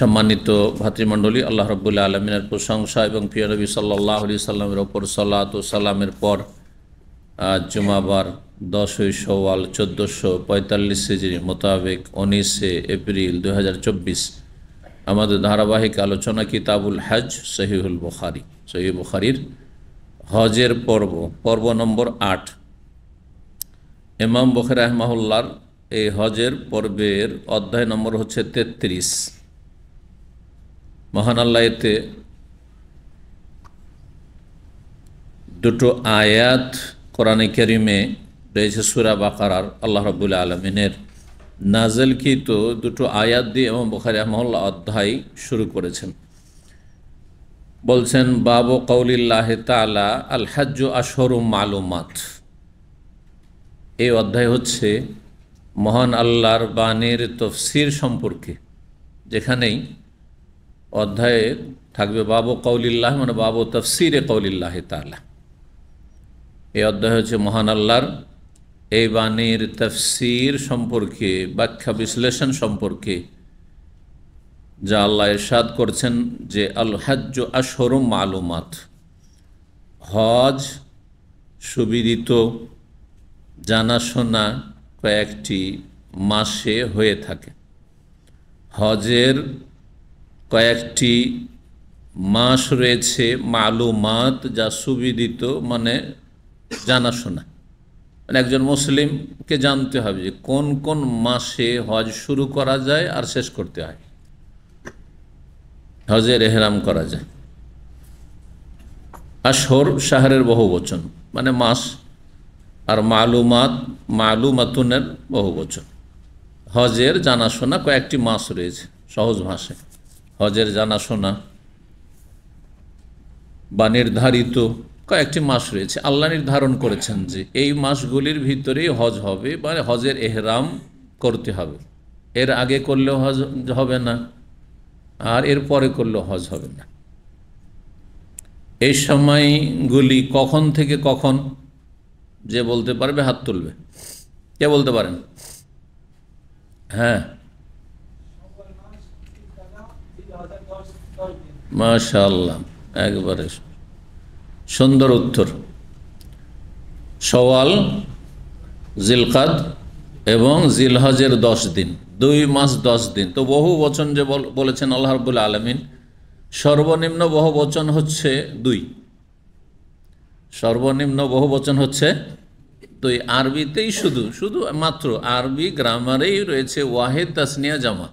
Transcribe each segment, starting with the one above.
সম্মানিত ভাতৃমণ্ডলী আল্লাহ রবুল্লা আলমিনের প্রশংসা এবং নবী সাল্লাহ আলি সাল্লামের ওপর সাল্লাত সালামের পর জুমাবার দশই সওয়াল চোদ্দোশো পঁয়তাল্লিশ সিজির মোতাবেক উনিশে এপ্রিল দু আমাদের ধারাবাহিক আলোচনা কিতাবুল হজ সহিউল বুখারি সহি বুখারির হজের পর্ব পর্ব নম্বর আট ইমাম বখের রহমাউল্লার এই হজের পর্বের অধ্যায় নম্বর হচ্ছে তেত্রিশ মহান আল্লাহ এতে দুটো আয়াত কোরআনে কেরিমে রয়েছে সুরা বাকারার আল্লাহ রবুল্লা আলমিনের নাজলকৃত দুটো আয়াত দিয়ে এবং বখারি মহল্লা অধ্যায় শুরু করেছেন বলছেন বাবু কৌলিল্লাহ তালা আল হাজ্য আসরুম মালুমাত এই অধ্যায় হচ্ছে মহান আল্লাহর বাণীর তফসির সম্পর্কে যেখানেই অধ্যায়ে থাকবে বাবু কৌলিল্লাহ মানে বাবু তফসিরে কৌলিল্লাহ তালা এই অধ্যায় হচ্ছে মহান আল্লাহর এই বাণীর তফসির সম্পর্কে ব্যাখ্যা বিশ্লেষণ সম্পর্কে যা আল্লাহ এরশাদ করছেন যে আল হজ্জ আসরম মালুমাত হজ সুবিদিত জানাশোনা কয়েকটি মাসে হয়ে থাকে হজের কয়েকটি মাস রয়েছে মালুমাত যা সুবিদিত মানে জানাশোনা মানে একজন মুসলিমকে জানতে হবে যে কোন কোন মাসে হজ শুরু করা যায় আর শেষ করতে হয় হজের এহরাম করা যায় আর সোর শাহরের বহু বচন মানে মাস আর মালুমাত মালুমাতুনের বহু বচন হজের জানাশোনা কয়েকটি মাস রয়েছে সহজ ভাষায় হজের জানাশোনা বা নির্ধারিত কয়েকটি মাস রয়েছে আল্লাহ নির্ধারণ করেছেন যে এই মাসগুলির ভিতরেই হজ হবে বা হজের এহরাম করতে হবে এর আগে করলেও হজ হবে না আর এর পরে করলেও হজ হবে না এই সময়গুলি কখন থেকে কখন যে বলতে পারবে হাত তুলবে কে বলতে পারেন হ্যাঁ মাশাল্লাহ একবারে সুন্দর উত্তর সওয়াল জিলকাদ এবং জিলহজের দশ দিন দুই মাস দশ দিন তো বহু বচন যে বলেছেন আল্লাহ আলমিন সর্বনিম্ন বহু বচন হচ্ছে দুই সর্বনিম্ন বহু বচন হচ্ছে দুই আরবিতেই শুধু শুধু মাত্র আরবি গ্রামারেই রয়েছে ওয়াহেদ তাসনিয়া জামা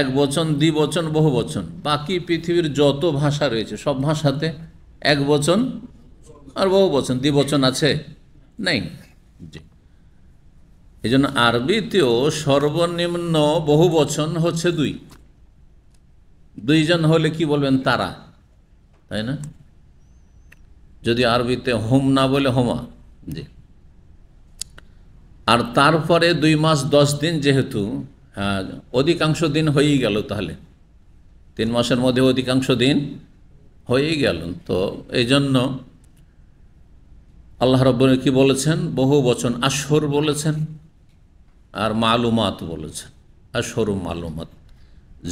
এক বচন দ্বিবচন বহু বচন বাকি পৃথিবীর যত ভাষা রয়েছে সব ভাষাতে এক বচন আর বহু বচন দ্বিবচন আছে নেই এই জন্য আরবিতেও সর্বনিম্ন বহু বচন হচ্ছে দুই দুইজন হলে কি বলবেন তারা তাই না যদি আরবিতে হোম না বলে হোমা জি আর তারপরে দুই মাস দশ দিন যেহেতু অধিকাংশ দিন হয়েই গেল তাহলে তিন মাসের মধ্যে অধিকাংশ দিন হয়েই গেল তো এই জন্য আল্লাহ রব্বর কি বলেছেন বহু বচন আসর বলেছেন আর মালুমাত বলেছেন আসর মালুমাত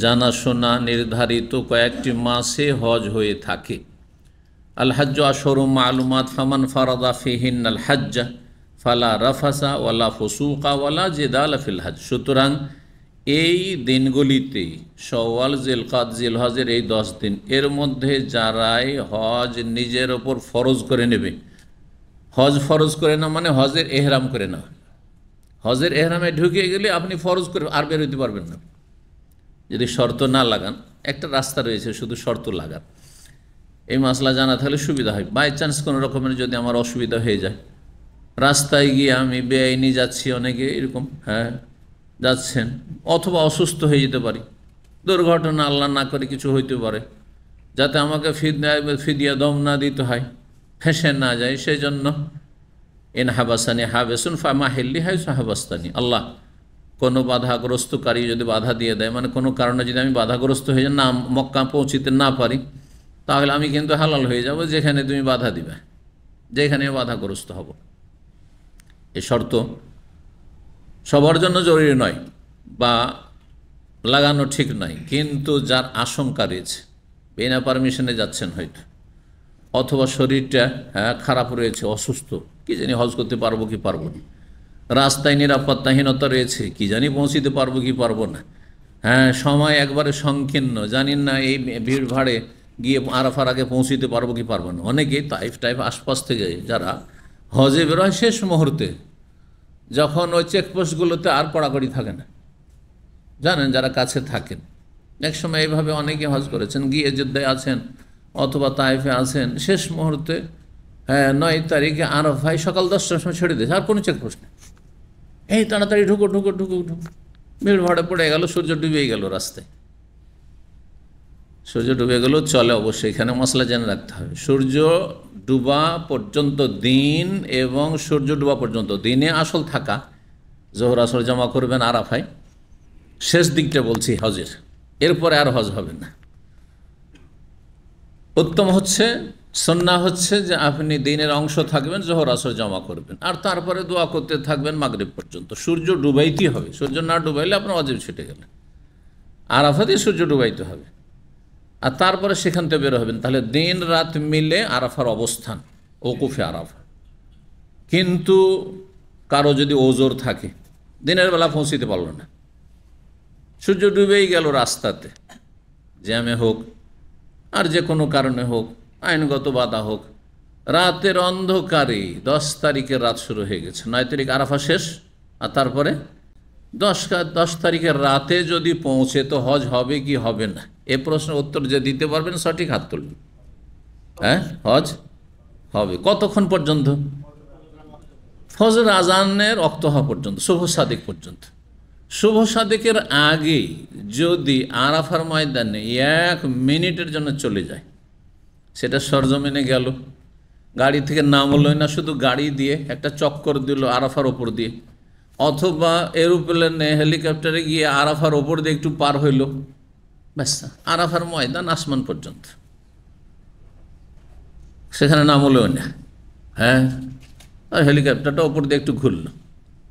জানাশোনা নির্ধারিত কয়েকটি মাসে হজ হয়ে থাকে আলহাজ্জ হজ্জ আসর মালুমাত ফমান ফারাদা ফিহিন আল ফালা রাফাসা ওয়ালা ফসুকা ওয়ালা জেদাল ফিল হাজ সুতরাং এই দিনগুলিতে সওয়াল জেল হজের এই দশ দিন এর মধ্যে যারাই হজ নিজের ওপর ফরজ করে নেবে হজ ফরজ করে না মানে হজের এহরাম করে না হজের এহরামে ঢুকে গেলে আপনি ফরজ করে আর বেরোতে পারবেন না যদি শর্ত না লাগান একটা রাস্তা রয়েছে শুধু শর্ত লাগান এই মাসলা জানা থাকলে সুবিধা হয় বাই চান্স কোনো রকমের যদি আমার অসুবিধা হয়ে যায় রাস্তায় গিয়ে আমি বেআইনি যাচ্ছি অনেকে এরকম হ্যাঁ যাচ্ছেন অথবা অসুস্থ হয়ে যেতে পারি দুর্ঘটনা আল্লাহ না করে কিছু হইতে পারে যাতে আমাকে ফিদিয়া দম না দিতে হয় ফেঁসে না যায় সেই জন্য এন হাবাসানি হাবেসুন ফামা হেল্লি হাই হাবাস্তানি আল্লাহ কোনো বাধাগ্রস্তকারী যদি বাধা দিয়ে দেয় মানে কোনো কারণে যদি আমি বাধাগ্রস্ত হয়ে না মক্কা পৌঁছিতে না পারি তাহলে আমি কিন্তু হালাল হয়ে যাব যেখানে তুমি বাধা দিবে যেখানে বাধাগ্রস্ত হব এ শর্ত সবার জন্য জরুরি নয় বা লাগানো ঠিক নয় কিন্তু যার আশঙ্কা রয়েছে বিনা পারমিশনে যাচ্ছেন হয়তো অথবা শরীরটা হ্যাঁ খারাপ রয়েছে অসুস্থ কি জানি হজ করতে পারবো কি পারবো না রাস্তায় নিরাপত্তাহীনতা রয়েছে কি জানি পৌঁছিতে পারবো কি পারবো না হ্যাঁ সময় একবারে সংকীর্ণ জানেন না এই ভিড় ভাড়ে গিয়ে আরাফার আগে পৌঁছিতে পারবো কি পারবো না অনেকেই টাইফ টাইফ আশপাশ থেকে যারা হজে বেরোয় শেষ মুহূর্তে যখন ওই চেকপোস্টগুলোতে আর পড়াকড়ি থাকে না জানেন যারা কাছে থাকেন এক সময় এইভাবে অনেকে হজ করেছেন গিয়ে যোদ্ধায় আছেন অথবা তাইফে আছেন শেষ মুহূর্তে হ্যাঁ নয় তারিখে ভাই সকাল দশটার সময় ছেড়ে দিয়েছে আর কোনো চেকপোস্ট নেই এই তাড়াতাড়ি ঢুকো ঢুকো ঢুকো ঢুকো ভিড় ভাড়ে পড়ে গেল সূর্য ডুবে গেল রাস্তায় সূর্য ডুবে গেলেও চলে অবশ্যই এখানে মশলা জেনে রাখতে হবে সূর্য ডুবা পর্যন্ত দিন এবং সূর্য ডুবা পর্যন্ত দিনে আসল থাকা জোহর আসর জমা করবেন আরাফায় শেষ দিকটা বলছি হজের এরপরে আর হজ হবে না উত্তম হচ্ছে সন্না হচ্ছে যে আপনি দিনের অংশ থাকবেন জোহর আসর জমা করবেন আর তারপরে দোয়া করতে থাকবেন মাগরীব পর্যন্ত সূর্য ডুবাইতেই হবে সূর্য না ডুবাইলে আপনার অজীব ছুটে গেলেন আরাফাতেই সূর্য ডুবাইতে হবে আর তারপরে সেখান থেকে বের হবেন তাহলে দিন রাত মিলে আরাফার অবস্থান ওকুফে আরাফা কিন্তু কারো যদি ওজোর থাকে দিনের বেলা পৌঁছিতে পারল না সূর্য ডুবেই গেল রাস্তাতে জ্যামে হোক আর যে কোনো কারণে হোক আইনগত বাধা হোক রাতের অন্ধকারে দশ তারিখে রাত শুরু হয়ে গেছে নয় তারিখ আরাফা শেষ আর তারপরে দশ দশ তারিখের রাতে যদি পৌঁছে তো হজ হবে কি হবে না এ প্রশ্ন উত্তর যে দিতে পারবেন সঠিক হাত তুলবেন হ্যাঁ হজ হবে কতক্ষণ পর্যন্ত ফজর আজানের অক্ত হওয়া পর্যন্ত শুভ সাদেক পর্যন্ত শুভ সাদেকের আগে যদি আরাফার ময়দানে এক মিনিটের জন্য চলে যায় সেটা সরজমিনে গেল গাড়ি থেকে নামলো না শুধু গাড়ি দিয়ে একটা চক্কর দিল আরাফার ওপর দিয়ে অথবা এরোপ্লেনে হেলিকপ্টারে গিয়ে আরাফার ওপর দিয়ে একটু পার হইলো ব্যাস আরাফার ময়দান আসমান পর্যন্ত সেখানে নাম হলো না হ্যাঁ আর হেলিকপ্টারটা ওপর দিয়ে একটু ঘুরলো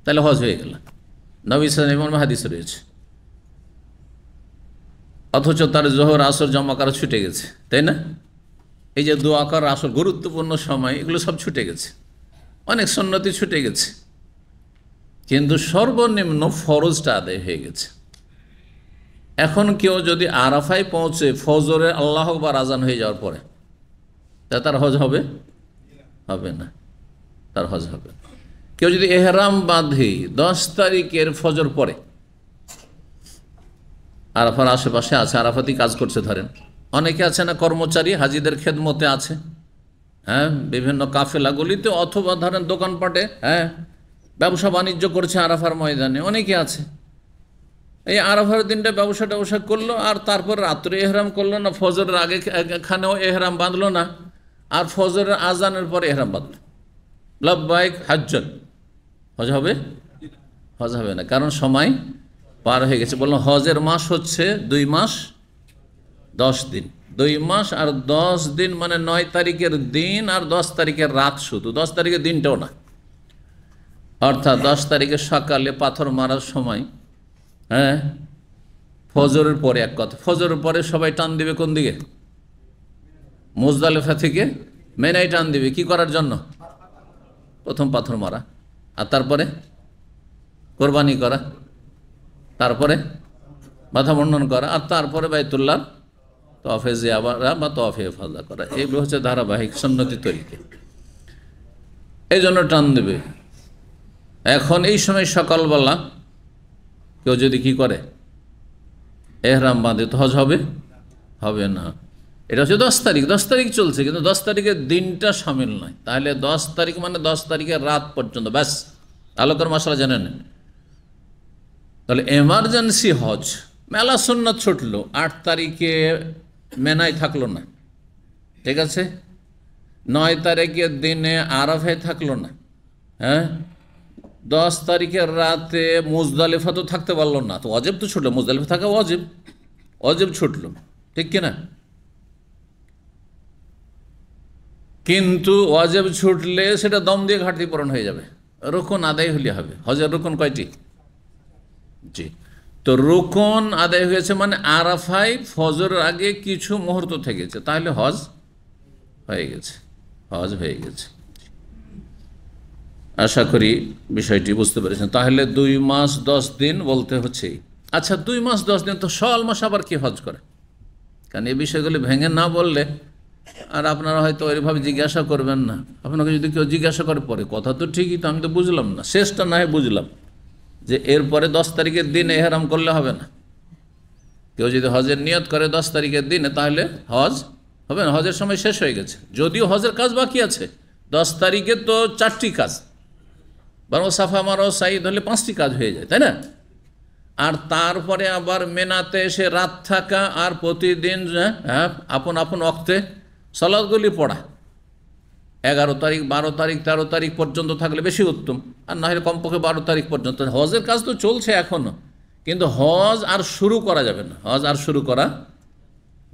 তাহলে হজ হয়ে গেল নবী ইসলাম হাদিস রয়েছে অথচ তার জোহর আসর জমা করা ছুটে গেছে তাই না এই যে দোয়া আকার আসর গুরুত্বপূর্ণ সময় এগুলো সব ছুটে গেছে অনেক সন্ন্যতি ছুটে গেছে কিন্তু সর্বনিম্ন ফরজটা আদায় হয়ে গেছে এখন কেউ যদি আরাফায় পৌঁছে ফজরে আল্লাহ বা রাজান হয়ে যাওয়ার পরে তা তার হজ হবে হবে না তার হজ হবে কেউ যদি এহরাম বাঁধে দশ তারিখের ফজর পরে আরাফার আশেপাশে আছে আরাফাতি কাজ করছে ধরেন অনেকে আছে না কর্মচারী হাজিদের খেদমতে আছে হ্যাঁ বিভিন্ন কাফেলাগুলিতে অথবা ধরেন দোকানপাটে হ্যাঁ ব্যবসা বাণিজ্য করছে আরাফার ময়দানে অনেকে আছে এই আরাফার দিনটা ব্যবসা ট্যবসা করলো আর তারপর রাত্রে এহরাম করলো না ফজরের আগে খানেও এহরাম বাঁধলো না আর ফজরের আজানের পর এহরাম বাঁধলো লাভবাইক হাজ্জন হজ হবে হজ হবে না কারণ সময় পার হয়ে গেছে বললাম হজের মাস হচ্ছে দুই মাস দশ দিন দুই মাস আর দশ দিন মানে নয় তারিখের দিন আর দশ তারিখের রাত শুধু দশ তারিখের দিনটাও না অর্থাৎ দশ তারিখে সকালে পাথর মারার সময় হ্যাঁ ফজরের পরে এক কথা ফজরের পরে সবাই টান দিবে কোন দিকে মোজদালেফা থেকে মেনাই টান দিবে কি করার জন্য প্রথম পাথর মারা আর তারপরে কোরবানি করা তারপরে বাধা বর্ণন করা আর তারপরে বাইতুল্লাহ তফে জিয়াবারা বা তফে ফাজা করা এগুলো হচ্ছে ধারাবাহিক সন্ন্যতি তরিকে এই জন্য টান দেবে এখন এই সময় সকালবেলা কেউ যদি কি করে এহরাম বাঁধে তো হজ হবে হবে না এটা হচ্ছে দশ তারিখ দশ তারিখ চলছে কিন্তু দশ তারিখের দিনটা সামিল নয় তাহলে দশ তারিখ মানে দশ তারিখের রাত পর্যন্ত ব্যাস আলোকার মশলা জানেন তাহলে এমার্জেন্সি হজ মেলা শূন্য ছুটলো আট তারিখে মেনায় থাকলো না ঠিক আছে নয় তারিখের দিনে আরফে থাকলো না হ্যাঁ দশ তারিখের রাতে মুজদালিফা তো থাকতে পারলো না তো অজেব তো ছুটলো মুজদালিফা থাকা অজেব অজেব ছুটল ঠিক কিনা কিন্তু অজেব ছুটলে সেটা দম দিয়ে ঘাটতি পূরণ হয়ে যাবে রোকন আদায় হলে হবে হজের রোকন কয়টি জি তো রোকন আদায় হয়েছে মানে আরাফাই ফজর আগে কিছু মুহূর্ত থেকেছে তাহলে হজ হয়ে গেছে হজ হয়ে গেছে আশা করি বিষয়টি বুঝতে পেরেছেন তাহলে দুই মাস দশ দিন বলতে হচ্ছে আচ্ছা দুই মাস দশ দিন তো সল মাস আবার কি হজ করে কারণ এই বিষয়গুলি ভেঙে না বললে আর আপনারা হয়তো ওইভাবে জিজ্ঞাসা করবেন না আপনাকে যদি কেউ জিজ্ঞাসা করে পরে কথা তো ঠিকই তো আমি তো বুঝলাম না শেষটা না হয় বুঝলাম যে এরপরে দশ তারিখের দিন এহারাম করলে হবে না কেউ যদি হজের নিয়ত করে দশ তারিখের দিনে তাহলে হজ হবে না হজের সময় শেষ হয়ে গেছে যদিও হজের কাজ বাকি আছে দশ তারিখে তো চারটি কাজ বারো সাফা মারো সাইদ হলে পাঁচটি কাজ হয়ে যায় তাই না আর তারপরে আবার মেনাতে এসে রাত থাকা আর প্রতিদিন হ্যাঁ, হ্যাঁ, আপন আপন অক্তে সলাদগুলি পড়া এগারো তারিখ বারো তারিখ তেরো তারিখ পর্যন্ত থাকলে বেশি উত্তম আর না হলে কমপক্ষে বারো তারিখ পর্যন্ত হজের কাজ তো চলছে এখনও কিন্তু হজ আর শুরু করা যাবে না হজ আর শুরু করা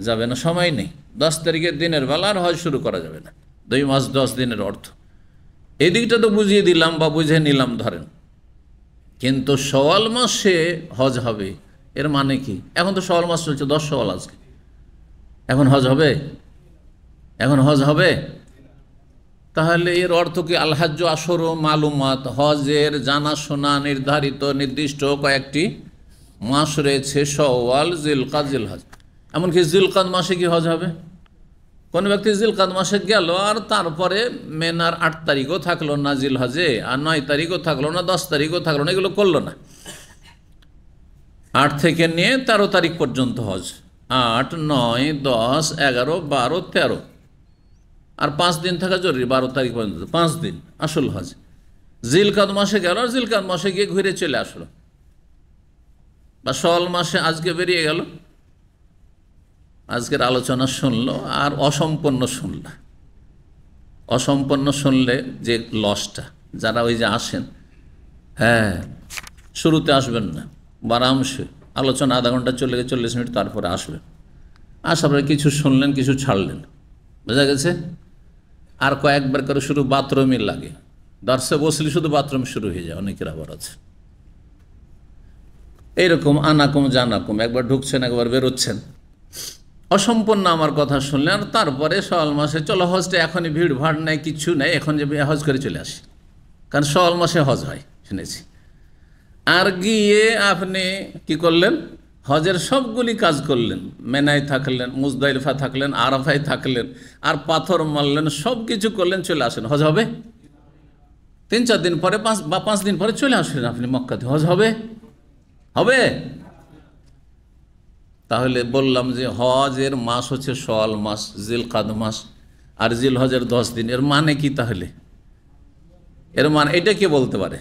যাবে না সময় নেই দশ তারিখের দিনের বেলা আর হজ শুরু করা যাবে না দুই মাস দশ দিনের অর্থ এদিকটা তো বুঝিয়ে দিলাম বা বুঝে নিলাম ধরেন কিন্তু সওয়াল মাসে হজ হবে এর মানে কি এখন তো সওয়াল মাস চলছে দশ সওয়াল আজকে এখন হজ হবে এখন হজ হবে তাহলে এর অর্থ কি আলহাজ্য আসর মালুমাত হজের জানাশোনা নির্ধারিত নির্দিষ্ট কয়েকটি মাস রয়েছে সওয়াল জিলকাদ জিলহাজ এমনকি জিলকাদ মাসে কি হজ হবে কোন ব্যক্তি জিল কাদ মাসে গেল আর তারপরে মেনার আট তারিখও থাকলো না জিল হজে আর নয় তারিখও থাকলো না দশ তারিখও থাকলো না এগুলো করলো না আট থেকে নিয়ে তেরো তারিখ পর্যন্ত হজ আট নয় দশ এগারো বারো তেরো আর পাঁচ দিন থাকা জরুরি বারো তারিখ পর্যন্ত পাঁচ দিন আসল হজ কাদ মাসে গেল আর কাদ মাসে গিয়ে ঘুরে চলে আসলো বা সল মাসে আজকে বেরিয়ে গেল আজকের আলোচনা শুনলো আর অসম্পন্ন শুনল অসম্পন্ন শুনলে যে লসটা যারা ওই যে আসেন হ্যাঁ শুরুতে আসবেন না বারামসে আলোচনা আধা ঘন্টা চলে গেছে চল্লিশ মিনিট তারপরে আসবেন আসার পরে কিছু শুনলেন কিছু ছাড়লেন বোঝা গেছে আর কয়েকবার করে শুরু বাথরুমই লাগে দর্শক বসলে শুধু বাথরুম শুরু হয়ে যায় অনেকের আবার আছে এইরকম আনাকুম জানাকুম একবার ঢুকছেন একবার বেরোচ্ছেন অসম্পন্ন আমার কথা শুনলেন তারপরে সওয়াল মাসে চলো হজটা এখনই ভিড় ভাড় নাই কিছু নাই এখন যে হজ করে চলে আসি কারণ সওয়াল মাসে হজ হয় শুনেছি আর গিয়ে আপনি কি করলেন হজের সবগুলি কাজ করলেন মেনায় থাকলেন মুজদাইলফা থাকলেন আরাফায় থাকলেন আর পাথর মারলেন সব কিছু করলেন চলে আসেন হজ হবে তিন চার দিন পরে পাঁচ বা পাঁচ দিন পরে চলে আসলেন আপনি মক্কাতে হজ হবে হবে তাহলে বললাম যে হজের মাস হচ্ছে সল মাস জিল কাদ মাস আর জিল হজের দশ দিন এর মানে কি তাহলে এর মানে এটা কে বলতে পারে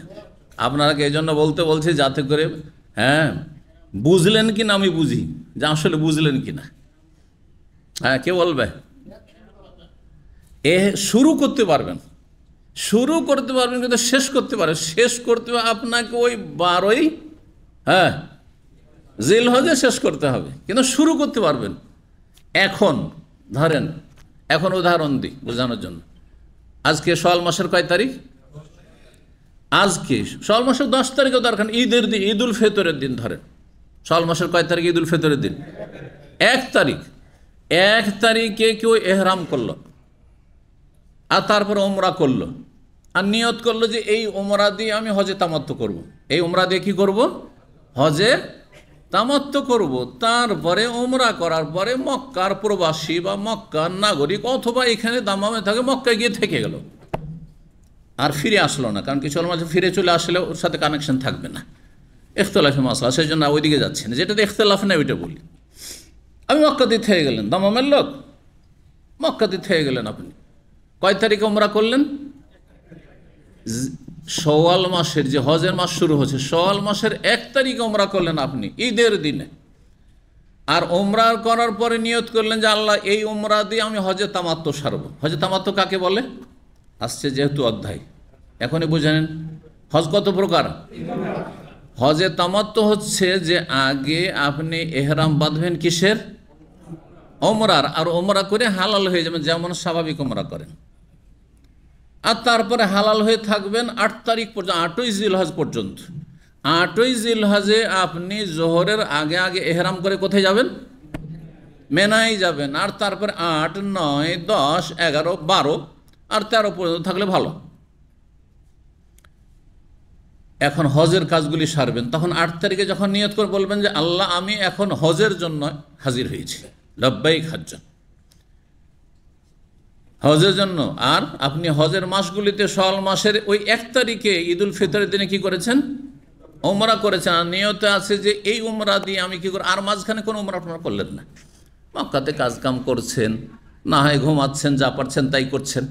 আপনারাকে এই জন্য বলতে বলছি যাতে করে হ্যাঁ বুঝলেন কি না আমি বুঝি যে আসলে বুঝলেন কি না হ্যাঁ কে বলবে এ শুরু করতে পারবেন শুরু করতে পারবেন কিন্তু শেষ করতে পারবেন শেষ করতে আপনাকে ওই বারোই হ্যাঁ জেল হজে শেষ করতে হবে কিন্তু শুরু করতে পারবেন এখন ধরেন এখন উদাহরণ দিই বোঝানোর জন্য আজকে সল মাসের কয় তারিখ আজকে সল মাসের দশ তারিখে দরকার ঈদের দিন ঈদ উল ফেতরের দিন ধরেন সল মাসের কয় তারিখ ঈদ উল ফেতরের দিন এক তারিখ এক তারিখে কেউ এহরাম করলো আর তারপর ওমরা করলো আর নিয়ত করলো যে এই ওমরা দিয়ে আমি হজে তামাত্ম করব। এই ওমরা দিয়ে কী করবো হজে তামাত্ম করব তারপরে ওমরা করার পরে মক্কার প্রবাসী বা মক্কার নাগরিক অথবা এখানে দামামে থাকে মক্কায় গিয়ে থেকে গেল আর ফিরে আসলো না কারণ কিছু মাঝে ফিরে চলে আসলে ওর সাথে কানেকশন থাকবে না এখতলাফে মশলা সেই জন্য ওইদিকে যাচ্ছি না যেটাতে এখতলাফ না ওইটা বলি আমি মক্কাতে থেকে গেলেন দামামের লোক মক্কাতে থেকে গেলেন আপনি কয় তারিখে ওমরা করলেন সওয়াল মাসের যে হজের মাস শুরু হচ্ছে সওয়াল মাসের এক তারিখ ওমরা করলেন আপনি ঈদের দিনে আর ওমরা করার পরে নিয়ত করলেন যে আল্লাহ এই ওমরা দিয়ে আমি হজে তামাত্ম সারব হজে তামাত্ম কাকে বলে আসছে যেহেতু অধ্যায় এখনই বুঝানেন হজ কত প্রকার হজে তামাত্ম হচ্ছে যে আগে আপনি এহরাম বাঁধবেন কিসের ওমরার আর ওমরা করে হালাল হয়ে যাবেন যেমন স্বাভাবিক ওমরা করেন আর তারপরে হালাল হয়ে থাকবেন আট তারিখ পর্যন্ত আটই জিলহাজ পর্যন্ত আটই জিলহাজে আপনি জোহরের আগে আগে এহরাম করে কোথায় যাবেন মেনাই যাবেন আর তারপরে আট নয় দশ এগারো বারো আর তেরো পর্যন্ত থাকলে ভালো এখন হজের কাজগুলি সারবেন তখন আট তারিখে যখন নিয়ত করে বলবেন যে আল্লাহ আমি এখন হজের জন্য হাজির হয়েছি লব্বাই খাজ্জন হজের জন্য আর আপনি হজের মাসগুলিতে সল মাসের ওই এক তারিখে ঈদ উল ফিতরের দিনে কি করেছেন ওমরা করেছেন আর নিয়ত আছে যে এই উমরা দিয়ে আমি কি করি আর মাঝখানে কোনো উমরা আপনারা করলেন না মক্কাতে কাজকাম করছেন না হয় ঘুমাচ্ছেন যা পারছেন তাই করছেন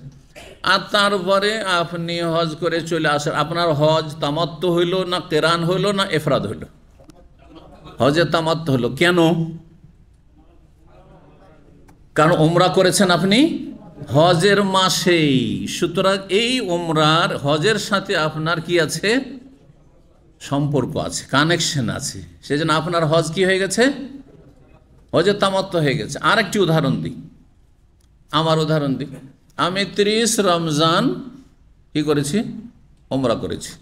আর তারপরে আপনি হজ করে চলে আসেন আপনার হজ তামাত্ম হইল না কেরান হইল না এফরাদ হইল হজের তামাত্ম হইলো কেন কারণ ওমরা করেছেন আপনি হজের মাসেই সুতরাং এই ওমরার হজের সাথে আপনার কি আছে সম্পর্ক আছে কানেকশন আছে সেজন্য আপনার হজ কি হয়ে গেছে হজের তামাত্ম হয়ে গেছে আরেকটি উদাহরণ দিই আমার উদাহরণ দিই আমি ত্রিশ রমজান কি করেছি ওমরা করেছি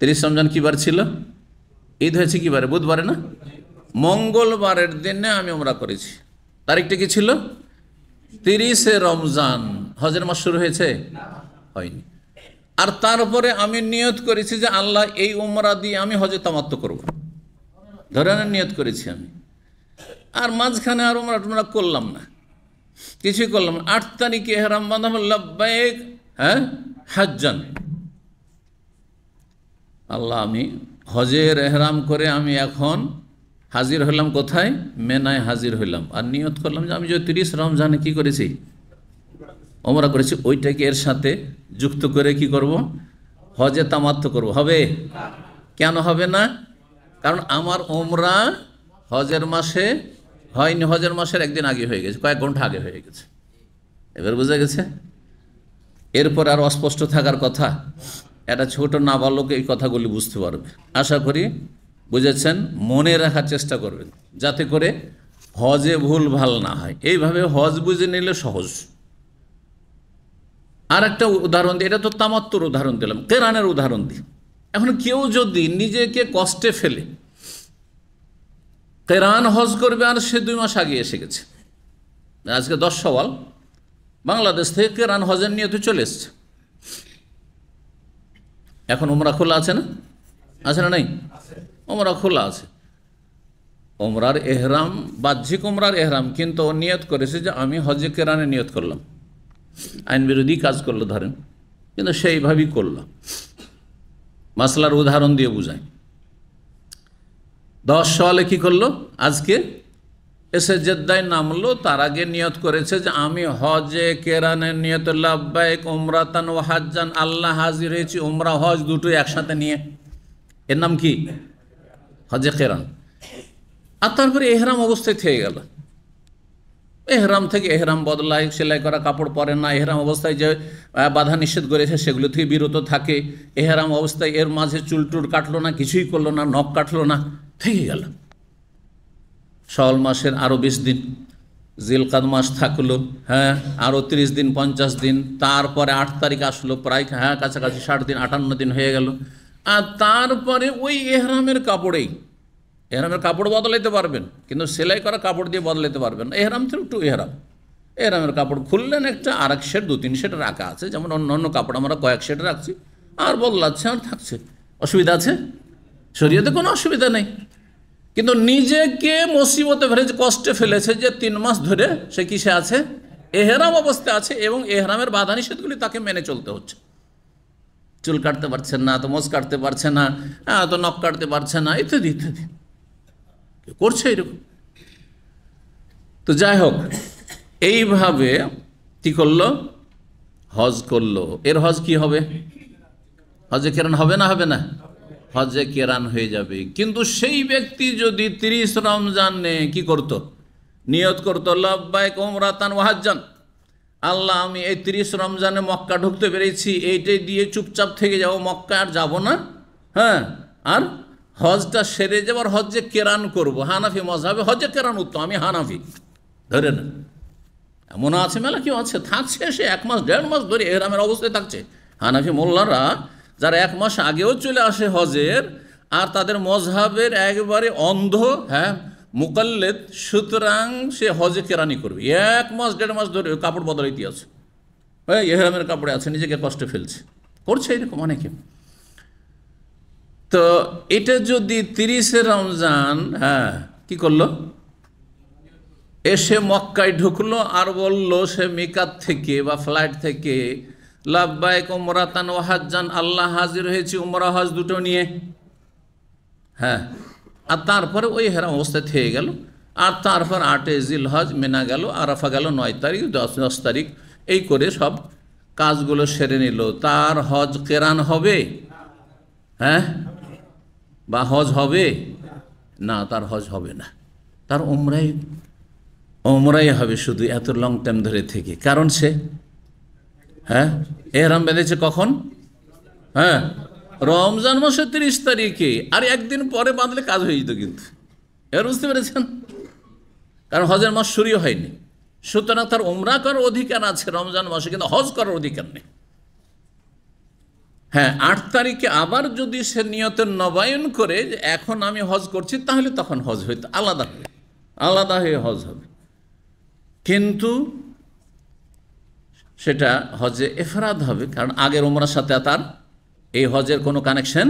ত্রিশ রমজান কী বার ছিল ঈদ হয়েছে কী বারে বুধবারে না মঙ্গলবারের দিনে আমি ওমরা করেছি তারিখটা কি ছিল তিরিশে রমজান হজের মাস শুরু হয়েছে হয়নি আর তারপরে আমি নিয়ত করেছি যে আল্লাহ এই উমরা দিয়ে আমি হজে তামাত্ম করব ধরেন নিয়ত করেছি আমি আর মাঝখানে আর উমরা টুমরা করলাম না কিছুই করলাম না আট তারিখে হেরাম বান্ধব লাব্বাইক হ্যাঁ হাজ্জান আল্লাহ আমি হজের এহরাম করে আমি এখন হাজির হলাম কোথায় মেনায় হাজির হইলাম আর নিয়ত করলাম যে আমি যে তিরিশ রমজানে কি করেছি অমরা করেছি ওইটাকে এর সাথে যুক্ত করে কি করব হজে তামাত্ম করব হবে কেন হবে না কারণ আমার ওমরা হজের মাসে হয়নি হজের মাসের একদিন আগে হয়ে গেছে কয়েক ঘন্টা আগে হয়ে গেছে এবার বোঝা গেছে এরপর আর অস্পষ্ট থাকার কথা এটা ছোট বালক এই কথাগুলি বুঝতে পারবে আশা করি বুঝেছেন মনে রাখার চেষ্টা করবেন যাতে করে হজে ভুল ভাল না হয় এইভাবে হজ বুঝে নিলে সহজ আর একটা উদাহরণ দিই এটা তো তামাত্তর উদাহরণ দিলাম কেরানের উদাহরণ দিই এখন কেউ যদি নিজেকে কষ্টে ফেলে কেরান হজ করবে আর সে দুই মাস আগে এসে গেছে আজকে দশ সওয়াল বাংলাদেশ থেকে কেরান হজের নিয়ে তো চলে এসছে এখন উমরা খোলা আছে না আছে না নাই ওমরা খোলা আছে ওমরার এহরাম বাহ্যিক ওমরার এহরাম কিন্তু ও নিয়ত করেছে যে আমি হজে কেরানে নিয়ত করলাম আইন বিরোধী কাজ করলো ধরেন কিন্তু সেইভাবেই করলাম মাসলার উদাহরণ দিয়ে বুঝাই দশ সওয়ালে কি করলো আজকে এসে জেদ্দায় নামলো তার আগে নিয়ত করেছে যে আমি হজে কেরানে নিয়ত লাভবায়ক ওমরাতান ও হাজান আল্লাহ হাজির হয়েছি ওমরা হজ দুটো একসাথে নিয়ে এর নাম কি হজে কেরান আর তারপরে এহরাম অবস্থায় থেকে গেল এহরাম থেকে এহরাম বদলায় সেলাই করা কাপড় পরে না এহরাম অবস্থায় যে বাধা নিষেধ করেছে সেগুলো থেকে বিরত থাকে এহরাম অবস্থায় এর মাঝে চুলটুল কাটলো না কিছুই করলো না নখ কাটলো না থেকে গেল সওয়াল মাসের আরও বিশ দিন জিলকাদ মাস থাকলো হ্যাঁ আরও তিরিশ দিন পঞ্চাশ দিন তারপরে আট তারিখ আসলো প্রায় হ্যাঁ কাছাকাছি ষাট দিন আটান্ন দিন হয়ে গেল আর তারপরে ওই এহরামের কাপড়েই এহরামের কাপড় বদলাইতে পারবেন কিন্তু সেলাই করা কাপড় দিয়ে বদলাইতে পারবেন এহরাম থ্রু একটু এহরাম এহরামের কাপড় খুললেন একটা আর এক সেট দু তিন সেট রাখা আছে যেমন অন্য অন্য কাপড় আমরা কয়েক সেট রাখছি আর বদলাচ্ছে আর থাকছে অসুবিধা আছে শরীয়তে কোনো অসুবিধা নেই কিন্তু নিজেকে মুসিবতে ফেলেছে কষ্টে ফেলেছে যে তিন মাস ধরে সে কিসে আছে এহরাম অবস্থা আছে এবং এহরামের বাধা নিষেধগুলি তাকে মেনে চলতে হচ্ছে চুল কাটতে পারছেন না তো মোজ কাটতে পারছে না হ্যাঁ, তো নখ কাটতে পারছে না ইত্যাদি ইত্যাদি করছে এরকম তো যাই হোক এইভাবে কি করলো হজ করলো এর হজ কি হবে হজে কেরান হবে না হবে না হজে কেরান হয়ে যাবে কিন্তু সেই ব্যক্তি যদি তিরিশ রমজানে কি করত নিয়ত করতো লব্বাইক কোমরাতান ওয়াহাজান আল্লাহ আমি এই তিরিশ রমজানে মক্কা ঢুকতে পেরেছি এইটাই দিয়ে চুপচাপ থেকে যাব মক্কা আর যাব না হ্যাঁ আর হজটা সেরে যাবার হজে কেরান করব হানাফি মজাবে হজে কেরান উত্তম আমি হানাফি ধরে না এমন আছে মেলা কি আছে থাকছে সে এক মাস দেড় মাস ধরে এরামের অবস্থায় থাকছে হানাফি মোল্লারা যারা এক মাস আগেও চলে আসে হজের আর তাদের মজহাবের একবারে অন্ধ হ্যাঁ মুকাল্লেদ সুতরাং সে হজে কেরানি করবে এক মাস দেড় মাস ধরে কাপড় বদলাইতে আছে হ্যাঁ এহরামের কাপড়ে আছে নিজেকে কষ্টে ফেলছে করছে এরকম অনেকে তো এটা যদি তিরিশে রমজান হ্যাঁ কি করলো এসে মক্কায় ঢুকলো আর বলল সে মেকআপ থেকে বা ফ্লাইট থেকে লাভবায়ক ওমরাতান ওহাজান আল্লাহ হাজির হয়েছে উমরা হজ দুটো নিয়ে হ্যাঁ আর তারপরে ওই হেরাম অবস্থায় থেকে গেল আর তারপর আটে হজ মেনা গেল আরাফা গেল নয় তারিখ দশ দশ তারিখ এই করে সব কাজগুলো সেরে নিল তার হজ কেরান হবে হ্যাঁ বা হজ হবে না তার হজ হবে না তার ওমরাই ওমরাই হবে শুধু এত লং টাইম ধরে থেকে কারণ সে হ্যাঁ এহরাম বেঁধেছে কখন হ্যাঁ রমজান মাসে তিরিশ তারিখে আর একদিন পরে বাঁধলে কাজ হয়ে যেত কিন্তু এবার বুঝতে পেরেছেন কারণ হজের মাস শুরুই হয়নি সুতরাং তার উমরা করার অধিকার আছে রমজান মাসে কিন্তু হজ করার অধিকার নেই হ্যাঁ আট তারিখে আবার যদি সে নিয়তের নবায়ন করে যে এখন আমি হজ করছি তাহলে তখন হজ হইত আলাদা হয়ে আলাদা হয়ে হজ হবে কিন্তু সেটা হজে এফরাদ হবে কারণ আগের ওমরার সাথে তার এই হজের কোনো কানেকশন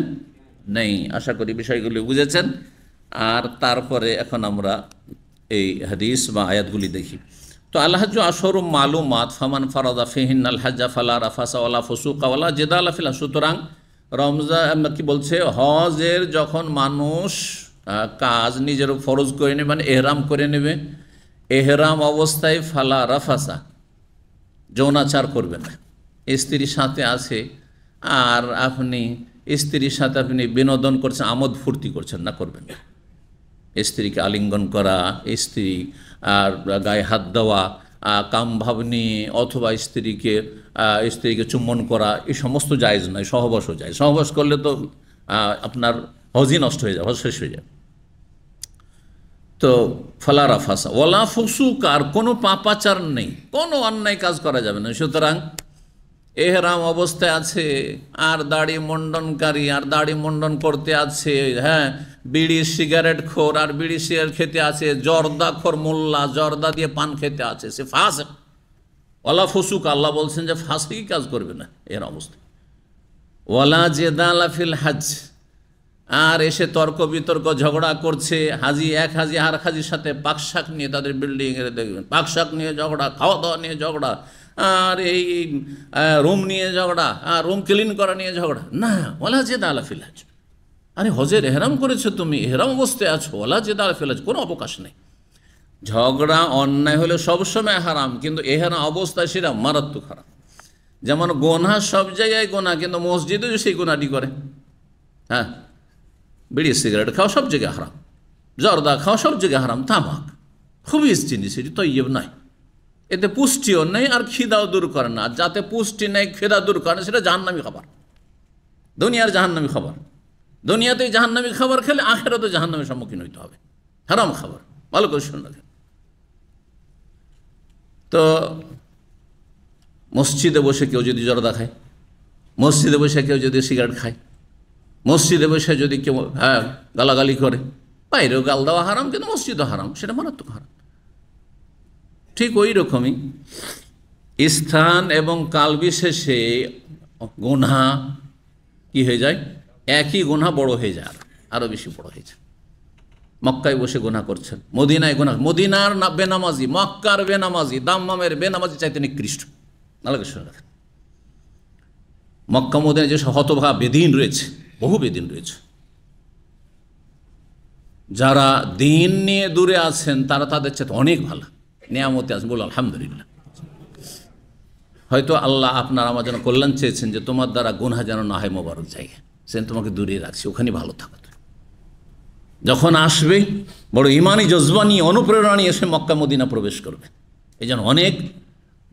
নেই আশা করি বিষয়গুলি বুঝেছেন আর তারপরে এখন আমরা এই হাদিস বা আয়াতগুলি দেখি তো আল্লাহ আসর মালুমাত ফমান ফারাদা ফেহিন আলহাজা ফালা রাফাসাওয়ালা ফসুকাওয়ালা জেদা আল্লাহ ফিলা সুতরাং রমজা কি বলছে হজের যখন মানুষ কাজ নিজের ফরজ করে নেবে মানে এহরাম করে নেবে এহরাম অবস্থায় ফালা রাফাসা যৌনাচার করবে না স্ত্রীর সাথে আছে আর আপনি স্ত্রীর সাথে আপনি বিনোদন করছেন আমোদ ফুর্তি করছেন না করবেন না স্ত্রীকে আলিঙ্গন করা স্ত্রী আর গায়ে হাত দেওয়া কাম ভাবনি অথবা স্ত্রীকে স্ত্রীকে চুম্বন করা এই সমস্ত জায়জ নয় সহবাসও যায় সহবাস করলে তো আপনার হজি নষ্ট হয়ে যাবে হজ শেষ হয়ে যাবে তো ফলারা ফাঁসা ওলা ফুসুক আর কোনো পাপাচার নেই কোনো অন্যায় কাজ করা যাবে না সুতরাং এহরাম অবস্থায় আছে আর দাড়ি মন্ডনকারী আর দাড়ি মন্ডন করতে আছে হ্যাঁ বিড়ি সিগারেট খোর আর বিড়ি সিগারেট খেতে আছে জর্দা খোর মোল্লা জর্দা দিয়ে পান খেতে আছে সে ফাঁস ওলা ফসুক আল্লাহ বলছেন যে কি কাজ করবে না এর অবস্থা ওলা জেদালা ফিল হাজ আর এসে তর্ক বিতর্ক ঝগড়া করছে হাজি এক হাজি আর হাজির সাথে পাকশাক নিয়ে তাদের বিল্ডিং এর দেখবেন পাকশাক নিয়ে ঝগড়া খাওয়া দাওয়া নিয়ে ঝগড়া আর এই রোম নিয়ে ঝগড়া আর রোম ক্লিন করা নিয়ে ঝগড়া না ওলা যে দালা ফেলাজ আরে হজের এহরাম করেছো তুমি এহরাম অবস্থায় আছো ওলা যে দালা ফেলাজ কোনো অবকাশ নেই ঝগড়া অন্যায় হলে সবসময় হারাম কিন্তু এহেরা অবস্থায় সেটা মারাত্মক হারাম যেমন গোনা সব জায়গায় গোনা কিন্তু মসজিদে সেই গোনাটি করে হ্যাঁ বিড়ি সিগারেট খাওয়া সব জায়গায় হারাম জর্দা খাওয়া সব জায়গায় হারাম তামাক খুবই জিনিস এটি তৈব নয় এতে পুষ্টিও নেই আর খিদাও দূর করে না যাতে পুষ্টি নেই খিদা দূর করে না সেটা জাহান্নামী খাবার দুনিয়ার জাহান্নামী খাবার দুনিয়াতেই জাহান্নামী খাবার খেলে আখেরাতে জাহান্নামের সম্মুখীন হইতে হবে হারাম খাবার ভালো করে শুনে রাখেন তো মসজিদে বসে কেউ যদি জর্দা খায় মসজিদে বসে কেউ যদি সিগারেট খায় মসজিদে বসে যদি কেউ হ্যাঁ গালাগালি করে বাইরেও গাল দেওয়া হারাম কিন্তু মসজিদও হারাম সেটা মারাত্মক হারাম ঠিক ওই রকমই স্থান এবং কালবিশেষে গোনা কি হয়ে যায় একই গোনা বড় হয়ে যায় আরও বেশি বড় হয়ে যায় মক্কায় বসে গোনা করছেন মদিনায় গোনা মদিনার বেনামাজি মক্কার বেনামাজি দাম্মামের বেনামাজি চাইতে নিকৃষ্ট নালাগে শুনে রাখেন মক্কা মদিনায় যে হতভা বেদিন রয়েছে বহু বেদিন রয়েছে যারা দিন নিয়ে দূরে আছেন তারা তাদের চেয়ে অনেক ভালো নিয়ামতে আছেন বলুন আলহামদুলিল্লাহ হয়তো আল্লাহ আপনার আমার যেন কল্যাণ চেয়েছেন যে তোমার দ্বারা গুনহা যেন না হয় মোবারক জায়গা সে তোমাকে দূরে রাখছি ওখানে ভালো থাকো যখন আসবে বড় ইমানি জজবা নিয়ে অনুপ্রেরণা নিয়ে এসে মক্কা মদিনা প্রবেশ করবে এই যেন অনেক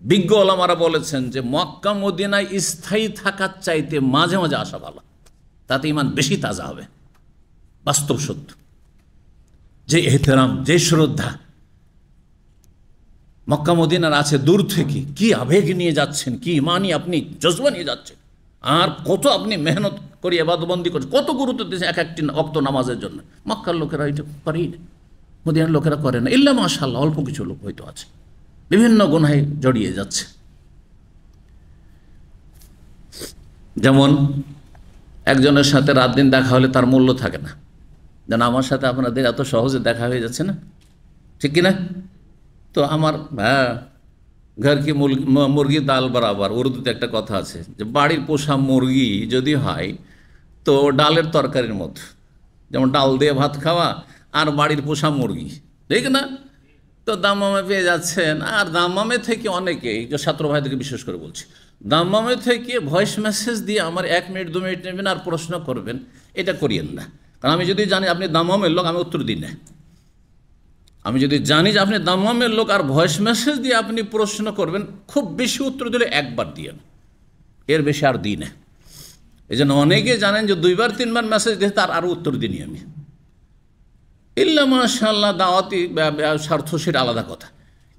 বিজ্ঞ ওলামারা বলেছেন যে মক্কা মদিনায় স্থায়ী থাকার চাইতে মাঝে মাঝে আসা ভালো তাতে ইমান বেশি তাজা হবে বাস্তব সত্য যে এহতেরাম যে শ্রদ্ধা মক্কা মদিনার আছে দূর থেকে কি আবেগ নিয়ে যাচ্ছেন কি মানি আপনি জজবা নিয়ে যাচ্ছেন আর কত আপনি মেহনত করে এবাদবন্দি করছেন কত গুরুত্ব দিয়েছেন এক একটি অক্ত নামাজের জন্য মক্কার লোকেরা এটা করেই না মদিনার লোকেরা করে না ইল্লা মাশাল্লাহ অল্প কিছু লোক হয়তো আছে বিভিন্ন গুনায় জড়িয়ে যাচ্ছে যেমন একজনের সাথে রাত দিন দেখা হলে তার মূল্য থাকে না যেন আমার সাথে আপনাদের এত সহজে দেখা হয়ে যাচ্ছে না ঠিক কিনা তো আমার হ্যাঁ ঘরকে মুরগি ডাল বরাবর উর্দুতে একটা কথা আছে যে বাড়ির পোষা মুরগি যদি হয় তো ডালের তরকারির মতো যেমন ডাল দিয়ে ভাত খাওয়া আর বাড়ির পোষা মুরগি ঠিক না তো দামামে পেয়ে যাচ্ছেন আর দামামে থেকে অনেকে ছাত্র ভাইদেরকে বিশেষ করে বলছি দামামে থেকে ভয়েস মেসেজ দিয়ে আমার এক মিনিট দু মিনিট নেবেন আর প্রশ্ন করবেন এটা করিয়েন না কারণ আমি যদি জানি আপনি দামামের লোক আমি উত্তর দিই না আমি যদি জানি যে আপনি দামামের লোক আর ভয়েস মেসেজ দিয়ে আপনি প্রশ্ন করবেন খুব বেশি উত্তর দিলে একবার দিয়ে এর বেশি আর দিই না এই জন্য অনেকে জানেন যে দুইবার তিনবার মেসেজ দিয়ে তার আরও উত্তর দিনি আমি ইল্লা মাশাল্লাহ দাওয়াতি স্বার্থ সেটা আলাদা কথা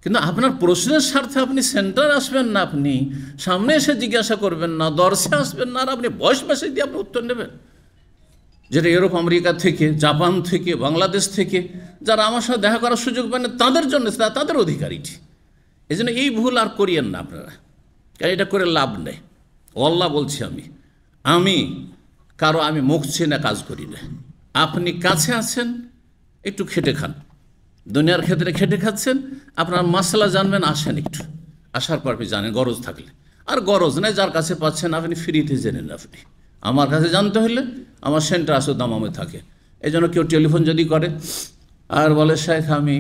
কিন্তু আপনার প্রশ্নের স্বার্থে আপনি সেন্টার আসবেন না আপনি সামনে এসে জিজ্ঞাসা করবেন না দর্শে আসবেন না আর আপনি ভয়েস মেসেজ দিয়ে আপনি উত্তর নেবেন যেটা ইউরোপ আমেরিকা থেকে জাপান থেকে বাংলাদেশ থেকে যারা আমার সাথে দেখা করার সুযোগ পায় না তাদের জন্য তাদের ঠিক এই জন্য এই ভুল আর করিয়েন না আপনারা কারণ এটা করে লাভ নেই অল্লাহ বলছি আমি আমি কারো আমি মুখ চেনে কাজ করি না আপনি কাছে আছেন একটু খেটে খান দুনিয়ার ক্ষেত্রে খেটে খাচ্ছেন আপনার মশলা জানবেন আসেন একটু আসার পর আপনি জানেন গরজ থাকলে আর গরজ নেই যার কাছে পাচ্ছেন আপনি ফ্রিতে জেনেন আপনি আমার কাছে জানতে হলে আমার সেন্টার আসো দামামে থাকে এই জন্য কেউ টেলিফোন যদি করে আর বলে শেখ আমি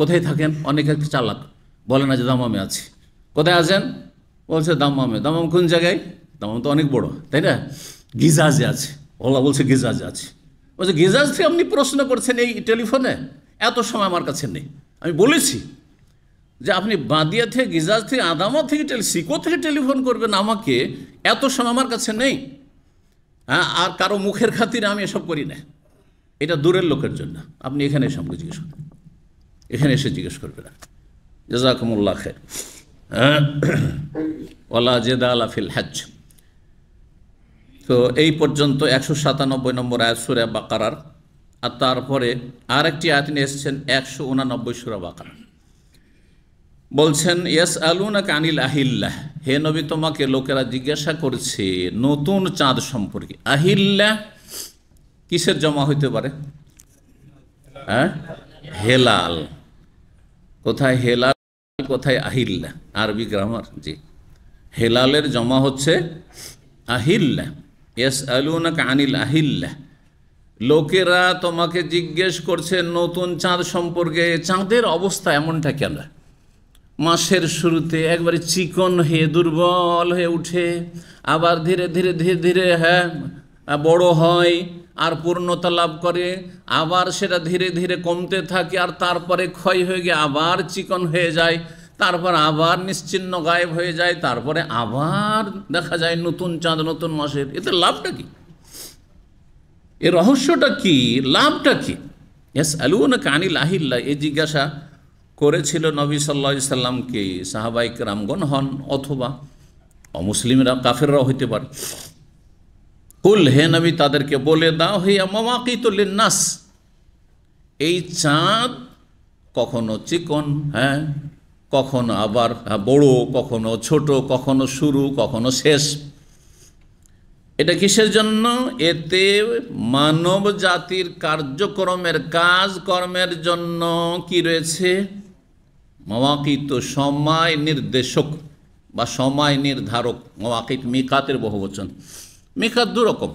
কোথায় থাকেন অনেকে চালাক বলে না যে দামামে আছি কোথায় আছেন বলছে দামামে দামাম কোন জায়গায় দামাম তো অনেক বড় তাই না গিজাজে আছে ওলা বলছে গিজাজে আছে বলছে গিজাজ থেকে আপনি প্রশ্ন করছেন এই টেলিফোনে এত সময় আমার কাছে নেই আমি বলেছি যে আপনি বাঁদিয়া থেকে গিজাজ থেকে আদামা থেকে টেলি সিকো থেকে টেলিফোন করবেন আমাকে এত সময় আমার কাছে নেই হ্যাঁ আর কারো মুখের খাতিরে আমি এসব করি না এটা দূরের লোকের জন্য আপনি এখানে এসে আমাকে জিজ্ঞেস করবেন এখানে এসে জিজ্ঞেস করবেন জাজাকুমুল্লা খের হ্যাঁ, ওলা জেদা আলাফিল হ্যাজ তো এই পর্যন্ত একশো সাতানব্বই নম্বর আয়াত সুরা বাকারার আর তারপরে আরেকটি আয়াত নিয়ে এসেছেন একশো উনানব্বই সুরা বাকারার বলছেন ইয়াস আলুনা কানিল আহিল্লাহ হে নবী তোমাকে লোকেরা জিজ্ঞাসা করছে নতুন চাঁদ সম্পর্কে আহিল্লা কিসের জমা হইতে পারে হ্যাঁ হেলাল কোথায় হেলাল কোথায় আহিল্লা আরবি গ্রামার জি হেলালের জমা হচ্ছে আহিল্লা ইয়াস আলুনা কানিল আহিল্লা লোকেরা তোমাকে জিজ্ঞেস করছে নতুন চাঁদ সম্পর্কে চাঁদের অবস্থা এমনটা কেন মাসের শুরুতে একবারে চিকন হয়ে দুর্বল হয়ে উঠে আবার ধীরে ধীরে ধীরে ধীরে হ্যাঁ বড় হয় আর পূর্ণতা লাভ করে আবার সেটা ধীরে ধীরে কমতে থাকে আর তারপরে ক্ষয় হয়ে গিয়ে আবার চিকন হয়ে যায় তারপর আবার নিশ্চিন্ন গায়েব হয়ে যায় তারপরে আবার দেখা যায় নতুন চাঁদ নতুন মাসের এতে লাভটা কি এ রহস্যটা কি লাভটা কি এস আলু না কানিল আহিল্লা এই জিজ্ঞাসা করেছিল নবী সাল্লা সাল্লামকে সাহাবাইক রামগণ হন অথবা অমুসলিমরা কাফেররা হইতে পারে কুল হে নবী তাদেরকে বলে দাও হইয়া তো নাস এই চাঁদ কখনো চিকন হ্যাঁ কখনো আবার বড় কখনো ছোট কখনো শুরু কখনো শেষ এটা কিসের জন্য এতে মানব জাতির কার্যক্রমের কাজকর্মের জন্য কি রয়েছে মওয়াকিত সময় নির্দেশক বা সময় নির্ধারক মওয়াকিত মিকাতের বহু বচন মিকাত দুরকম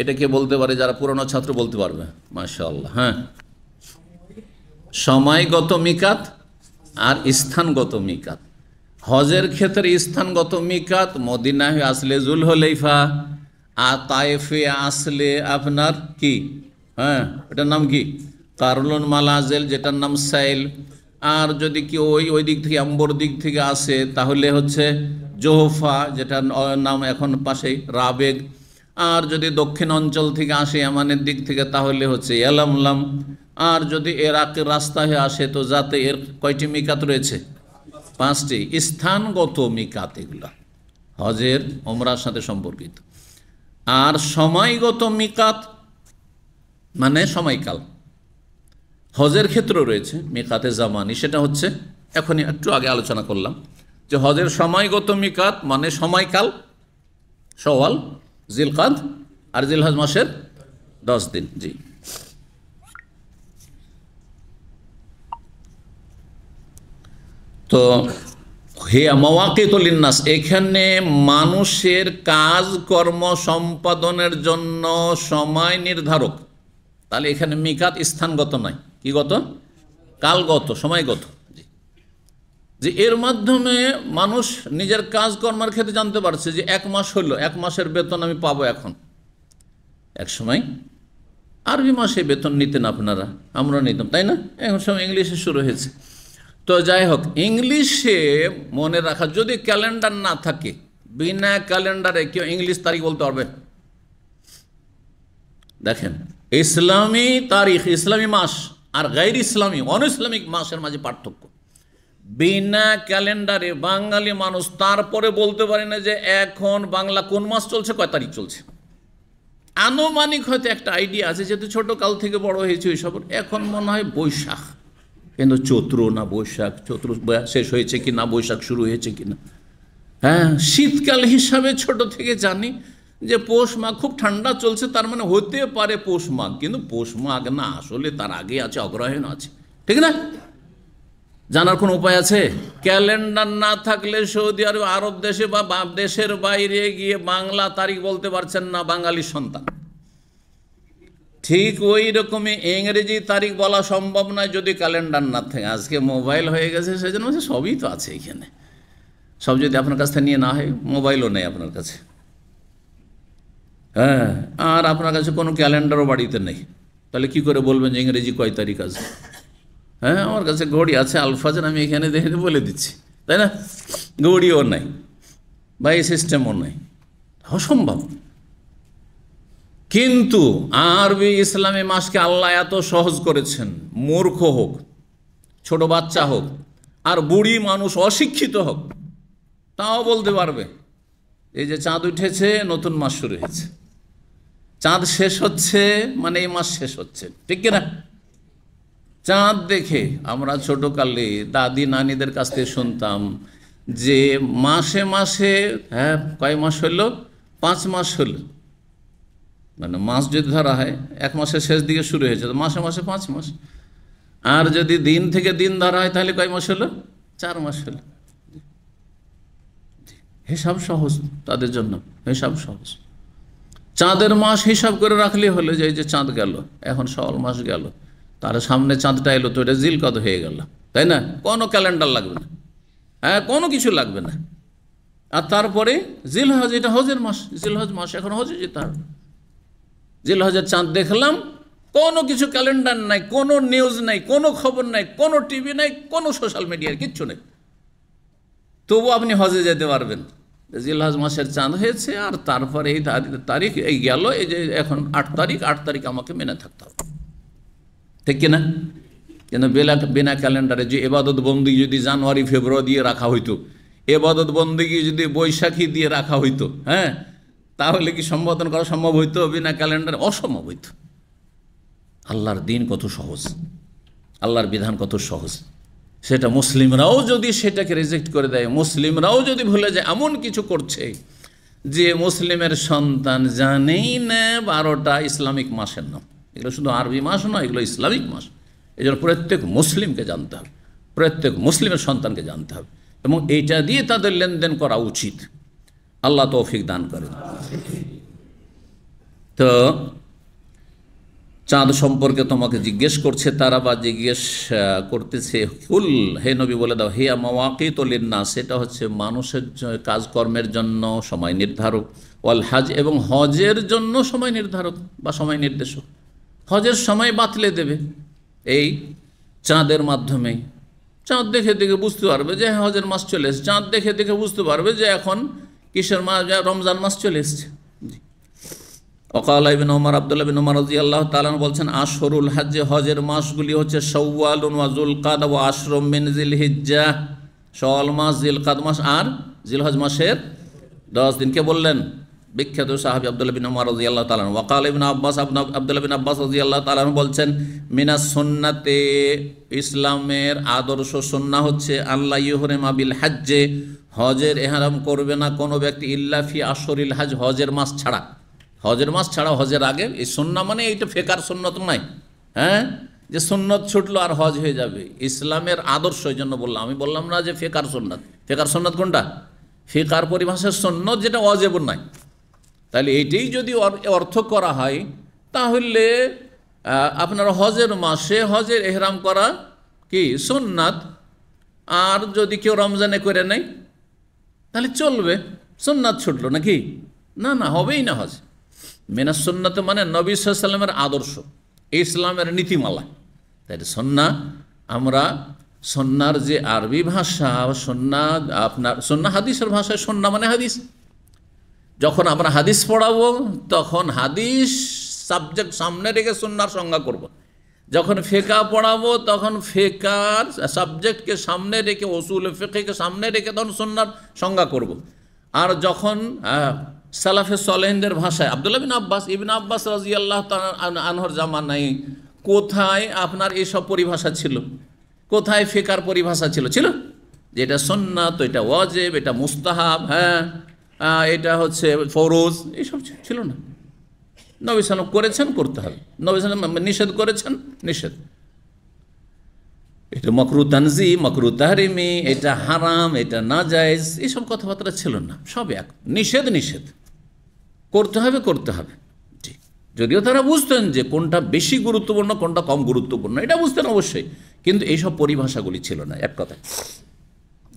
এটাকে বলতে পারে যারা পুরনো ছাত্র বলতে পারবে মাশাল্লাহ হ্যাঁ সময়গত মিকাত আর স্থানগত মিকাত হজের ক্ষেত্রে স্থানগত মিকাত মদিনায় আসলে জুল হলেইফা আর তায়েফে আসলে আপনার কি হ্যাঁ এটার নাম কি তারুলন মালাজেল যেটার নাম সাইল আর যদি কেউ ওই ওই দিক থেকে আম্বর দিক থেকে আসে তাহলে হচ্ছে জোহফা যেটার নাম এখন পাশেই রাবেগ আর যদি দক্ষিণ অঞ্চল থেকে আসে এমানের দিক থেকে তাহলে হচ্ছে এলামলাম আর যদি এরাকের রাস্তা হয়ে আসে তো যাতে এর কয়টি মিকাত রয়েছে পাঁচটি স্থানগত মিকাত এগুলা হজের ওমরার সাথে সম্পর্কিত আর সময়গত মিকাত মানে সময়কাল হজের ক্ষেত্র রয়েছে মেকাতে জামানি সেটা হচ্ছে এখনই একটু আগে আলোচনা করলাম যে হজের সময়গত মিকাত মানে সময়কাল সওয়াল জিলকাদ আর জিলহাজ মাসের দশ দিন জি তো হেয়া মওয়াকিতলিন্নাস এখানে মানুষের কাজ কর্ম সম্পাদনের জন্য সময় নির্ধারক তাহলে এখানে মিকাত স্থানগত নয় কি গত কালগত সময়গত যে এর মাধ্যমে মানুষ নিজের কাজকর্মের ক্ষেত্রে জানতে পারছে যে এক মাস হলো এক মাসের বেতন আমি পাবো এখন এক সময় আরবি মাসে বেতন নিতেন আপনারা আমরা নিতাম তাই না এখন সময় ইংলিশে শুরু হয়েছে তো যাই হোক ইংলিশে মনে রাখা যদি ক্যালেন্ডার না থাকে বিনা ক্যালেন্ডারে কেউ ইংলিশ তারিখ বলতে পারবে দেখেন ইসলামী তারিখ ইসলামী মাস আর গাইর ইসলামী ইসলামিক মাসের মাঝে পার্থক্য বিনা ক্যালেন্ডারে বাঙালি মানুষ তারপরে বলতে পারে না যে এখন বাংলা কোন মাস চলছে কয় তারিখ চলছে আনুমানিক হয়তো একটা আইডিয়া আছে যেহেতু ছোট কাল থেকে বড় হয়েছে ওই সব এখন মনে হয় বৈশাখ কিন্তু চৈত্র না বৈশাখ চৈত্র শেষ হয়েছে কি না বৈশাখ শুরু হয়েছে কি না হ্যাঁ শীতকাল হিসাবে ছোট থেকে জানি যে পৌষ মাঘ খুব ঠান্ডা চলছে তার মানে হতে পারে পৌষ মাঘ কিন্তু পৌষ মাঘ না আসলে তার আগে আছে অগ্রহায়ণ আছে ঠিক না জানার কোনো উপায় আছে ক্যালেন্ডার না থাকলে সৌদি আরব আরব দেশে বা দেশের বাইরে গিয়ে বাংলা তারিখ বলতে পারছেন না বাঙালির সন্তান ঠিক ওই রকমই ইংরেজি তারিখ বলা সম্ভব নয় যদি ক্যালেন্ডার না থাকে আজকে মোবাইল হয়ে গেছে সেজন্য সবই তো আছে এখানে সব যদি আপনার কাছ থেকে নিয়ে না হয় মোবাইলও নেই আপনার কাছে হ্যাঁ আর আপনার কাছে কোনো ক্যালেন্ডারও বাড়িতে নেই তাহলে কি করে বলবেন যে ইংরেজি কয় তারিখ আছে হ্যাঁ আমার কাছে ঘড়ি আছে আলফাজের আমি এখানে দেখে বলে দিচ্ছি তাই না ঘড়িও নাই বা এই সিস্টেমও নাই অসম্ভব কিন্তু আরবি ইসলামী মাসকে আল্লাহ এত সহজ করেছেন মূর্খ হোক ছোট বাচ্চা হোক আর বুড়ি মানুষ অশিক্ষিত হোক তাও বলতে পারবে এই যে চাঁদ উঠেছে নতুন মাস শুরু হয়েছে চাঁদ শেষ হচ্ছে মানে এই মাস শেষ হচ্ছে ঠিক কিনা চাঁদ দেখে আমরা ছোটোকালে দাদি নানিদের কাছ থেকে শুনতাম যে মাসে মাসে হ্যাঁ কয় মাস হলো পাঁচ মাস হলো মানে মাস যদি ধরা হয় এক মাসের শেষ দিকে শুরু হয়েছে তো মাসে মাসে পাঁচ মাস আর যদি দিন থেকে দিন ধরা হয় তাহলে কয় মাস হলো চার মাস হলো হিসাব সহজ তাদের জন্য হিসাব সহজ চাঁদের মাস হিসাব করে রাখলে হলে যে যে চাঁদ গেল এখন সওয়াল মাস গেল তার সামনে চাঁদটা এলো তো এটা জিল কত হয়ে গেল তাই না কোনো ক্যালেন্ডার লাগবে না হ্যাঁ কোনো কিছু লাগবে না আর তারপরে জিল হজ এটা হজের মাস জিল হজ মাস এখন হজে যেতে তার জিল হজের চাঁদ দেখলাম কোনো কিছু ক্যালেন্ডার নাই কোনো নিউজ নাই কোনো খবর নাই কোনো টিভি নাই কোনো সোশ্যাল মিডিয়ার কিচ্ছু নেই তবু আপনি হজে যেতে পারবেন জিলহাজ মাসের চাঁদ হয়েছে আর তারপরে এই তারিখ এই গেল এই যে এখন আট তারিখ আট তারিখ আমাকে মেনে থাকতে হবে ঠিক কিনা কিন্তু বেলা বিনা ক্যালেন্ডারে যে এবাদত বন্দি যদি জানুয়ারি ফেব্রুয়ারি দিয়ে রাখা হইতো এবাদত বন্দিকে যদি বৈশাখী দিয়ে রাখা হইতো হ্যাঁ তাহলে কি সম্বোধন করা সম্ভব হইতো বিনা ক্যালেন্ডার অসম্ভব হইতো আল্লাহর দিন কত সহজ আল্লাহর বিধান কত সহজ সেটা মুসলিমরাও যদি সেটাকে রিজেক্ট করে দেয় মুসলিমরাও যদি ভুলে যায় এমন কিছু করছে যে মুসলিমের সন্তান জানেই না বারোটা ইসলামিক মাসের নাম এগুলো শুধু আরবি মাস নয় এগুলো ইসলামিক মাস এই জন্য প্রত্যেক মুসলিমকে জানতে হবে প্রত্যেক মুসলিমের সন্তানকে জানতে হবে এবং এইটা দিয়ে তাদের লেনদেন করা উচিত আল্লাহ তৌফিক দান করেন তো চাঁদ সম্পর্কে তোমাকে জিজ্ঞেস করছে তারা বা জিজ্ঞেস করতেছে ফুল হে নবী বলে দাও হে আমাকে তোলেন না সেটা হচ্ছে মানুষের কাজকর্মের জন্য সময় নির্ধারক ওয়াল হাজ এবং হজের জন্য সময় নির্ধারক বা সময় নির্দেশক হজের সময় বাতলে দেবে এই চাঁদের মাধ্যমে চাঁদ দেখে দেখে বুঝতে পারবে যে হ্যাঁ, হজের মাস চলে এসছে চাঁদ দেখে দেখে বুঝতে পারবে যে এখন কিসের মাস রমজান মাস চলে এসছে অকাল ইবিন ওমর আবদুল্লাহ বিন ওমর রাজি আল্লাহ তালান বলছেন আশরুল হাজ্জে হজের মাসগুলি হচ্ছে সওয়াল ওয়াজুল কাদ ও আশরম মিন জিল হিজ্জা সওয়াল মাস জিল কাদ মাস আর জিল হজ মাসের দশ দিনকে বললেন বিখ্যাত সাহাবি আবদুল্লাহ বিন ওমর রাজি আল্লাহ তালান ওয়াকাল ইবিন আব্বাস আবদুল্লাহ বিন আব্বাস রাজি আল্লাহ তালান বলছেন মিনা সন্নাতে ইসলামের আদর্শ সন্না হচ্ছে আল্লাহ ইহরেমা আবিল হাজ্জে হজের এহারাম করবে না কোনো ব্যক্তি ইল্লাফি আশরিল হাজ হজের মাস ছাড়া হজের মাস ছাড়া হজের আগে এই সন্না মানে এইটা ফেকার সন্ন্যত নাই হ্যাঁ যে সন্ন্যত ছুটলো আর হজ হয়ে যাবে ইসলামের আদর্শ এই জন্য বললাম আমি বললাম না যে ফেকার সন্ন্যত ফেকার সন্ন্যত কোনটা ফেকার পরিভাষার সন্ন্যত যেটা অজেব নাই তাহলে এইটাই যদি অর্থ করা হয় তাহলে আপনার হজের মাসে হজের এহরাম করা কি সোননাথ আর যদি কেউ রমজানে করে নেয় তাহলে চলবে সোননাথ ছুটলো নাকি না না হবেই না হজ মেনা সন্ন্যত মানে নবী সাল্লামের আদর্শ ইসলামের নীতিমালা তাই সন্না আমরা সন্ন্যার যে আরবি ভাষা সন্না আপনার সন্না হাদিসের ভাষায় সন্না মানে হাদিস যখন আমরা হাদিস পড়াবো তখন হাদিস সাবজেক্ট সামনে রেখে সন্ন্যার সংজ্ঞা করব। যখন ফেকা পড়াবো তখন ফেকার সাবজেক্টকে সামনে রেখে ওসুল ফেকেকে সামনে রেখে তখন সন্ন্যার সংজ্ঞা করব। আর যখন সালাফে সলেহদের ভাষায় আবদুল্লাহ বিন আব্বাস ইবিন আব্বাস রাজি আল্লাহ আনহর জামানাই কোথায় আপনার এইসব পরিভাষা ছিল কোথায় ফেকার পরিভাষা ছিল ছিল যে এটা সন্ন্যাত এটা ওয়াজেব এটা মুস্তাহাব হ্যাঁ এটা হচ্ছে ফরোজ এইসব ছিল না নবী সালাম করেছেন করতে হবে নবী সালাম নিষেধ করেছেন নিষেধ এটা মকরু তানজি মকরু তাহরিমি এটা হারাম এটা নাজাইজ এইসব কথাবার্তা ছিল না সব এক নিষেধ নিষেধ করতে হবে করতে হবে যদিও তারা বুঝতেন যে কোনটা বেশি গুরুত্বপূর্ণ কোনটা কম গুরুত্বপূর্ণ এটা বুঝতেন অবশ্যই কিন্তু এইসব পরিভাষাগুলি ছিল না এক কথা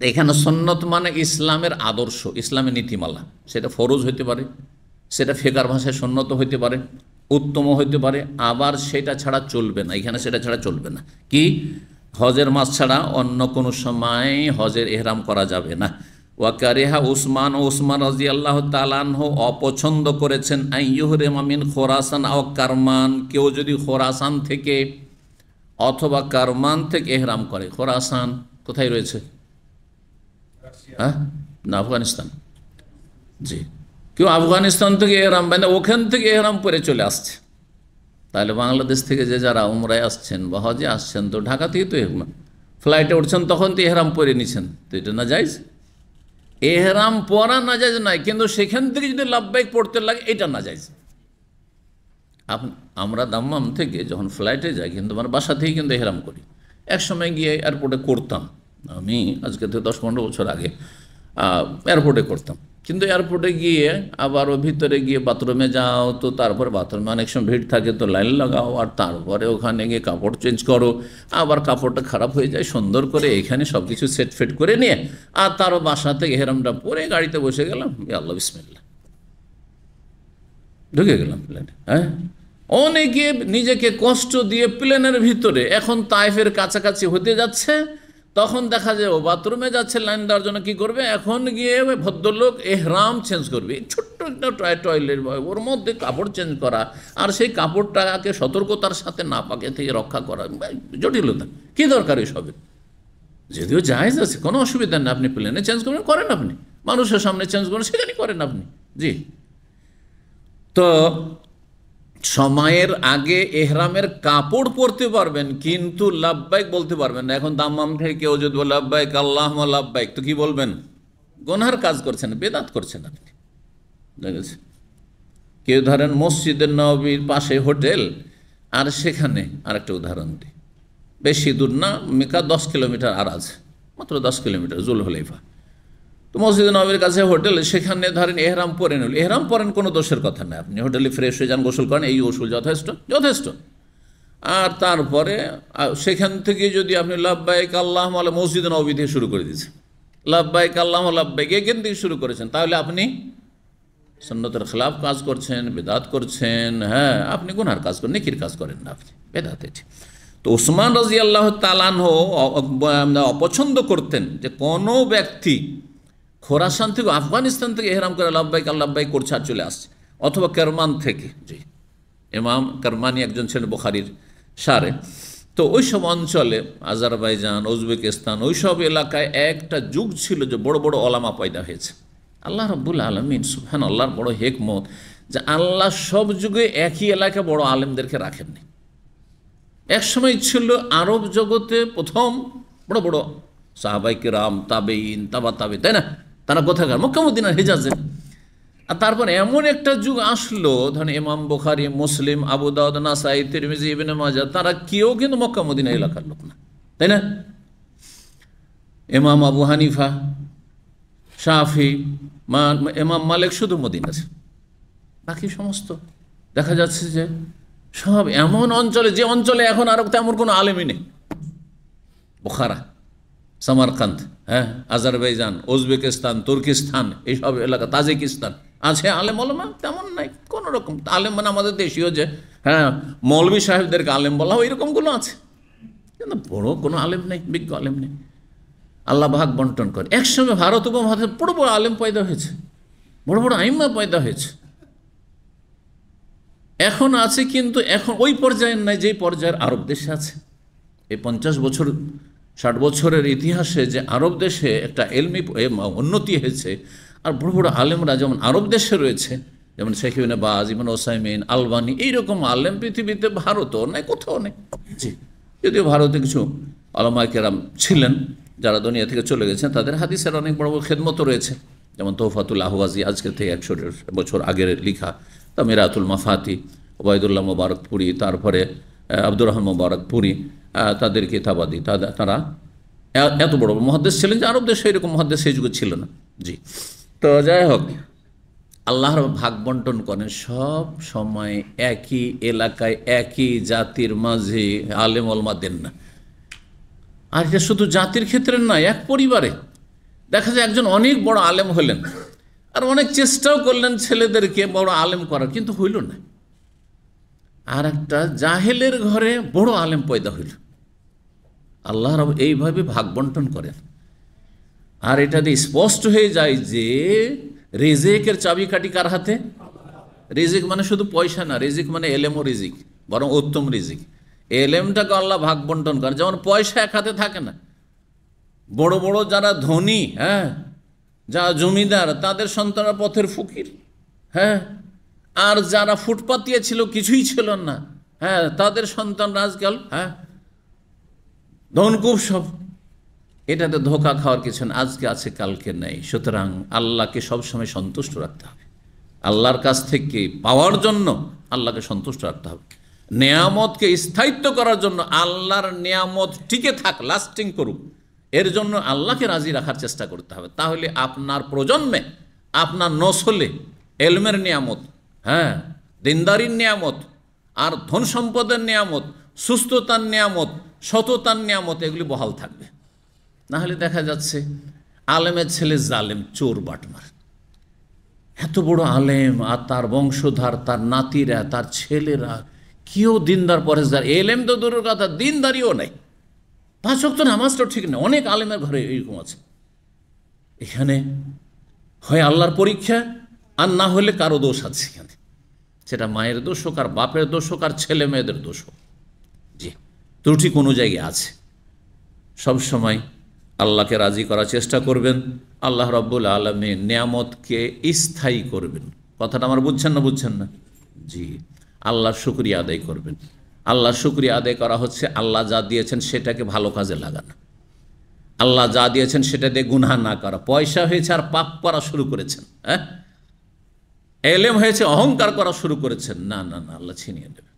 এখানে সন্ন্যত মানে ইসলামের আদর্শ ইসলামের নীতিমালা সেটা ফরজ হইতে পারে সেটা ফেকার ভাষায় সন্ন্যত হইতে পারে উত্তম হইতে পারে আবার সেটা ছাড়া চলবে না এখানে সেটা ছাড়া চলবে না কি হজের মাস ছাড়া অন্য কোনো সময় হজের এহরাম করা যাবে না ওয়াকারেহা উসমান ও উসমান রাজি আল্লাহ তালানহ অপছন্দ করেছেন আইহরে মামিন খোরাসান ও কারমান কেউ যদি খোরাসান থেকে অথবা কারমান থেকে এহরাম করে খোরাসান কোথায় রয়েছে হ্যাঁ না আফগানিস্তান জি কেউ আফগানিস্তান থেকে এহরাম মানে ওখান থেকে এহরাম পরে চলে আসছে তাহলে বাংলাদেশ থেকে যে যারা উমরায় আসছেন বা হজে আসছেন তো ঢাকা থেকে তো ফ্লাইটে উঠছেন তখন তো এহরাম পরে নিছেন তো এটা না যাইছে এহরাম পরা নাজাইজ নয় কিন্তু সেখান থেকে যদি লাভবাহিক পড়তে লাগে এটা আপ আমরা দাম্মাম থেকে যখন ফ্লাইটে যাই কিন্তু আমার মানে বাসা থেকেই কিন্তু এহরাম করি এক সময় গিয়ে এয়ারপোর্টে করতাম আমি আজকে তো দশ পনেরো বছর আগে এয়ারপোর্টে করতাম কিন্তু এয়ারপোর্টে গিয়ে আবার ও ভিতরে গিয়ে বাথরুমে যাও তো তারপর বাথরুমে অনেক সময় ভিড় থাকে তো লাইন লাগাও আর তারপরে ওখানে গিয়ে কাপড় চেঞ্জ করো আবার কাপড়টা খারাপ হয়ে যায় সুন্দর করে এখানে সব কিছু সেট ফেট করে নিয়ে আর তারও বাসা থেকে হেরামটা পরে গাড়িতে বসে গেলাম আল্লাহ বিসমিল্লা ঢুকে গেলাম প্লেনে হ্যাঁ অনেকে নিজেকে কষ্ট দিয়ে প্লেনের ভিতরে এখন তাইফের কাছাকাছি হতে যাচ্ছে তখন দেখা যায় ও বাথরুমে যাচ্ছে লাইন দেওয়ার জন্য কী করবে এখন গিয়ে ওই ভদ্রলোক এহরাম চেঞ্জ করবে ছোট্ট একটা টয় টয়লেট ওর মধ্যে কাপড় চেঞ্জ করা আর সেই কাপড়টাকে সতর্কতার সাথে না পাকে থেকে রক্ষা করা জটিলতা কী দরকার এসবের যদিও যাই আছে কোনো অসুবিধা নেই আপনি প্লেনে চেঞ্জ করবেন করেন আপনি মানুষের সামনে চেঞ্জ করেন সেখানে করেন আপনি জি তো সময়ের আগে এহরামের কাপড় পরতে পারবেন কিন্তু লাভবাহিক বলতে পারবেন না এখন দাম্মাম থেকে কেউ যদি লাভবাইক আল্লাহ লাভবাইক তো কি বলবেন গোনার কাজ করছেন বেদাত করছেন আপনি কেউ ধরেন মসজিদের নবীর পাশে হোটেল আর সেখানে আরেকটা উদাহরণ দিই বেশি দূর না মেকা দশ কিলোমিটার আর আছে মাত্র দশ কিলোমিটার জুল হলেইফা মসজিদ নবীর কাছে হোটেল সেখানে ধরেন এহরাম পরে নিল এহরাম পরেন কোনো দোষের কথা নেই আপনি হোটেলে ফ্রেশ হয়ে যান গোসল করেন এই ওসুল যথেষ্ট যথেষ্ট আর তারপরে সেখান থেকে যদি আপনি বাইক আল্লাহ আল্লাহ মসজিদ নবী দিয়ে শুরু করে দিয়েছেন বাইক আল্লাহ লাভবাইক এখান থেকে শুরু করেছেন তাহলে আপনি সন্ন্যতের খেলাফ কাজ করছেন বেদাত করছেন হ্যাঁ আপনি গুনার কাজ করেন নেকির কাজ করেন না আপনি বেদাতে তো ওসমান রাজি আল্লাহ তালানহ অপছন্দ করতেন যে কোনো ব্যক্তি খোরাসান থেকে আফগানিস্তান থেকে এহরাম করে লাভবাইক আল্লাহবাইক করছে আর চলে আসছে অথবা কেরমান থেকে জি এমাম কারমানি একজন ছিলেন বোখারির সারে তো ওইসব অঞ্চলে আজারবাইজান উজবেকিস্তান ওইসব এলাকায় একটা যুগ ছিল যে বড় বড় অলামা পয়দা হয়েছে আল্লাহ রব্বুল আলমিন সুফহান আল্লাহর বড় হেকমত যে আল্লাহ সব যুগে একই এলাকা বড় আলেমদেরকে রাখেননি এক সময় ছিল আরব জগতে প্রথম বড় বড় সাহাবাইকে রাম তাবেইন তাবা তাবে তাই না তারা কোথাকার মক্কামুদ্দিনার হেজাজে আর তারপর এমন একটা যুগ আসলো ধরেন ইমাম বুখারি মুসলিম আবু নাসাই তিরমিজি ইবিন মাজা তারা কেউ কিন্তু মক্কামুদ্দিনা এলাকার লোক না তাই না এমাম আবু হানিফা শাহি এমাম মালিক শুধু মদিনা বাকি সমস্ত দেখা যাচ্ছে যে সব এমন অঞ্চলে যে অঞ্চলে এখন আরো তেমন কোনো আলেমই নেই বোখারা সামারকান্দ হ্যাঁ আজারবাইজান উজবেকিস্তান তুর্কিস্তান এইসব এলাকা তাজিকিস্তান আছে আলেম আলমা তেমন নাই কোনো রকম আলেম মানে আমাদের দেশীয় যে হ্যাঁ মৌলবী সাহেবদেরকে আলেম বলা ওই রকমগুলো আছে কিন্তু বড় কোনো আলেম নেই বিজ্ঞ আলেম নেই আল্লাহ ভাগ বন্টন করে একসঙ্গে ভারত উপমহাদেশে বড় বড় আলেম পয়দা হয়েছে বড় বড় আইমা পয়দা হয়েছে এখন আছে কিন্তু এখন ওই পর্যায়ের নাই যেই পর্যায়ের আরব দেশে আছে এই পঞ্চাশ বছর ষাট বছরের ইতিহাসে যে আরব দেশে একটা এলমি উন্নতি হয়েছে আর বড় বড় আলেমরা যেমন আরব দেশে রয়েছে যেমন শেখ ইবিন বাজ ইমন ওসাইমিন আলবানি এইরকম আলেম পৃথিবীতে ভারতও নেই কোথাও নেই জি যদিও ভারতে কিছু আলমাইকেরাম ছিলেন যারা দুনিয়া থেকে চলে গেছেন তাদের হাদিসের অনেক বড় বড় খেদমতো রয়েছে যেমন তোহফাতুল আহওয়াজি আজকে থেকে একশো বছর আগের লেখা মিরাতুল মাফাতি ওবায়দুল্লাহ মুবারকপুরি তারপরে আব্দুর রহমান পুরী তাদের কিতাবাদি তাদের তারা এত বড় মহাদেশ ছিলেন যে আরব দেশে এরকম মহাদেশ সেই যুগে ছিল না জি তো যাই হোক আল্লাহর ভাগ বন্টন করেন সব সময় একই এলাকায় একই জাতির মাঝে আলেম অলমা দেন না আর এটা শুধু জাতির ক্ষেত্রে না এক পরিবারে দেখা যায় একজন অনেক বড় আলেম হলেন আর অনেক চেষ্টাও করলেন ছেলেদেরকে বড় আলেম করার কিন্তু হইল না আর একটা জাহেলের ঘরে বড় আলেম পয়দা হইল আল্লাহ রব এইভাবে ভাগ বন্টন করেন আর এটাতে স্পষ্ট হয়ে যায় যে রেজেকের চাবিকাঠি কার হাতে রেজিক মানে শুধু পয়সা না রেজিক মানে এলেমও রেজিক বরং উত্তম রেজিক এলেমটাকে আল্লাহ ভাগ বন্টন করে যেমন পয়সা এক হাতে থাকে না বড় বড় যারা ধনী হ্যাঁ যা জমিদার তাদের সন্তানরা পথের ফকির হ্যাঁ আর যারা ফুটপাতিয়া ছিল কিছুই ছিল না হ্যাঁ তাদের সন্তানরা আজকাল হ্যাঁ ধনকুব সব এটাতে ধোকা খাওয়ার কিছু না আজকে আছে কালকে নেই সুতরাং আল্লাহকে সবসময় সন্তুষ্ট রাখতে হবে আল্লাহর কাছ থেকে পাওয়ার জন্য আল্লাহকে সন্তুষ্ট রাখতে হবে নেয়ামতকে স্থায়িত্ব করার জন্য আল্লাহর নেয়ামত টিকে থাক লাস্টিং করুক এর জন্য আল্লাহকে রাজি রাখার চেষ্টা করতে হবে তাহলে আপনার প্রজন্মে আপনার নসলে এলমের নিয়ামত হ্যাঁ দিনদারির নিয়ামত আর ধন সম্পদের নিয়ামত সুস্থতার নিয়ামত সততার নিয়ামত এগুলি বহাল থাকবে নাহলে দেখা যাচ্ছে আলেমের ছেলে জালেম চোর বাটমার এত বড় আলেম আর তার বংশধার তার নাতিরা তার ছেলেরা কেউ দিনদার পরেজদার এলেম তো দূরের কথা দিনদারিও নেই পাঁচ তো নামাজটাও ঠিক নেই অনেক আলেমের ঘরে এরকম আছে এখানে হয় আল্লাহর পরীক্ষা আর না হলে কারো দোষ আছে এখানে সেটা মায়ের দোষ হোক আর বাপের দোষ হোক আর ছেলে মেয়েদের দোষ হোক জি ত্রুটি কোনো জায়গায় আছে সব সময় আল্লাহকে রাজি করার চেষ্টা করবেন আল্লাহ রব্বুল আলমী নিয়ামতকে স্থায়ী করবেন কথাটা আমার বুঝছেন না বুঝছেন না জি আল্লাহ শুক্রিয়া আদায় করবেন আল্লাহ শুক্রিয়া আদায় করা হচ্ছে আল্লাহ যা দিয়েছেন সেটাকে ভালো কাজে লাগানো আল্লাহ যা দিয়েছেন সেটা দিয়ে গুনহা না করা পয়সা হয়েছে আর পাপ করা শুরু করেছেন হ্যাঁ এলেম হয়েছে অহংকার করা শুরু করেছেন না না না আল্লাহ ছিনিয়ে দেবেন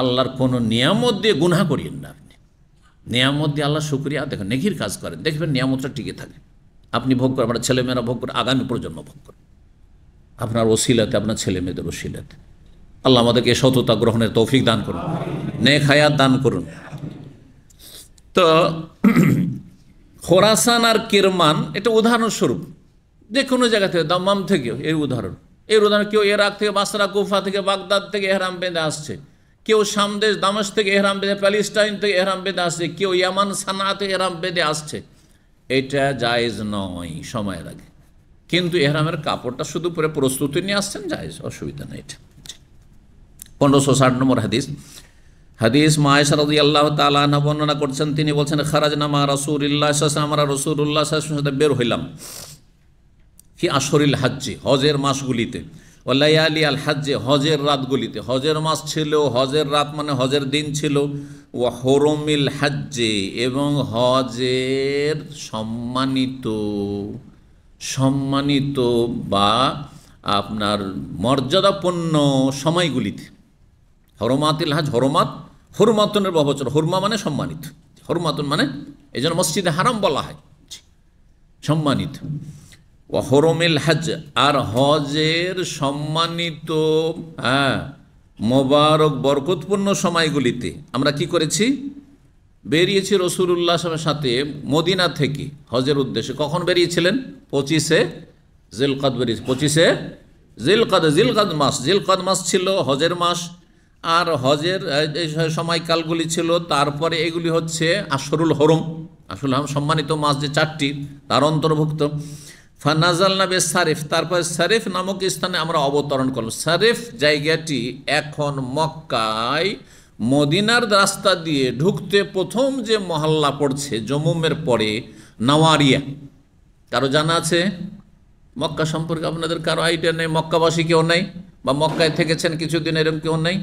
আল্লাহর কোনো নিয়ামত দিয়ে গুনা করিয়েন না আপনি নিয়ামত দিয়ে আল্লাহ শুক্রিয়া দেখেন নেঘির কাজ করেন দেখবেন নিয়ামতটা টিকে থাকে আপনি ভোগ করেন আপনার ছেলেমেয়েরা ভোগ করে আগামী প্রজন্ম ভোগ করে আপনার ওসিলাতে আপনার ছেলেমেয়েদের ওসিলাতে আল্লাহ আমাদেরকে সততা গ্রহণের তৌফিক দান করুন নেক হায়াত দান করুন তো খোরাসান আর কিরমান এটা উদাহরণস্বরূপ যে কোনো জায়গা থেকে দমাম থেকেও এর উদাহরণ এর উদাহরণ কেউ এরাক থেকে বাসরা কুফা থেকে বাগদাদ থেকে এহরাম বেঁধে আসছে কেউ সামদেশ দামস থেকে এহরাম বেঁধে প্যালিস্টাইন থেকে এহরাম বেঁধে আসছে কেউ ইয়ামান সানা থেকে এহরাম বেঁধে আসছে এটা জায়েজ নয় সময়ের আগে কিন্তু এহরামের কাপড়টা শুধু পরে প্রস্তুতি নিয়ে আসছেন জায়েজ অসুবিধা নেই এটা পনেরোশো ষাট নম্বর হাদিস হাদিস মায়েশারদি আল্লাহ তালানা বর্ণনা করছেন তিনি বলছেন খারাজ নামা রসুল্লাহ আমরা রসুল্লাহ সাথে বের হইলাম ফি আসরিল হাজ্জে হজের মাসগুলিতে ওলাইয়ালি আল হাজ্জে হজের রাতগুলিতে হজের মাস ছিল হজের রাত মানে হজের দিন ছিল ও হরমিল হাজ্জে এবং হজের সম্মানিত সম্মানিত বা আপনার মর্যাদাপূর্ণ সময়গুলিতে হরমাতিল হাজ হরমাত হরমাতনের বহবচর হরমা মানে সম্মানিত হরমাতন মানে এই জন্য মসজিদে হারাম বলা হয় সম্মানিত ওহরমিল হজ আর হজের সম্মানিত হ্যাঁ মোবারক বরকতপূর্ণ সময়গুলিতে আমরা কি করেছি বেরিয়েছি রসুল্লাহ সাথে মদিনা থেকে হজের উদ্দেশ্যে কখন বেরিয়েছিলেন পঁচিশে জিলকাদ বেরিয়েছে পঁচিশে জিলকাদ জিলকাদ মাস জিলকাদ মাস ছিল হজের মাস আর হজের সময়কালগুলি ছিল তারপরে এগুলি হচ্ছে আসরুল হরম আসরুল হরম সম্মানিত মাস যে চারটি তার অন্তর্ভুক্ত ফানাজাল নাবে শারিফ তারপরে সারেফ নামক স্থানে আমরা অবতরণ করলাম সারেফ জায়গাটি এখন মক্কায় মদিনার রাস্তা দিয়ে ঢুকতে প্রথম যে মহল্লা পড়ছে জমুমের পরে নাওয়ারিয়া কারো জানা আছে মক্কা সম্পর্কে আপনাদের কারো আইডিয়া নেই মক্কাবাসী কেউ নেই বা মক্কায় থেকেছেন কিছুদিন এরম কেউ নেই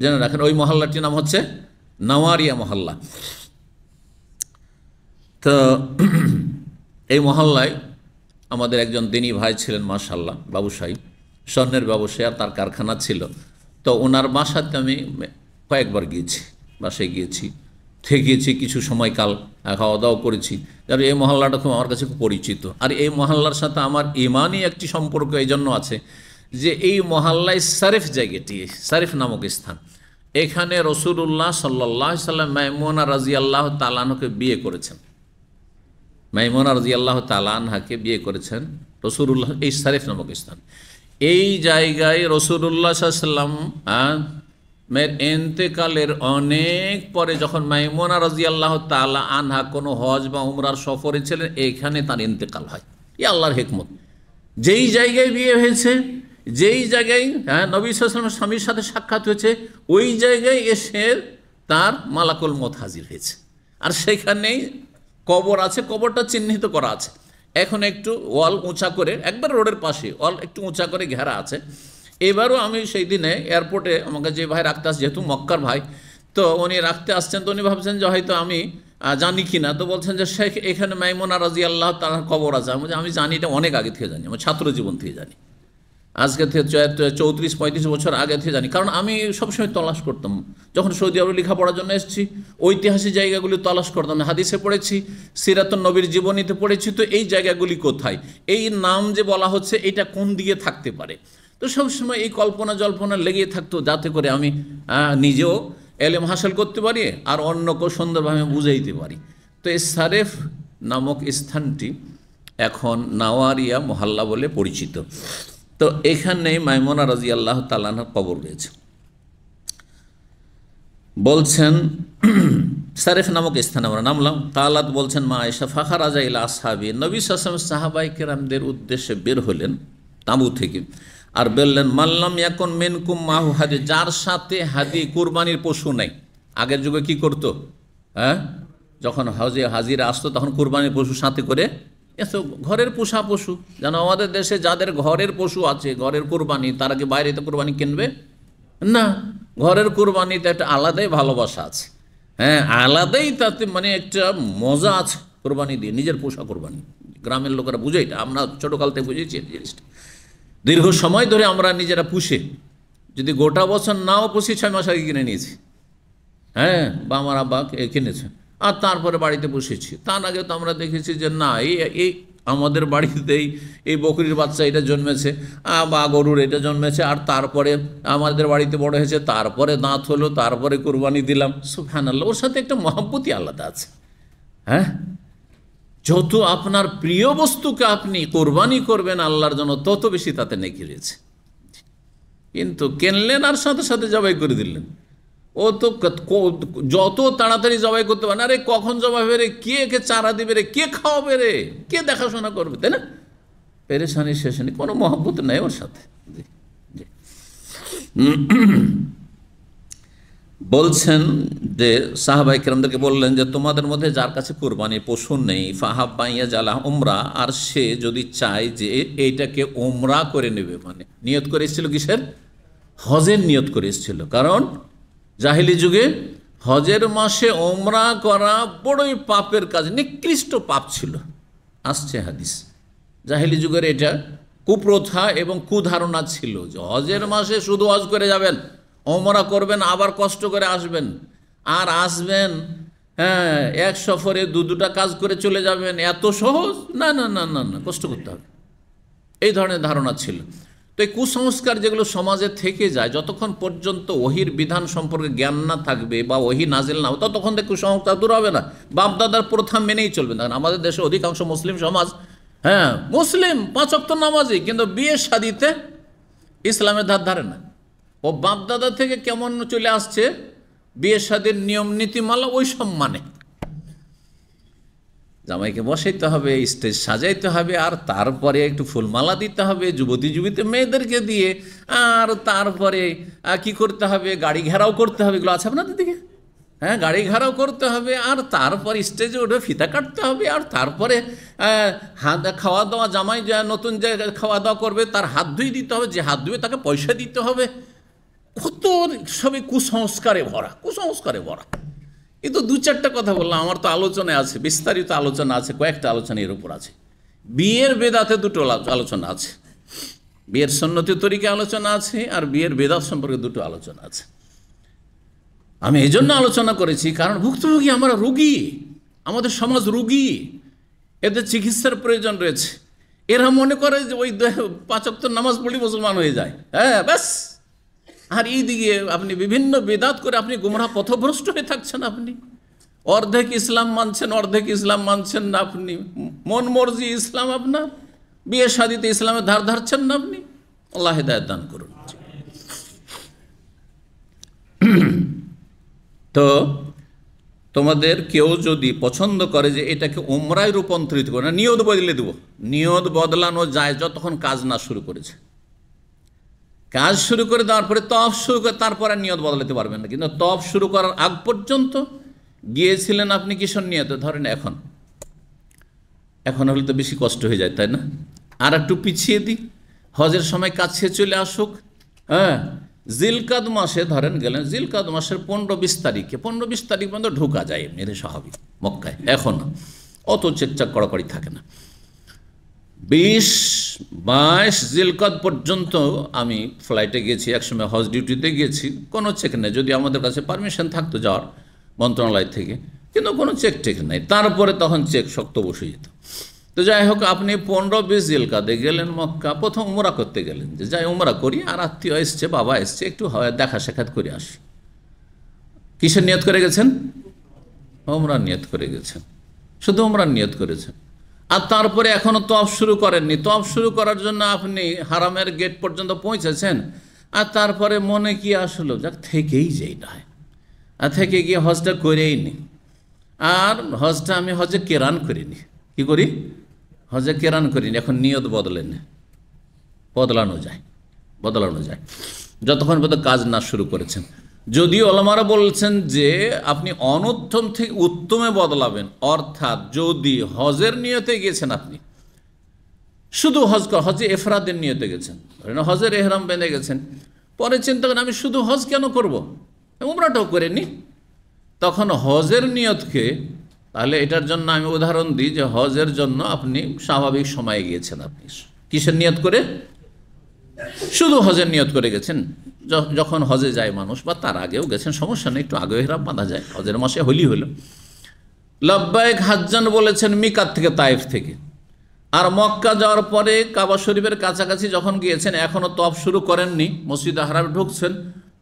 জেনে রাখেন ওই মহল্লাটির নাম হচ্ছে নাওয়ারিয়া মহল্লা তো এই মহল্লায় আমাদের একজন দিনী ভাই ছিলেন মাশাল্লাহ ব্যবসায়ী স্বর্ণের ব্যবসায় তার কারখানা ছিল তো ওনার বাসাতে আমি কয়েকবার গিয়েছি বাসায় গিয়েছি থেকেছি কিছু সময়কাল খাওয়া দাওয়া করেছি কারণ এই মহল্লাটা খুব আমার কাছে খুব পরিচিত আর এই মহল্লার সাথে আমার ইমানই একটি সম্পর্ক এই জন্য আছে যে এই মহল্লায় সারেফ জায়গাটি সারেফ নামক স্থান এখানে রসুল্লাহ সাল্লাহ সাল্লাম মাইমোনা রাজি আল্লাহ বিয়ে করেছেন মাইমোনা রাজি আল্লাহ তালানহাকে বিয়ে করেছেন রসুরুল্লাহ এই শারিফ নামক স্থান এই জায়গায় রসুরুল্লাহ সাল্লাম মের এন্তেকালের অনেক পরে যখন মাইমোনা রাজি আল্লাহ তালা আনহা কোনো হজ বা উমরার সফরে ছিলেন এইখানে তার এন্তেকাল হয় এ আল্লাহর হেকমত যেই জায়গায় বিয়ে হয়েছে যেই জায়গায় হ্যাঁ নবী সালামের স্বামীর সাথে সাক্ষাৎ হয়েছে ওই জায়গায় এসে তার মালাকুল মত হাজির হয়েছে আর সেখানেই কবর আছে কবরটা চিহ্নিত করা আছে এখন একটু ওয়াল উঁচা করে একবার রোডের পাশে ওয়াল একটু উঁচা করে ঘেরা আছে এবারও আমি সেই দিনে এয়ারপোর্টে আমাকে যে ভাই রাখতে আসছে যেহেতু মক্কার ভাই তো উনি রাখতে আসছেন তো উনি ভাবছেন যে হয়তো আমি জানি কি না তো বলছেন যে শেখ এখানে মাইমোনা রাজি আল্লাহ তার কবর আছে আমি জানি এটা অনেক আগে থেকে জানি আমার ছাত্র জীবন থেকে জানি আজকে থেকে চৌত্রিশ পঁয়ত্রিশ বছর আগে থেকে জানি কারণ আমি সবসময় তলাশ করতাম যখন সৌদি আরবে লেখাপড়ার জন্য এসেছি ঐতিহাসিক জায়গাগুলি তলাশ করতাম হাদিসে পড়েছি সিরাতন নবীর জীবনীতে পড়েছি তো এই জায়গাগুলি কোথায় এই নাম যে বলা হচ্ছে এটা কোন দিকে থাকতে পারে তো সবসময় এই কল্পনা জল্পনা লেগে থাকতো যাতে করে আমি নিজেও এলেম হাসিল করতে পারি আর অন্যকেও সুন্দরভাবে বুঝাইতে পারি তো এই সারেফ নামক স্থানটি এখন নাওয়ারিয়া মহল্লা বলে পরিচিত তো এখানে মাইমোনা রাজি আল্লাহ তালানার কবর রয়েছে বলছেন সারেফ নামক স্থানে আমরা নামলাম তালাত বলছেন মা আয়সা ফাখা রাজা ইলা সাহাবি নবী সাসম সাহাবাই কেরামদের উদ্দেশ্যে বের হলেন তাঁবু থেকে আর বললেন মাল্লাম এখন মেনকুম মাহু হাজি যার সাথে হাদি কুরবানির পশু নেই আগের যুগে কি করতো হ্যাঁ যখন হাজে হাজিরা আসতো তখন কুরবানির পশু সাথে করে এসো ঘরের পোষা পশু যেন আমাদের দেশে যাদের ঘরের পশু আছে ঘরের কোরবানি তারা কি বাইরে তো কোরবানি কিনবে না ঘরের কোরবানিতে একটা আলাদাই ভালোবাসা আছে হ্যাঁ আলাদাই তাতে মানে একটা মজা আছে কোরবানি দিয়ে নিজের পোষা কোরবানি গ্রামের লোকেরা বুঝে এটা আমরা ছোটোকাল থেকে বুঝেছি জিনিসটা দীর্ঘ সময় ধরে আমরা নিজেরা পুষে যদি গোটা বছর নাও পুষি ছয় মাস আগে কিনে নিয়েছি হ্যাঁ বা আমার আব্বা কিনেছে আর তারপরে বাড়িতে বসেছি তার আগে তো আমরা দেখেছি যে না এই এই আমাদের বাড়িতেই এই বকরির বাচ্চা এটা জন্মেছে বা গরুর এটা জন্মেছে আর তারপরে আমাদের বাড়িতে বড় হয়েছে তারপরে দাঁত হলো তারপরে কোরবানি দিলাম সুফহান আল্লাহ ওর সাথে একটা মহাব্বতি আলাদা আছে হ্যাঁ যত আপনার প্রিয় বস্তুকে আপনি কোরবানি করবেন আল্লাহর জন্য তত বেশি তাতে নেকি রয়েছে কিন্তু কেনলেন আর সাথে সাথে জবাই করে দিলেন ও তো যত তাড়াতাড়ি জবাই করতে পারে আরে কখন জবাই হবে রে কে কে চারা দিবে রে কে খাওয়াবে রে কে দেখাশোনা করবে তাই না পেরেশানি শেষ নেই কোনো মহব্বত নেই ওর সাথে বলছেন যে সাহাবাই কিরমদেরকে বললেন যে তোমাদের মধ্যে যার কাছে কোরবানি পশু নেই বাইয়া জালা ওমরা আর সে যদি চায় যে এইটাকে ওমরা করে নেবে মানে নিয়ত করে এসেছিল কিসের হজের নিয়ত করে এসেছিল কারণ জাহিলি যুগে হজের মাসে ওমরা করা বড়ই পাপের কাজ নিকৃষ্ট পাপ ছিল আসছে হাদিস জাহিলি যুগের এটা কুপ্রথা এবং কুধারণা ছিল যে হজের মাসে শুধু হজ করে যাবেন ওমরা করবেন আবার কষ্ট করে আসবেন আর আসবেন হ্যাঁ এক সফরে দু দুটা কাজ করে চলে যাবেন এত সহজ না না না না না কষ্ট করতে হবে এই ধরনের ধারণা ছিল তো এই কুসংস্কার যেগুলো সমাজে থেকে যায় যতক্ষণ পর্যন্ত ওহির বিধান সম্পর্কে জ্ঞান না থাকবে বা ওহি নাজেল না হবে ততক্ষণ থেকে কুসংস্কার দূর হবে না বাপদাদার প্রথা মেনেই চলবে না আমাদের দেশে অধিকাংশ মুসলিম সমাজ হ্যাঁ মুসলিম পাঁচক্ত নামাজি কিন্তু বিয়ে শাদিতে ইসলামের ধার ধারে না ও বাপদাদা থেকে কেমন চলে আসছে বিয়ে শাদির নিয়ম নীতিমালা ওই সম্মানে জামাইকে বসাইতে হবে স্টেজ সাজাইতে হবে আর তারপরে একটু ফুলমালা দিতে হবে যুবতী যুবতী মেয়েদেরকে দিয়ে আর তারপরে কি করতে হবে গাড়ি ঘেরাও করতে হবে এগুলো আছে আপনাদের দিকে হ্যাঁ গাড়ি ঘেরাও করতে হবে আর তারপর স্টেজে উঠে ফিতা কাটতে হবে আর তারপরে হাত খাওয়া দাওয়া জামাই যা নতুন যে খাওয়া দাওয়া করবে তার হাত ধুয়ে দিতে হবে যে হাত ধুয়ে তাকে পয়সা দিতে হবে কত সবই কুসংস্কারে ভরা কুসংস্কারে ভরা এ তো দু চারটা কথা বললাম আমার তো আলোচনা আছে বিস্তারিত আলোচনা আছে কয়েকটা আলোচনা এর উপর আছে বিয়ের বেদাতে দুটো আলোচনা আছে বিয়ের সন্ন্যতি তরিকে আলোচনা আছে আর বিয়ের বেদাত সম্পর্কে দুটো আলোচনা আছে আমি এই জন্য আলোচনা করেছি কারণ ভুক্তভোগী আমরা রুগী আমাদের সমাজ রুগী এদের চিকিৎসার প্রয়োজন রয়েছে এরা মনে করে যে ওই পাঁচক্ত নামাজ পড়ি মুসলমান হয়ে যায় হ্যাঁ ব্যাস আর দিকে আপনি বিভিন্ন বেদাত করে আপনি গুমরা পথভ্রষ্ট হয়ে থাকছেন আপনি অর্ধেক ইসলাম মানছেন অর্ধেক ইসলাম মানছেন না আপনি মন মর্জি ইসলাম আপনার বিয়ে শাদিতে ইসলামের ধার ধারছেন না আপনি আল্লাহ হেদায়ত দান করুন তো তোমাদের কেউ যদি পছন্দ করে যে এটাকে ওমরায় রূপান্তরিত করে না নিয়ত বদলে দেবো নিয়ত বদলানো যায় যতক্ষণ কাজ না শুরু করেছে কাজ শুরু করে দেওয়ার পরে তফ শুরু করে তারপরে নিয়ত বদলাতে পারবেন না কিন্তু তফ শুরু করার আগ পর্যন্ত গিয়েছিলেন আপনি কিশোর নিয়ত ধরেন এখন এখন হলে তো বেশি কষ্ট হয়ে যায় তাই না আর একটু পিছিয়ে দিই হজের সময় কাছে চলে আসুক হ্যাঁ জিলকাদ মাসে ধরেন গেলেন জিলকাদ মাসের পনেরো বিশ তারিখে পনেরো বিশ তারিখ পর্যন্ত ঢোকা যায় এমনিতে স্বাভাবিক মক্কায় এখন অত চেকচাক কড়াকড়ি থাকে না বিশ বাইশ জিলকদ পর্যন্ত আমি ফ্লাইটে গেছি একসময় হজ ডিউটিতে গেছি কোনো চেক নেই যদি আমাদের কাছে পারমিশন থাকতো যাওয়ার মন্ত্রণালয় থেকে কিন্তু কোনো চেক টেক নেই তারপরে তখন চেক শক্ত বসে যেত তো যাই হোক আপনি পনেরো বিশ জিলকাদে গেলেন মক্কা প্রথম উমরা করতে গেলেন যে যাই উমরা করি আর আত্মীয় এসছে বাবা এসছে একটু হয় দেখা সাক্ষাৎ করে আসি কিসের নিয়ত করে গেছেন উমরা নিয়ত করে গেছেন শুধু উমরা নিয়ত করেছেন আর তারপরে এখনও তফ শুরু করেননি তফ শুরু করার জন্য আপনি হারামের গেট পর্যন্ত পৌঁছেছেন আর তারপরে মনে কি আসলো যাক থেকেই যেই না আর থেকে গিয়ে হজটা করেই নি আর হজটা আমি হজে কেরান করিনি কি করি হজে কেরান করিনি এখন নিয়ত বদলেন বদলানো যায় বদলানো যায় যতক্ষণ পর্যন্ত কাজ না শুরু করেছেন যদিও ওলামারা বলছেন যে আপনি অনুত্তম থেকে উত্তমে বদলাবেন অর্থাৎ যদি হজের নিয়তে গেছেন আপনি শুধু হজ হজে এফরাদের নিয়তে গেছেন ধরেন হজের এহরাম বেঁধে গেছেন পরে চিন্তা করেন আমি শুধু হজ কেন করব উমরাটাও করে নি তখন হজের নিয়তকে তাহলে এটার জন্য আমি উদাহরণ দিই যে হজের জন্য আপনি স্বাভাবিক সময়ে গিয়েছেন আপনি কিসের নিয়ত করে শুধু হজের নিয়ত করে গেছেন যখন হজে যায় মানুষ বা তার আগেও গেছেন সমস্যা নেই একটু আগেও হেরাম বাঁধা যায় হজের মাসে হলি হলো লব্বায়ক হাজান বলেছেন মিকাত থেকে তাইফ থেকে আর মক্কা যাওয়ার পরে কাবা শরীফের কাছাকাছি যখন গিয়েছেন এখনও তপ শুরু করেননি মসজিদ আহরাম ঢুকছেন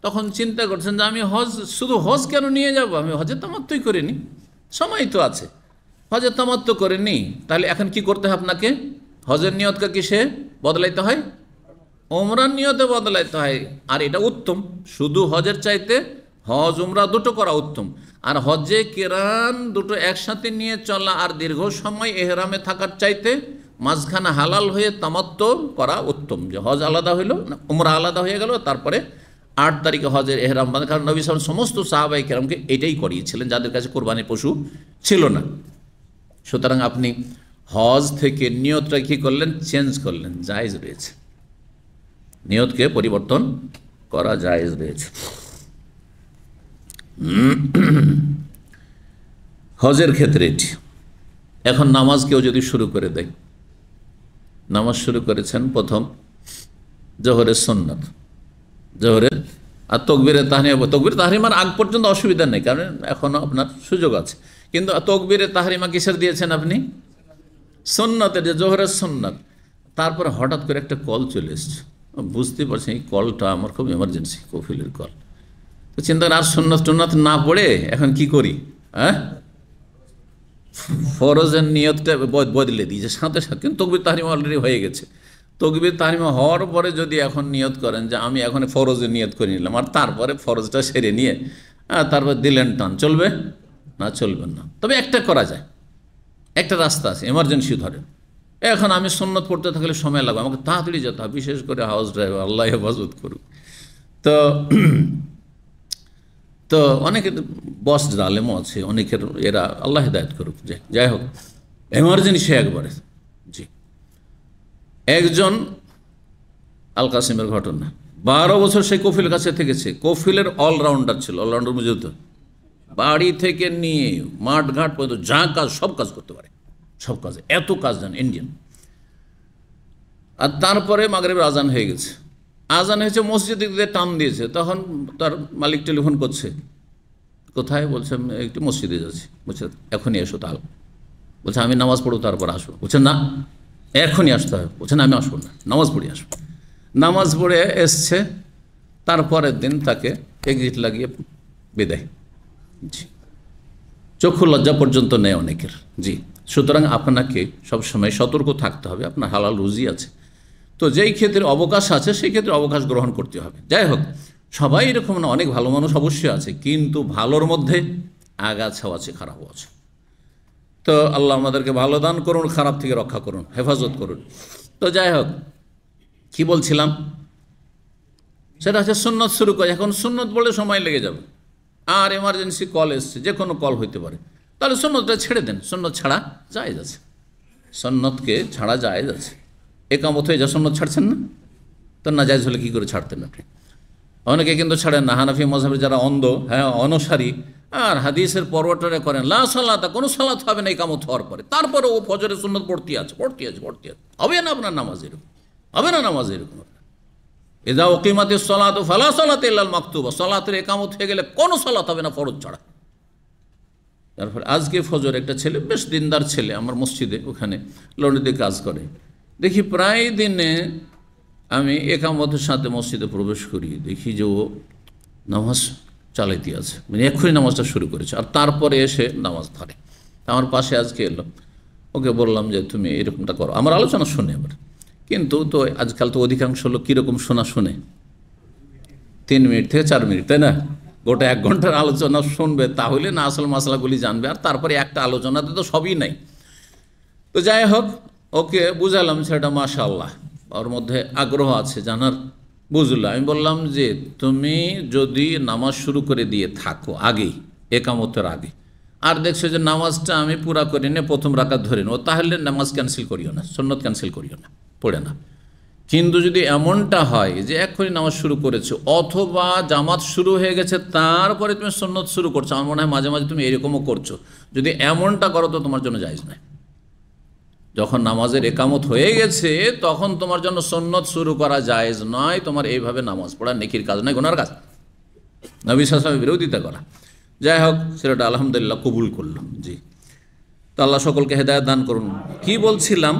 তখন চিন্তা করছেন যে আমি হজ শুধু হজ কেন নিয়ে যাব আমি হজে তামাত্মই করিনি সময় তো আছে হজের তামাত্ম করেনি তাহলে এখন কি করতে হয় আপনাকে হজের নিয়তকে কি সে বদলাইতে হয় ওমরার নিয়তে বদলাইতে হয় আর এটা উত্তম শুধু হজের চাইতে হজ উমরা দুটো করা উত্তম আর হজে কেরান দুটো একসাথে নিয়ে চলা আর দীর্ঘ সময় এহরামে থাকার চাইতে মাঝখানে হালাল হয়ে তামাত্ম করা উত্তম যে হজ আলাদা হইল উমরা আলাদা হয়ে গেল তারপরে আট তারিখে হজের এহরাম বাঁধে কারণ নবী সালাম সমস্ত সাহাবাই কেরামকে এটাই করিয়েছিলেন যাদের কাছে কোরবানি পশু ছিল না সুতরাং আপনি হজ থেকে নিয়তটা কী করলেন চেঞ্জ করলেন জায়জ রয়েছে নিয়তকে পরিবর্তন করা জায়েজ রয়েছে হজের ক্ষেত্রে এটি এখন নামাজ কেউ যদি শুরু করে দেয় নামাজ শুরু করেছেন প্রথম জহরের সন্ন্যত জহরের আর তকবিরে তাহরিমা তকবির তাহারিমার আগ পর্যন্ত অসুবিধা নেই কারণ এখনও আপনার সুযোগ আছে কিন্তু তকবিরে তাহরিমা কিসের দিয়েছেন আপনি সন্ন্যতের যে জোহরের সন্ন্যত তারপর হঠাৎ করে একটা কল চলে এসছে বুঝতে পারছি এই কলটা আমার খুব এমার্জেন্সি কফিলের কল তো চিন্তা আর সন্ন্যাস টন্নাথ না পড়ে এখন কি করি হ্যাঁ ফরজের নিয়তটা বদলে দিয়েছে সাথে সাথে কিন্তু তকবির তাহারিমা অলরেডি হয়ে গেছে তকবির তাহরিমা হওয়ার পরে যদি এখন নিয়ত করেন যে আমি এখন ফরজের নিয়ত করে নিলাম আর তারপরে ফরজটা সেরে নিয়ে হ্যাঁ তারপর দিলেন টান চলবে না চলবে না তবে একটা করা যায় একটা রাস্তা আছে এমার্জেন্সি ধরেন এখন আমি সন্ন্যত পড়তে থাকলে সময় লাগবে আমাকে তাড়াতাড়ি যেতে হবে বিশেষ করে হাউস ড্রাইভার আল্লাহ হেফাজত করুক তো তো অনেকের বস আলেমও আছে অনেকের এরা আল্লাহ হেদায়ত করুক যে যাই হোক এমার্জেন্সি একবারে জি একজন আল কাসিমের ঘটনা বারো বছর সে কফিল কাছে থেকেছে কফিলের অলরাউন্ডার ছিল অলরাউন্ডার বুঝে বাড়ি থেকে নিয়ে মাঠ ঘাট পর্যন্ত যা কাজ সব কাজ করতে পারে সব কাজে এত কাজ জানে ইন্ডিয়ান আর তারপরে মাগরেবের আজান হয়ে গেছে আজান হয়েছে মসজিদে দিয়ে টান দিয়েছে তখন তার মালিক টেলিফোন করছে কোথায় বলছে একটু মসজিদে যাচ্ছি বলছে এখনই এসো তাল বলছে আমি নামাজ পড়বো তারপর আসবো বলছে না এখনই আসতে হবে বলছে না আমি আসবো না নামাজ পড়ে আসবো নামাজ পড়ে এসছে তারপরের দিন তাকে এক্সিট লাগিয়ে বিদায় জি চক্ষু লজ্জা পর্যন্ত নেয় অনেকের জি সুতরাং আপনাকে সবসময় সতর্ক থাকতে হবে আপনার হালাল রুজি আছে তো যেই ক্ষেত্রে অবকাশ আছে সেই ক্ষেত্রে অবকাশ গ্রহণ করতে হবে যাই হোক সবাই এরকম না অনেক ভালো মানুষ অবশ্যই আছে কিন্তু ভালোর মধ্যে আগাছাও আছে খারাপও আছে তো আল্লাহ আমাদেরকে ভালো দান করুন খারাপ থেকে রক্ষা করুন হেফাজত করুন তো যাই হোক কী বলছিলাম সেটা হচ্ছে সুন্নত শুরু করে এখন সুন্নত বলে সময় লেগে যাবে আর এমার্জেন্সি কল এসছে যে কোনো কল হইতে পারে তাহলে সন্ন্যতটা ছেড়ে দেন সন্ন্যত ছাড়া যায় যাচ্ছে সন্ন্যতকে ছাড়া যায় যাচ্ছে একামত হয়ে যা সন্ন্যত ছাড়ছেন না তো না যায় হলে কী করে ছাড়তেন আপনি অনেকে কিন্তু ছাড়েন না হানাফি মজাহের যারা অন্ধ হ্যাঁ অনসারী আর হাদিসের পরবর্তনে করেন লা সালাতা কোনো সালাত হবে না একামত হওয়ার পরে তারপরে ও ফজরের সুন্নত পড়তে আছে পড়তে আছে পড়তে আছে হবে না আপনার নামাজ এরকম হবে না নামাজ এরকম যা ওকিমাতে সলাত ফালা সলাতে ইল্লাল মাকতুবা সলাতের একামত হয়ে গেলে কোনো সলাত হবে না ফরজ ছাড়া তারপর আজকে ফজর একটা ছেলে বেশ দিনদার ছেলে আমার মসজিদে ওখানে লন্ডিতে কাজ করে দেখি প্রায় দিনে আমি একামতের সাথে মসজিদে প্রবেশ করি দেখি যে ও নামাজ চালাইতে আছে মানে এক্ষুনি নামাজটা শুরু করেছে আর তারপরে এসে নামাজ ধরে আমার পাশে আজকে এলো ওকে বললাম যে তুমি এরকমটা করো আমার আলোচনা শুনে আবার কিন্তু তো আজকাল তো অধিকাংশ লোক কীরকম শোনা শুনে তিন মিনিট থেকে চার মিনিট তাই না গোটা এক ঘন্টার আলোচনা শুনবে তাহলে না আসল মশলাগুলি জানবে আর তারপরে একটা আলোচনাতে তো সবই নাই তো যাই হোক ওকে বুঝালাম সেটা মাশা আল্লাহ ওর মধ্যে আগ্রহ আছে জানার বুঝলো আমি বললাম যে তুমি যদি নামাজ শুরু করে দিয়ে থাকো আগেই একামতের আগে আর দেখছো যে নামাজটা আমি পুরা করি নে প্রথম রাখা ধরে নেব তাহলে নামাজ ক্যান্সেল করিও না সন্ন্যত ক্যান্সেল করিও না পড়ে না কিন্তু যদি এমনটা হয় যে এক্ষুনি নামাজ শুরু করেছো অথবা জামাত শুরু হয়ে গেছে তারপরে তুমি সন্ন্যত শুরু করছো আমার মনে হয় মাঝে মাঝে তুমি এরকমও করছো যদি এমনটা করো তো তোমার জন্য যাইজ নাই যখন নামাজের একামত হয়ে গেছে তখন তোমার জন্য সন্ন্যত শুরু করা যায়জ নয় তোমার এইভাবে নামাজ পড়া নেকির কাজ নয় গোনার কাজ নবী বিরোধিতা করা যাই হোক সেটা আলহামদুলিল্লাহ কবুল করলাম জি তো আল্লাহ সকলকে হেদায়ত দান করুন কি বলছিলাম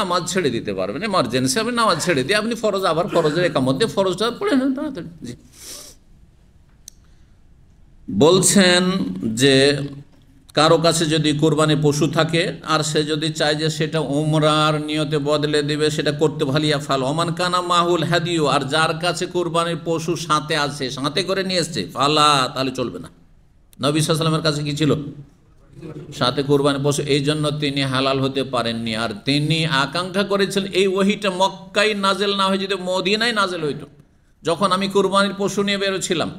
নামাজ ছেড়ে দিতে পারবেন এমার্জেন্সি আপনি নামাজ ছেড়ে দিয়ে আপনি ফরজ আবার ফরজের একা মধ্যে ফরজটা পড়ে নেন তাড়াতাড়ি জি বলছেন যে কারো কাছে যদি কোরবানি পশু থাকে আর সে যদি চায় যে সেটা ওমরার নিয়তে বদলে দিবে সেটা করতে ভালিয়া ফাল ওমান কানা মাহুল হাদিও আর যার কাছে কোরবানির পশু সাঁতে আছে সাঁতে করে নিয়ে এসছে ফালা তাহলে চলবে না নবী সাল্লামের কাছে কি ছিল সাথে কোরবানি পশু এই জন্য তিনি হালাল হতে পারেননি আর তিনি আকাঙ্ক্ষা করেছিলেন এই ওহিটা মক্কাই নাজেল না হয়ে যদি মদিনায় নাজেল হইত যখন আমি কোরবানির পশু নিয়ে বেরোছিলাম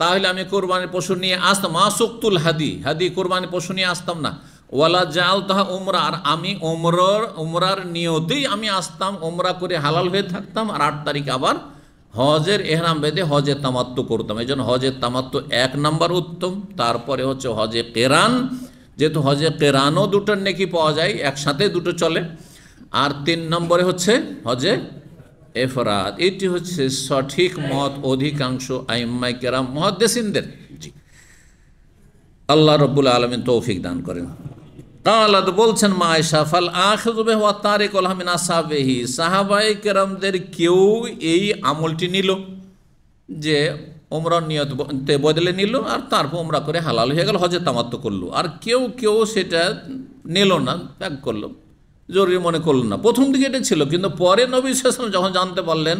তাহলে আমি কোরবানির পশু নিয়ে আসতাম আসক্তুল হাদি হাদি কোরবানির পশু নিয়ে আসতাম না ওয়ালা জাল তাহা উমরা আর আমি ওমরর উমরার নিয়তেই আমি আসতাম ওমরা করে হালাল হয়ে থাকতাম আর আট তারিখ আবার হজের এহরাম বেঁধে হজে তামাত্ম করতাম এই জন্য হজের তামাত্ম এক নাম্বার উত্তম তারপরে হচ্ছে হজে কেরান যেহেতু হজে কেরানো দুটোর নেকি পাওয়া যায় একসাথে দুটো চলে আর তিন নম্বরে হচ্ছে হজে এফরাত এটি হচ্ছে সঠিক মত অধিকাংশ আইম্মাই কেরাম মহাদ্দেসিনদের জি আল্লাহ রব্বুল আলমিন তৌফিক দান করেন কালাদ বলছেন মা ফাল আখবে হওয়া তারেক আলহামিন আসাবেহি সাহাবাই কেরামদের কেউ এই আমলটি নিল যে ওমরা নিয়ত বদলে নিল আর তারপর ওমরা করে হালাল হয়ে গেল হজে তামাত্ম করলো আর কেউ কেউ সেটা নিল না ত্যাগ করলো জরুরি মনে করল না প্রথম দিকে এটা ছিল কিন্তু পরে নবী সালাম যখন জানতে পারলেন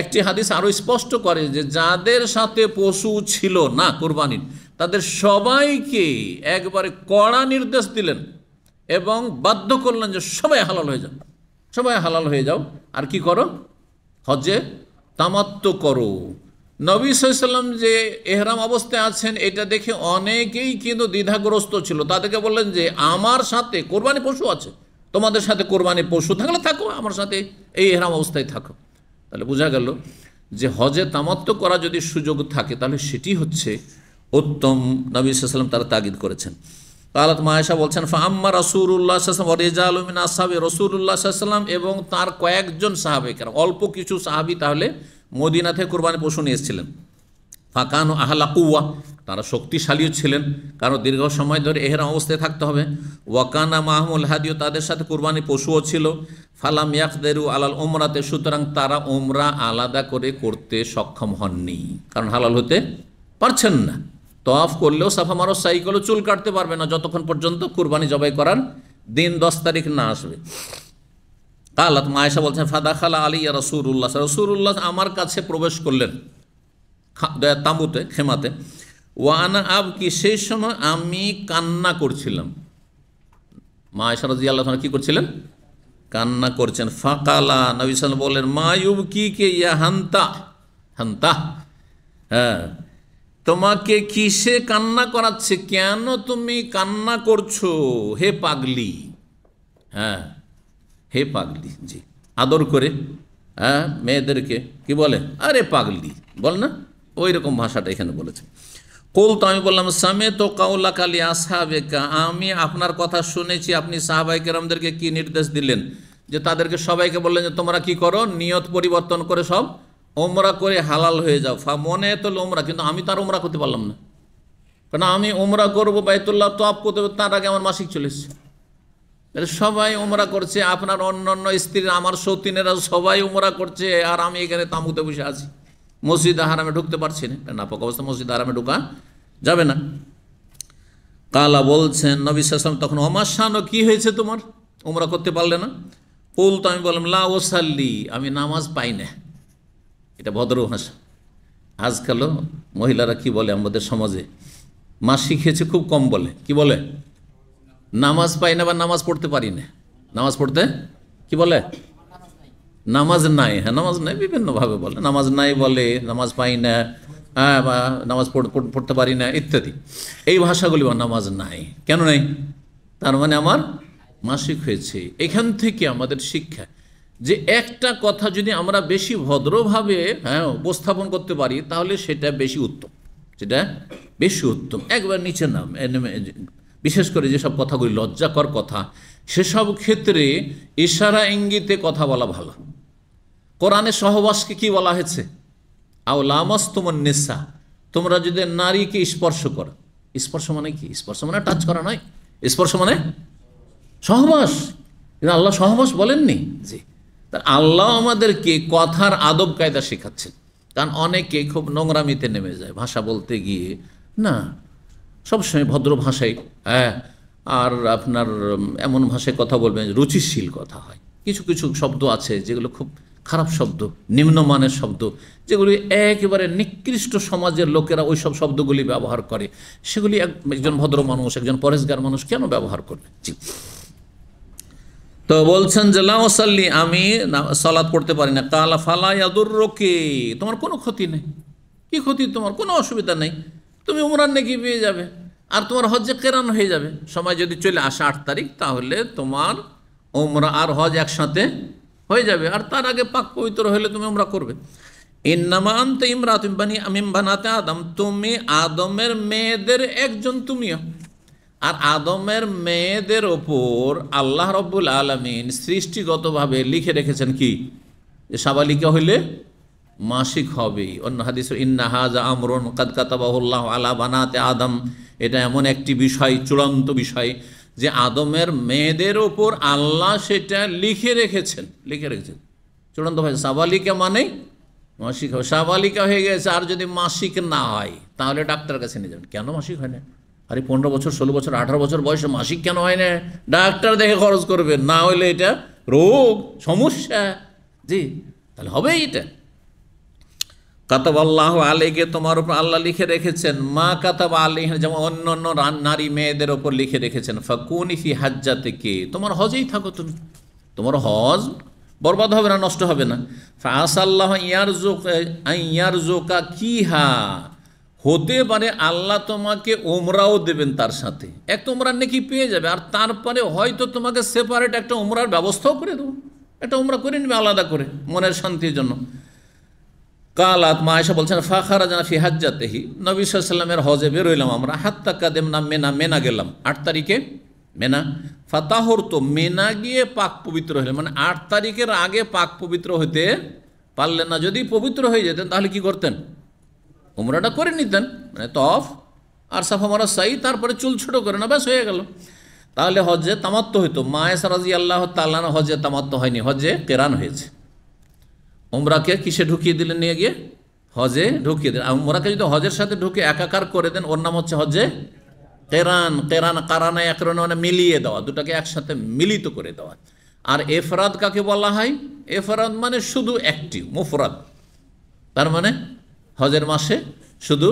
একটি হাদিস আরও স্পষ্ট করে যে যাদের সাথে পশু ছিল না কোরবানির তাদের সবাইকে একবারে কড়া নির্দেশ দিলেন এবং বাধ্য করলেন যে সবাই হালাল হয়ে যাও সবাই হালাল হয়ে যাও আর কি করো হজে তামাত্ম করো নবী সাল্লাম যে এহরাম অবস্থায় আছেন এটা দেখে অনেকেই কিন্তু দ্বিধাগ্রস্ত ছিল তাদেরকে বললেন যে আমার সাথে কোরবানি পশু আছে তোমাদের সাথে কোরবানি পশু থাকলে থাকো আমার সাথে এই এহরাম অবস্থায় থাকো তাহলে বোঝা গেল যে হজে তামাত্ম করা যদি সুযোগ থাকে তাহলে সেটি হচ্ছে উত্তম নবী সাল্লাম তারা তাগিদ করেছেন কালাত মায়েশা বলছেন ফাহাম্মা রসুরুল্লাহ সাল্লাম রেজা আলমিন আসাবে রসুল্লাহ সাল্লাম এবং তার কয়েকজন সাহাবেকার অল্প কিছু সাহাবি তাহলে মদিনা থেকে কোরবানি পশু নিয়ে এসেছিলেন ফাঁকানো আহলা কুয়া তারা শক্তিশালীও ছিলেন কারণ দীর্ঘ সময় ধরে এহেরা অবস্থায় থাকতে হবে ওয়াকানা মাহমুল হাদিও তাদের সাথে কোরবানি পশুও ছিল ফালাম ইয়াকদেরু আলাল ওমরাতে সুতরাং তারা ওমরা আলাদা করে করতে সক্ষম হননি কারণ হালাল হতে পারছেন না তফ করলেও সাফা মারো সাইকেলও চুল কাটতে পারবে না যতক্ষণ পর্যন্ত কোরবানি জবাই করার দিন দশ তারিখ না আসবে কালাত মায়েশা বলছেন ফাদা খালা আলী রসুর উল্লাহ আমার কাছে প্রবেশ করলেন তাঁবুতে খেমাতে ওয়ানা আব কি সেই সময় আমি কান্না করছিলাম মায়েশা রাজি আল্লাহ কী করছিলেন কান্না করছেন ফাঁকালা নবিসাল বলেন মায়ুব কি কে ইয়া হান্তা হান্তা হ্যাঁ তোমাকে কিসে কান্না করাচ্ছে কেন তুমি কান্না করছো হে পাগলি হ্যাঁ হে পাগলি জি আদর করে হ্যাঁ মেয়েদেরকে কি বলে আরে পাগলি বল না ওই রকম ভাষাটা এখানে বলেছে কৌল তো আমি বললাম সামে তো কাউলা কালি কা আমি আপনার কথা শুনেছি আপনি সাহাবাই কেরামদেরকে কি নির্দেশ দিলেন যে তাদেরকে সবাইকে বললেন যে তোমরা কি করো নিয়ত পরিবর্তন করে সব ওমরা করে হালাল হয়ে যাও ফা মনে তো ওমরা কিন্তু আমি তার ওমরা করতে পারলাম না কারণ আমি ওমরা করবো বাইতুল্লাহ তো আপ করতে তার আগে আমার মাসিক চলে এসেছে সবাই ওমরা করছে আপনার অন্য অন্য স্ত্রীর আমার সতীনেরা সবাই উমরা করছে আর আমি এখানে তামুতে বসে আছি মসজিদ হারামে ঢুকতে পারছি না নাপাক অবস্থা মসজিদ হারামে ঢুকা যাবে না কালা বলছেন নবী তখন অমার অমাশান কি হয়েছে তোমার ওমরা করতে পারলে না কুল তো আমি বললাম লা ওসাল্লি আমি নামাজ পাই না এটা ভদ্র ভাষা আজকালও মহিলারা কি বলে আমাদের সমাজে মা শিখেছে খুব কম বলে কি বলে নামাজ পাই না বা নামাজ পড়তে পারি না নামাজ পড়তে কি বলে নামাজ নাই হ্যাঁ নামাজ নাই বিভিন্নভাবে বলে নামাজ নাই বলে নামাজ পাই না হ্যাঁ বা নামাজ পড়তে পারি না ইত্যাদি এই ভাষাগুলি বা নামাজ নাই কেন নাই তার মানে আমার মাসিক হয়েছে এখান থেকে আমাদের শিক্ষা যে একটা কথা যদি আমরা বেশি ভদ্রভাবে হ্যাঁ উপস্থাপন করতে পারি তাহলে সেটা বেশি উত্তম সেটা বেশি উত্তম একবার নিচে নাম বিশেষ করে যেসব কথাগুলি লজ্জাকর কথা সেসব ক্ষেত্রে ইশারা ইঙ্গিতে কথা বলা ভালো কোরআনে সহবাসকে কি বলা হয়েছে আও লামস তোমার নেশা তোমরা যদি নারীকে স্পর্শ করো স্পর্শ মানে কি স্পর্শ মানে টাচ করা নয় স্পর্শ মানে সহবাস কিন্তু আল্লাহ সহবাস বলেননি জি তার আল্লাহ আমাদেরকে কথার আদব কায়দা শেখাচ্ছেন কারণ অনেকে খুব নোংরামিতে নেমে যায় ভাষা বলতে গিয়ে না সবসময় ভদ্র ভাষায় হ্যাঁ আর আপনার এমন ভাষায় কথা বলবেন রুচিশীল কথা হয় কিছু কিছু শব্দ আছে যেগুলো খুব খারাপ শব্দ নিম্নমানের শব্দ যেগুলি একেবারে নিকৃষ্ট সমাজের লোকেরা ওই সব শব্দগুলি ব্যবহার করে সেগুলি একজন ভদ্র মানুষ একজন পরেশগার মানুষ কেন ব্যবহার করবে জি তো বলছেন যে লাউসাল্লি আমি সালাদ পড়তে পারি না কালা ফালা ইয়াদুর রোকে তোমার কোনো ক্ষতি নেই কি ক্ষতি তোমার কোনো অসুবিধা নেই তুমি উমরার নেকি পেয়ে যাবে আর তোমার হজ্জে কেরান হয়ে যাবে সময় যদি চলে আসে আট তারিখ তাহলে তোমার ওমরা আর হজ একসাথে হয়ে যাবে আর তার আগে পাক পবিত্র হলে তুমি ওমরা করবে ইন্নামান তো ইমরা তুমি বানি আমিম বানাতে আদম তুমি আদমের মেয়েদের একজন তুমিও আর আদমের মেয়েদের ওপর আল্লাহ রব্বুল আলমিন সৃষ্টিগতভাবে লিখে রেখেছেন কি সাবালিকা হইলে মাসিক হবে অন্য হাদিস ইন্নাহাজ আমরন কাদ কাতাবাহুল্লাহ আলা বানাতে আদম এটা এমন একটি বিষয় চূড়ান্ত বিষয় যে আদমের মেয়েদের ওপর আল্লাহ সেটা লিখে রেখেছেন লিখে রেখেছেন চূড়ান্ত ভাই সাবালিকা মানে মাসিক হবে সাবালিকা হয়ে গেছে আর যদি মাসিক না হয় তাহলে ডাক্তার কাছে নিয়ে যাবেন কেন মাসিক হয় না আরে পনেরো বছর ষোলো বছর আঠারো বছর বয়সে মাসিক কেন হয় না ডাক্তার দেখে খরচ করবে না হলে এটা রোগ সমস্যা জি তাহলে হবে এটা কাতাব আল্লাহ আলীকে তোমার উপর আল্লাহ লিখে রেখেছেন মা কাতাব আলী যেমন অন্য অন্য নারী মেয়েদের ওপর লিখে রেখেছেন ফাকুন ফি হাজ্জাতে কে তোমার হজেই থাকো তুমি তোমার হজ বরবাদ হবে না নষ্ট হবে না আসাল্লাহ ইয়ার ইয়ার জোকা কি হা হতে পারে আল্লাহ তোমাকে ওমরাও দেবেন তার সাথে এক তো ওমরার নাকি পেয়ে যাবে আর তারপরে হয়তো তোমাকে সেপারেট একটা ওমরার ব্যবস্থাও করে দেবো একটা ওমরা করে নেবে আলাদা করে মনের শান্তির জন্য কালাত মা আয়সা বলছেন ফাখারা জানা ফি হাজ্জাতেহি নবী সাল্লামের হজে বেরোইলাম আমরা হাত্তা কাদেম না মেনা মেনা গেলাম আট তারিখে মেনা ফাতাহর তো মেনা গিয়ে পাক পবিত্র হলেন মানে আট তারিখের আগে পাক পবিত্র হইতে পারলেন না যদি পবিত্র হয়ে যেতেন তাহলে কি করতেন উমরাটা করে নিতেন মানে তফ আর সাফা মারা সাই তারপরে চুল ছোটো করে না ব্যাস হয়ে গেল তাহলে হজে তামাত্ম হইতো মায়েস রাজি আল্লাহ তাল্লান হজে তামাত্ম হয়নি হজে কেরান হয়েছে উমরাকে কিসে ঢুকিয়ে দিলেন নিয়ে গিয়ে হজে ঢুকিয়ে দিলেন উমরাকে যদি হজের সাথে ঢুকে একাকার করে দেন ওর নাম হচ্ছে হজে কেরান কেরান কারানা একরণে মানে মিলিয়ে দেওয়া দুটাকে একসাথে মিলিত করে দেওয়া আর এফরাদ কাকে বলা হয় এফরাদ মানে শুধু একটি মুফরাদ তার মানে হজের মাসে শুধু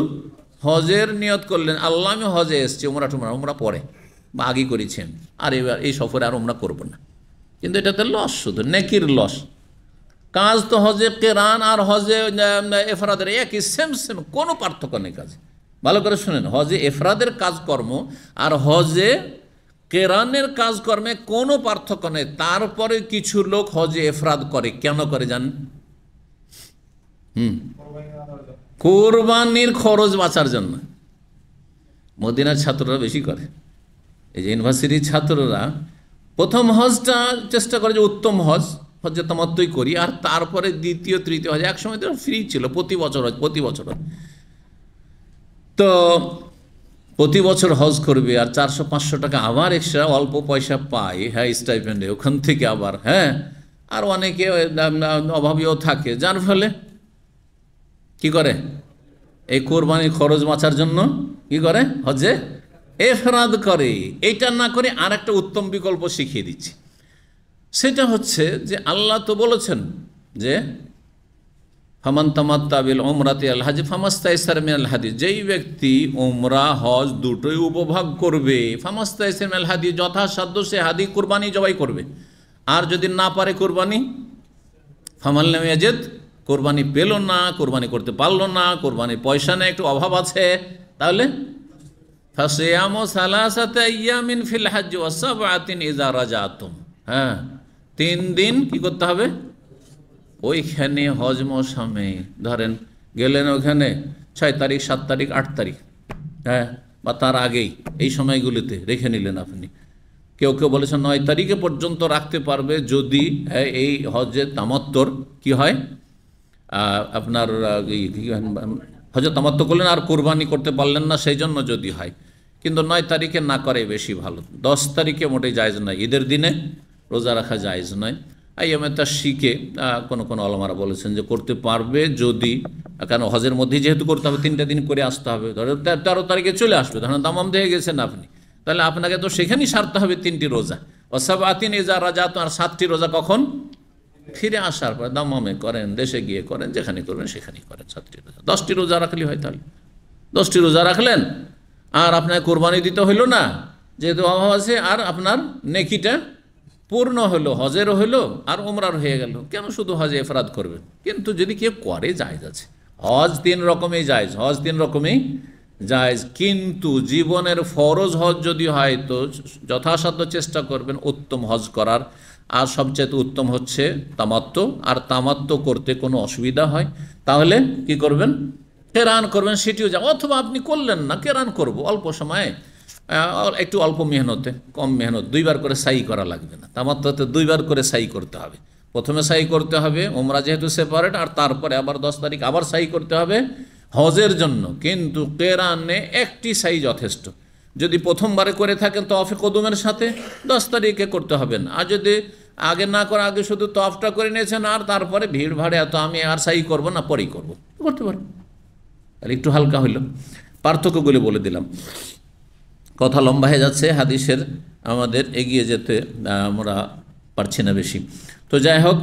হজের নিয়ত করলেন আল্লাহ আমি হজে এসছি ওমরা টুমরা ওমরা পরে বা আগে করেছেন আর এবার এই সফরে আর ওমরা করব না কিন্তু এটা তো লস শুধু নেকির লস কাজ তো হজে কেরান আর হজে এফরাদের একই সেম সেম কোনো পার্থক্য নেই কাজে ভালো করে শুনেন হজে এফরাদের কাজকর্ম আর হজে কেরানের কাজকর্মে কোনো পার্থক্য নেই তারপরে কিছু লোক হজে এফরাদ করে কেন করে জানেন হুম কোরবানির খরচ বাঁচার জন্য মদিনার ছাত্ররা বেশি করে এই যে ইউনিভার্সিটির ছাত্ররা প্রথম হজটা চেষ্টা করে যে উত্তম হজ হজ্জে তামাত্মই করি আর তারপরে দ্বিতীয় তৃতীয় হজে এক সময় তো ফ্রি ছিল প্রতি বছর হজ প্রতি বছর হজ তো প্রতি বছর হজ করবে আর চারশো পাঁচশো টাকা আবার এক্সট্রা অল্প পয়সা পাই হ্যাঁ স্টাইপেন্ডে ওখান থেকে আবার হ্যাঁ আর অনেকে অভাবীও থাকে যার ফলে কি করে এই কোরবানির খরচ বাঁচার জন্য কি করে হজে এফরাদ করে এটা না করে আর একটা উত্তম বিকল্প শিখিয়ে দিচ্ছে সেটা হচ্ছে যে আল্লাহ তো বলেছেন যে ফামান তামাত্তাবিল ওমরাতে আল হাজি ফামাস্তা ইসারমে আল হাদি যেই ব্যক্তি ওমরা হজ দুটোই উপভোগ করবে ফামাস্তা ইসলাম আল হাদি যথাসাধ্য সে হাদি কোরবানি জবাই করবে আর যদি না পারে কোরবানি ফামাল নামিয়াজেদ কোরবানি পেল না কোরবানি করতে পারলো না কোরবানির পয়সা নেই একটু অভাব আছে তাহলে ফাসিয়ামো সালাসাতে ইয়ামিন ফিল হাজ ওয়াসাবাতিন ইজা রাজাতুম হ্যাঁ তিন দিন কি করতে হবে ওইখানে হজম সামে ধরেন গেলেন ওখানে ছয় তারিখ সাত তারিখ আট তারিখ হ্যাঁ বা তার আগেই এই সময়গুলিতে রেখে নিলেন আপনি কেউ কেউ বলেছেন নয় তারিখে পর্যন্ত রাখতে পারবে যদি হ্যাঁ, এই হজে তামাত্তর কি হয় আপনার হজে তামাত্ম করলেন আর কোরবানি করতে পারলেন না সেই জন্য যদি হয় কিন্তু নয় তারিখে না করে বেশি ভালো দশ তারিখে মোটেই যায় না ঈদের দিনে রোজা রাখা জায়জ নয় আইয়ামে তার শিখে কোনো কোনো আলমারা বলেছেন যে করতে পারবে যদি কেন হজের মধ্যে যেহেতু করতে হবে তিনটা দিন করে আসতে হবে ধরো তেরো তারিখে চলে আসবে ধরেন দামাম দিয়ে গেছেন আপনি তাহলে আপনাকে তো সেখানেই সারতে হবে তিনটি রোজা অসব আতিন এজা রাজা আর সাতটি রোজা কখন ফিরে আসার পর দামামে করেন দেশে গিয়ে করেন যেখানে করবেন সেখানেই করেন সাতটি রোজা দশটি রোজা রাখলে হয় তাহলে দশটি রোজা রাখলেন আর আপনার কোরবানি দিতে হইল না যেহেতু অভাব আছে আর আপনার নেকিটা পূর্ণ হলো হজেরও হলো আর ওমরার হয়ে গেল কেন শুধু হজে এফরাদ করবে কিন্তু যদি কেউ করে জায়জ আছে হজ তিন রকমেই জায়জ হজ তিন রকমেই জায়জ কিন্তু জীবনের ফরজ হজ যদি হয় তো যথাসাধ্য চেষ্টা করবেন উত্তম হজ করার আর সবচেয়ে উত্তম হচ্ছে তামাত্ম আর তামাত্ম করতে কোনো অসুবিধা হয় তাহলে কি করবেন কেরান করবেন সেটিও যা অথবা আপনি করলেন না কেরান করব অল্প সময়ে একটু অল্প মেহনতে কম মেহনত দুইবার করে সাই করা লাগবে না তামাত্মাতে দুইবার করে সাই করতে হবে প্রথমে সাই করতে হবে ওমরা যেহেতু সেপারেট আর তারপরে আবার দশ তারিখ আবার সাই করতে হবে হজের জন্য কিন্তু কেরানে একটি সাই যথেষ্ট যদি প্রথমবারে করে থাকেন তফে কদুমের সাথে দশ তারিখে করতে হবে না আর যদি আগে না করে আগে শুধু তফটা করে নিয়েছেন আর তারপরে ভিড় ভাড়ে এত আমি আর সাই করব না পরেই করব করতে পারবো তাহলে একটু হালকা হইল পার্থক্যগুলি বলে দিলাম কথা লম্বা হয়ে যাচ্ছে হাদিসের আমাদের এগিয়ে যেতে আমরা পারছি না বেশি তো যাই হোক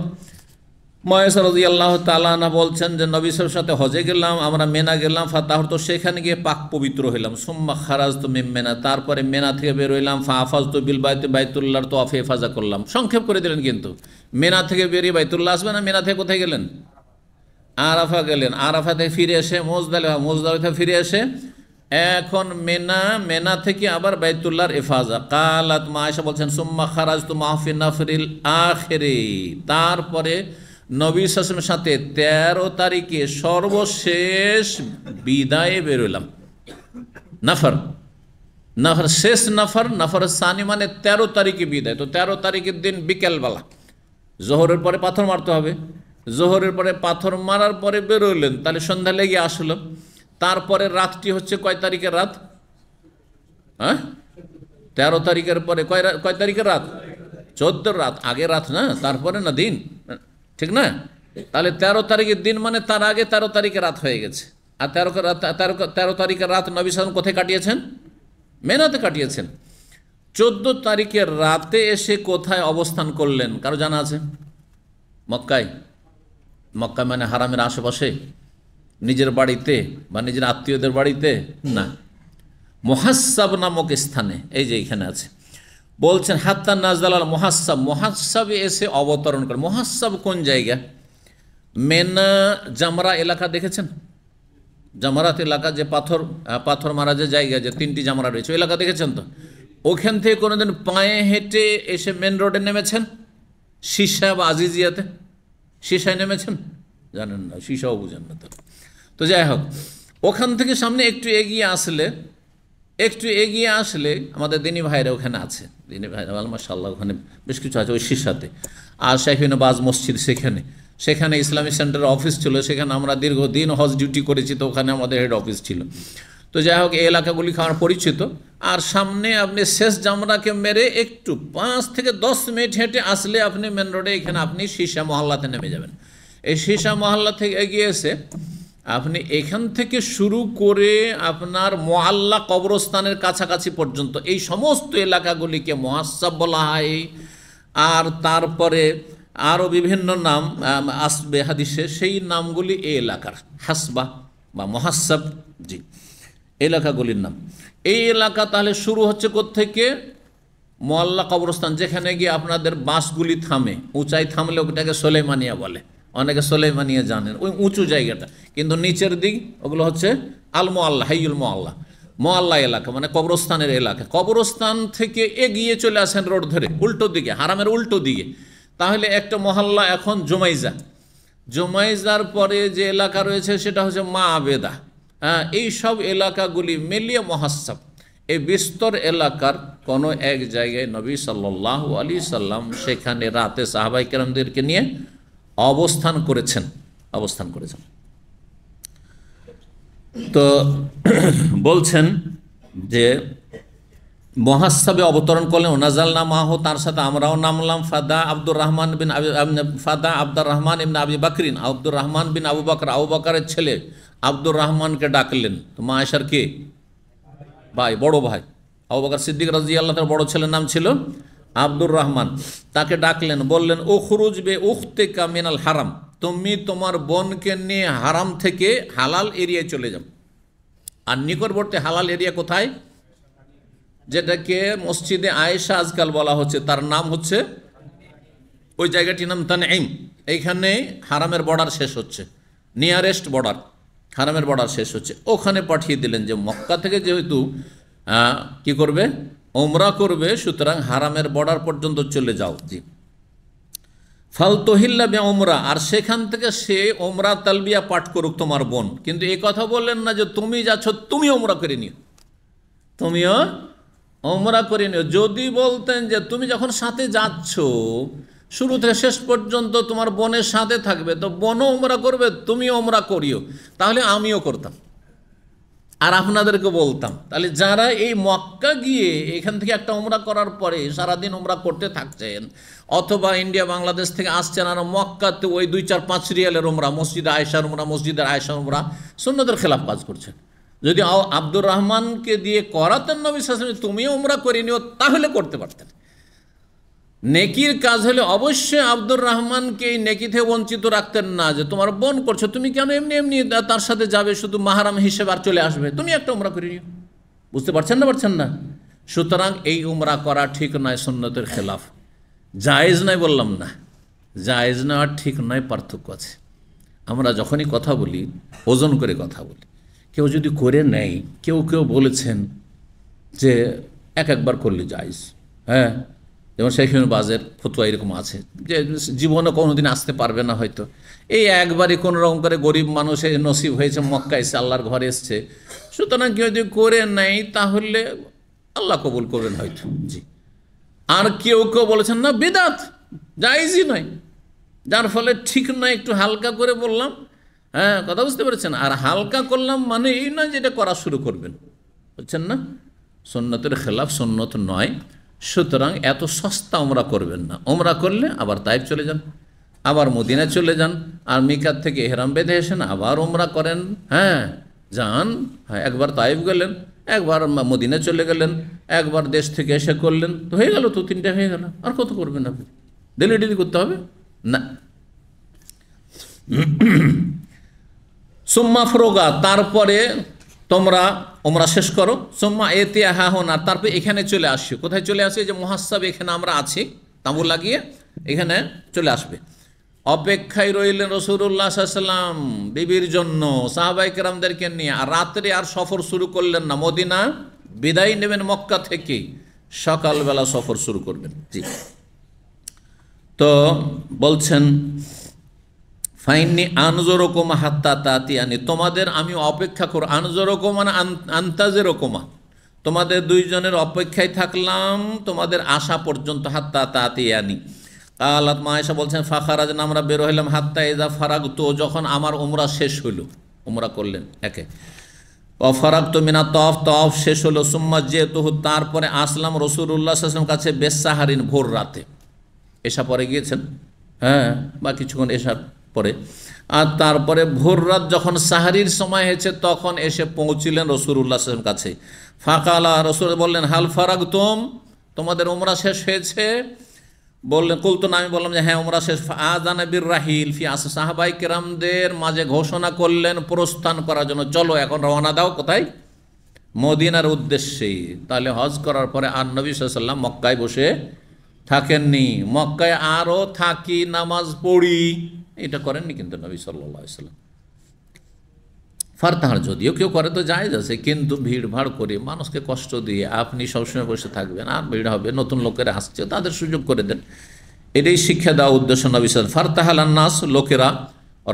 ময়েস রাজি আল্লাহ তালানা বলছেন যে নবীসের সাথে হজে গেলাম আমরা মেনা গেলাম ফাতাহর তো সেখানে গিয়ে পাক পবিত্র হইলাম সোম্মা খারাজ তো মেনা তারপরে মেনা থেকে বেরোইলাম আফাজ তো বিল বাইতে বাইতুল্লাহর তো আফে হেফাজা করলাম সংক্ষেপ করে দিলেন কিন্তু মেনা থেকে বেরিয়ে বাইতুল্লাহ আসবে না মেনা থেকে কোথায় গেলেন আরাফা গেলেন আরাফা থেকে ফিরে এসে মোজদালে মোজদালে ফিরে এসে এখন মেনা মেনা থেকে আবার বাইতুল্লার এফাজা কালাত মায়েশা বলছেন সুম্মা খারাজ তু মাহফিন নাফরিল আখেরে তারপরে নবী সাসমের সাথে ১৩ তারিখে সর্বশেষ বিদায় বেরোলাম নাফার নাফার শেষ নাফার নাফার সানি মানে ১৩ তারিখে বিদায় তো ১৩ তারিখের দিন বিকেলবেলা জোহরের পরে পাথর মারতে হবে জোহরের পরে পাথর মারার পরে বেরোলেন তাহলে সন্ধ্যা লেগে আসলো তারপরের রাতটি হচ্ছে কয় তারিখের রাত হ্যাঁ তেরো তারিখের পরে কয় কয় তারিখের রাত চোদ্দ রাত আগে রাত না তারপরে না দিন ঠিক না তাহলে তেরো তারিখের দিন মানে তার আগে তেরো তারিখে রাত হয়ে গেছে আর তেরো তেরো তেরো তারিখের রাত নবী সালাম কোথায় কাটিয়েছেন মেনাতে কাটিয়েছেন চোদ্দ তারিখের রাতে এসে কোথায় অবস্থান করলেন কারো জানা আছে মক্কায় মক্কা মানে হারামের আশেপাশে নিজের বাড়িতে বা নিজের আত্মীয়দের বাড়িতে না মহাসাব নামক স্থানে এই যে এখানে আছে বলছেন হাত্তা নাজদালাল মহাসাব মহাসাব এসে অবতরণ করে মহাসাব কোন জায়গা মেনা জামরা এলাকা দেখেছেন জামারাত এলাকা যে পাথর পাথর মারা যে জায়গা যে তিনটি জামরা রয়েছে এলাকা দেখেছেন তো ওখান থেকে কোনোদিন পায়ে হেঁটে এসে মেন রোডে নেমেছেন সীসা বা আজিজিয়াতে সিসায় নেমেছেন জানেন না সীসাও বুঝেন না তারা তো যাই হোক ওখান থেকে সামনে একটু এগিয়ে আসলে একটু এগিয়ে আসলে আমাদের দিনী ভাইরা ওখানে আছে দিনী ভাইরা মাসাল্লাহ ওখানে বেশ কিছু আছে ওই শিশাতে আর শেখিন বাজ মসজিদ সেখানে সেখানে ইসলামী সেন্টারের অফিস ছিল সেখানে আমরা দীর্ঘদিন হজ ডিউটি করেছি তো ওখানে আমাদের হেড অফিস ছিল তো যাই হোক এই এলাকাগুলি খাওয়ার পরিচিত আর সামনে আপনি শেষ জামরাকে মেরে একটু পাঁচ থেকে দশ মিনিট হেঁটে আসলে আপনি মেন রোডে এখানে আপনি শীষা মহল্লাতে নেমে যাবেন এই শীষা মহল্লা থেকে এগিয়ে এসে আপনি এখান থেকে শুরু করে আপনার মোয়াল্লা কবরস্থানের কাছাকাছি পর্যন্ত এই সমস্ত এলাকাগুলিকে মহাসাব বলা হয় আর তারপরে আরও বিভিন্ন নাম আসবে হাদিসে সেই নামগুলি এই এলাকার হাসবা বা মহাসাব জি এলাকাগুলির নাম এই এলাকা তাহলে শুরু হচ্ছে থেকে মোয়াল্লা কবরস্থান যেখানে গিয়ে আপনাদের বাসগুলি থামে উঁচাই থামলে ওটাকে সোলেমানিয়া বলে অনেকে সোলেমানিয়া জানেন ওই উঁচু জায়গাটা কিন্তু নিচের দিক ওগুলো হচ্ছে আল্লাহ মোয়াল্লা হাইউল আল্লাহ মোয়াল্লা এলাকা মানে কবরস্থানের এলাকা কবরস্থান থেকে এগিয়ে চলে আসেন রোড ধরে উল্টো দিকে হারামের উল্টো দিকে তাহলে একটা মহল্লা এখন জমাইজা জমাইজার পরে যে এলাকা রয়েছে সেটা হচ্ছে মা আবেদা হ্যাঁ এই সব এলাকাগুলি মিলিয়ে মহাসাব এই বিস্তর এলাকার কোনো এক জায়গায় নবী সাল্লাহ আলী সাল্লাম সেখানে রাতে সাহাবাই কেরামদেরকে নিয়ে অবস্থান করেছেন অবস্থান করেছেন তো বলছেন যে মহাসাবে অবতরণ করলেন ওনাজাল নামাহ তার সাথে আমরাও নামলাম ফাদা আব্দুর রহমান বিন ফাদা আব্দুর রহমান এমনি আবি বাকরিন আব্দুর রহমান বিন আবু বাকর আবু বাকরের ছেলে আব্দুর রহমানকে ডাকলেন তো মা আয়সার কে ভাই বড় ভাই আবু বাকর সিদ্দিক রাজি আল্লাহ তার বড় ছেলের নাম ছিল আব্দুর রহমান তাকে ডাকলেন বললেন ও খুরুজবে বে উখতে কামিনাল হারাম তুমি তোমার বোনকে নিয়ে হারাম থেকে হালাল এরিয়ায় চলে যাও আর নিকটবর্তী হালাল এরিয়া কোথায় যেটাকে মসজিদে আয়েশা আজকাল বলা হচ্ছে তার নাম হচ্ছে ওই জায়গাটির নাম এম এইখানে হারামের বর্ডার শেষ হচ্ছে নিয়ারেস্ট বর্ডার হারামের বর্ডার শেষ হচ্ছে ওখানে পাঠিয়ে দিলেন যে মক্কা থেকে যেহেতু কি করবে ওমরা করবে সুতরাং হারামের বর্ডার পর্যন্ত চলে যাও জি ফালতহিল্লা বে ওমরা আর সেখান থেকে সে ওমরা তালবিয়া পাঠ করুক তোমার বোন কিন্তু এ কথা বললেন না যে তুমি যাচ্ছ তুমি ওমরা করে নিও তুমিও ওমরা করে নিও যদি বলতেন যে তুমি যখন সাথে যাচ্ছ শুরু থেকে শেষ পর্যন্ত তোমার বোনের সাথে থাকবে তো বোনও ওমরা করবে তুমি ওমরা করিও তাহলে আমিও করতাম আর আপনাদেরকে বলতাম তাহলে যারা এই মক্কা গিয়ে এখান থেকে একটা ওমরা করার পরে সারাদিন ওমরা করতে থাকছেন অথবা ইন্ডিয়া বাংলাদেশ থেকে আসছেন আর মক্কাতে ওই দুই চার পাঁচ রিয়ালের উমরা মসজিদে আয়সার উমরা মসজিদের আয়সার উমরা সন্ন্যদের খেলাফ কাজ করছেন যদি আব্দুর রহমানকে দিয়ে করাতেন নবী শাসনে তুমি ওমরা করে নিও তাহলে করতে পারতেন নেকির কাজ হলে অবশ্যই আব্দুর রহমানকে এই নেকি থেকে বঞ্চিত রাখতেন না যে তোমার বোন করছো তুমি কেন এমনি এমনি তার সাথে যাবে শুধু মাহারাম হিসেবে আর চলে আসবে তুমি একটা উমরা করে নিও বুঝতে পারছেন না পারছেন না সুতরাং এই উমরা করা ঠিক নয় সন্ন্যতের খেলাফ জায়েজ নয় বললাম না জায়েজ না আর ঠিক নয় পার্থক্য আছে আমরা যখনই কথা বলি ওজন করে কথা বলি কেউ যদি করে নেয় কেউ কেউ বলেছেন যে এক একবার করলে জায়েজ হ্যাঁ যেমন শেখুল বাজের ফতুয়া এরকম আছে যে জীবনে কোনোদিন আসতে পারবে না হয়তো এই একবারই কোনো রকম করে গরিব মানুষের নসিব হয়েছে মক্কা এসে আল্লাহর ঘরে এসছে সুতরাং কেউ যদি করে নেয় তাহলে আল্লাহ কবুল করবেন হয়তো জি আর কেউ কেউ বলেছেন না বেদাত জায়জই নয় যার ফলে ঠিক নয় একটু হালকা করে বললাম হ্যাঁ কথা বুঝতে পেরেছেন আর হালকা করলাম মানে এই নয় যেটা করা শুরু করবেন বুঝছেন না সন্ন্যতের খেলাফ সন্ন্যত নয় সুতরাং এত সস্তা ওমরা করবেন না ওমরা করলে আবার তাইব চলে যান আবার মদিনা চলে যান আর মিকাত থেকে হেরাম বেঁধে এসেন আবার ওমরা করেন হ্যাঁ যান হ্যাঁ একবার তাইফ গেলেন একবার মদিনা চলে গেলেন একবার দেশ থেকে এসে করলেন তো হয়ে গেল তো তিনটা হয়ে গেল আর কত করবেন আপনি ডেলি ডেলি করতে হবে না সোম্মা ফ্রোগা তারপরে তোমরা ওমরা শেষ করো সোম্মা এতে হা না তারপর এখানে চলে আসিও কোথায় চলে আসে যে মহাসাব এখানে আমরা আছি তাঁবু লাগিয়ে এখানে চলে আসবে অপেক্ষায় রইলেন রসুরুল্লাহ বিবির জন্য সাহাবাইকেরামদেরকে নিয়ে আর রাত্রে আর সফর শুরু করলেন না মদিনা বিদায় নেবেন মক্কা থেকে সকালবেলা সফর শুরু করবেন জি তো বলছেন ফাইননি আনজোরকম হাত্তা আনি তোমাদের আমি অপেক্ষা করো আনজোরকম মানে আন্তাজেরকমা তোমাদের দুইজনের অপেক্ষায় থাকলাম তোমাদের আশা পর্যন্ত হাত্তা আনি কালাত মায়েশা বলছেন ফাখারাজ আমরা বেরো হইলাম হাত্তা এজা ফারাক তো যখন আমার উমরা শেষ হইল উমরা করলেন একে অফারাক তো মিনা তফ তফ শেষ হলো সুম্মা যেহেতু তারপরে আসলাম রসুল্লাহ আসলাম কাছে বেসাহারিন ভোর রাতে এসা পরে গিয়েছেন হ্যাঁ বা কিছুক্ষণ এসা পরে আর তারপরে ভোর রাত যখন সাহারির সময় হয়েছে তখন এসে পৌঁছিলেন রসুরুল্লাহের কাছে ফাঁকালা রসুল বললেন হাল ফারাক তোম তোমাদের ওমরা শেষ হয়েছে বললেন কুলতুন আমি বললাম যে হ্যাঁ ওমরা শেষ আজানবির রাহিল ফি আস সাহাবাই কেরামদের মাঝে ঘোষণা করলেন প্রস্থান করার জন্য চলো এখন রওনা দাও কোথায় মদিনার উদ্দেশ্যেই তাহলে হজ করার পরে আর নবী সাল্লাম মক্কায় বসে থাকেননি মক্কায় আরও থাকি নামাজ পড়ি এটা করেননি কিন্তু নবী সাল্লাম ফার্তাহার যদিও কেউ করে তো যায় যাচ্ছে কিন্তু ভিড় ভাড় করে মানুষকে কষ্ট দিয়ে আপনি সবসময় বসে থাকবেন আর ভিড় হবে নতুন লোকেরা আসছে তাদের সুযোগ করে দেন এটাই শিক্ষা দেওয়া উদ্দেশ্য নবী সাল ফার্তাহাল নাস লোকেরা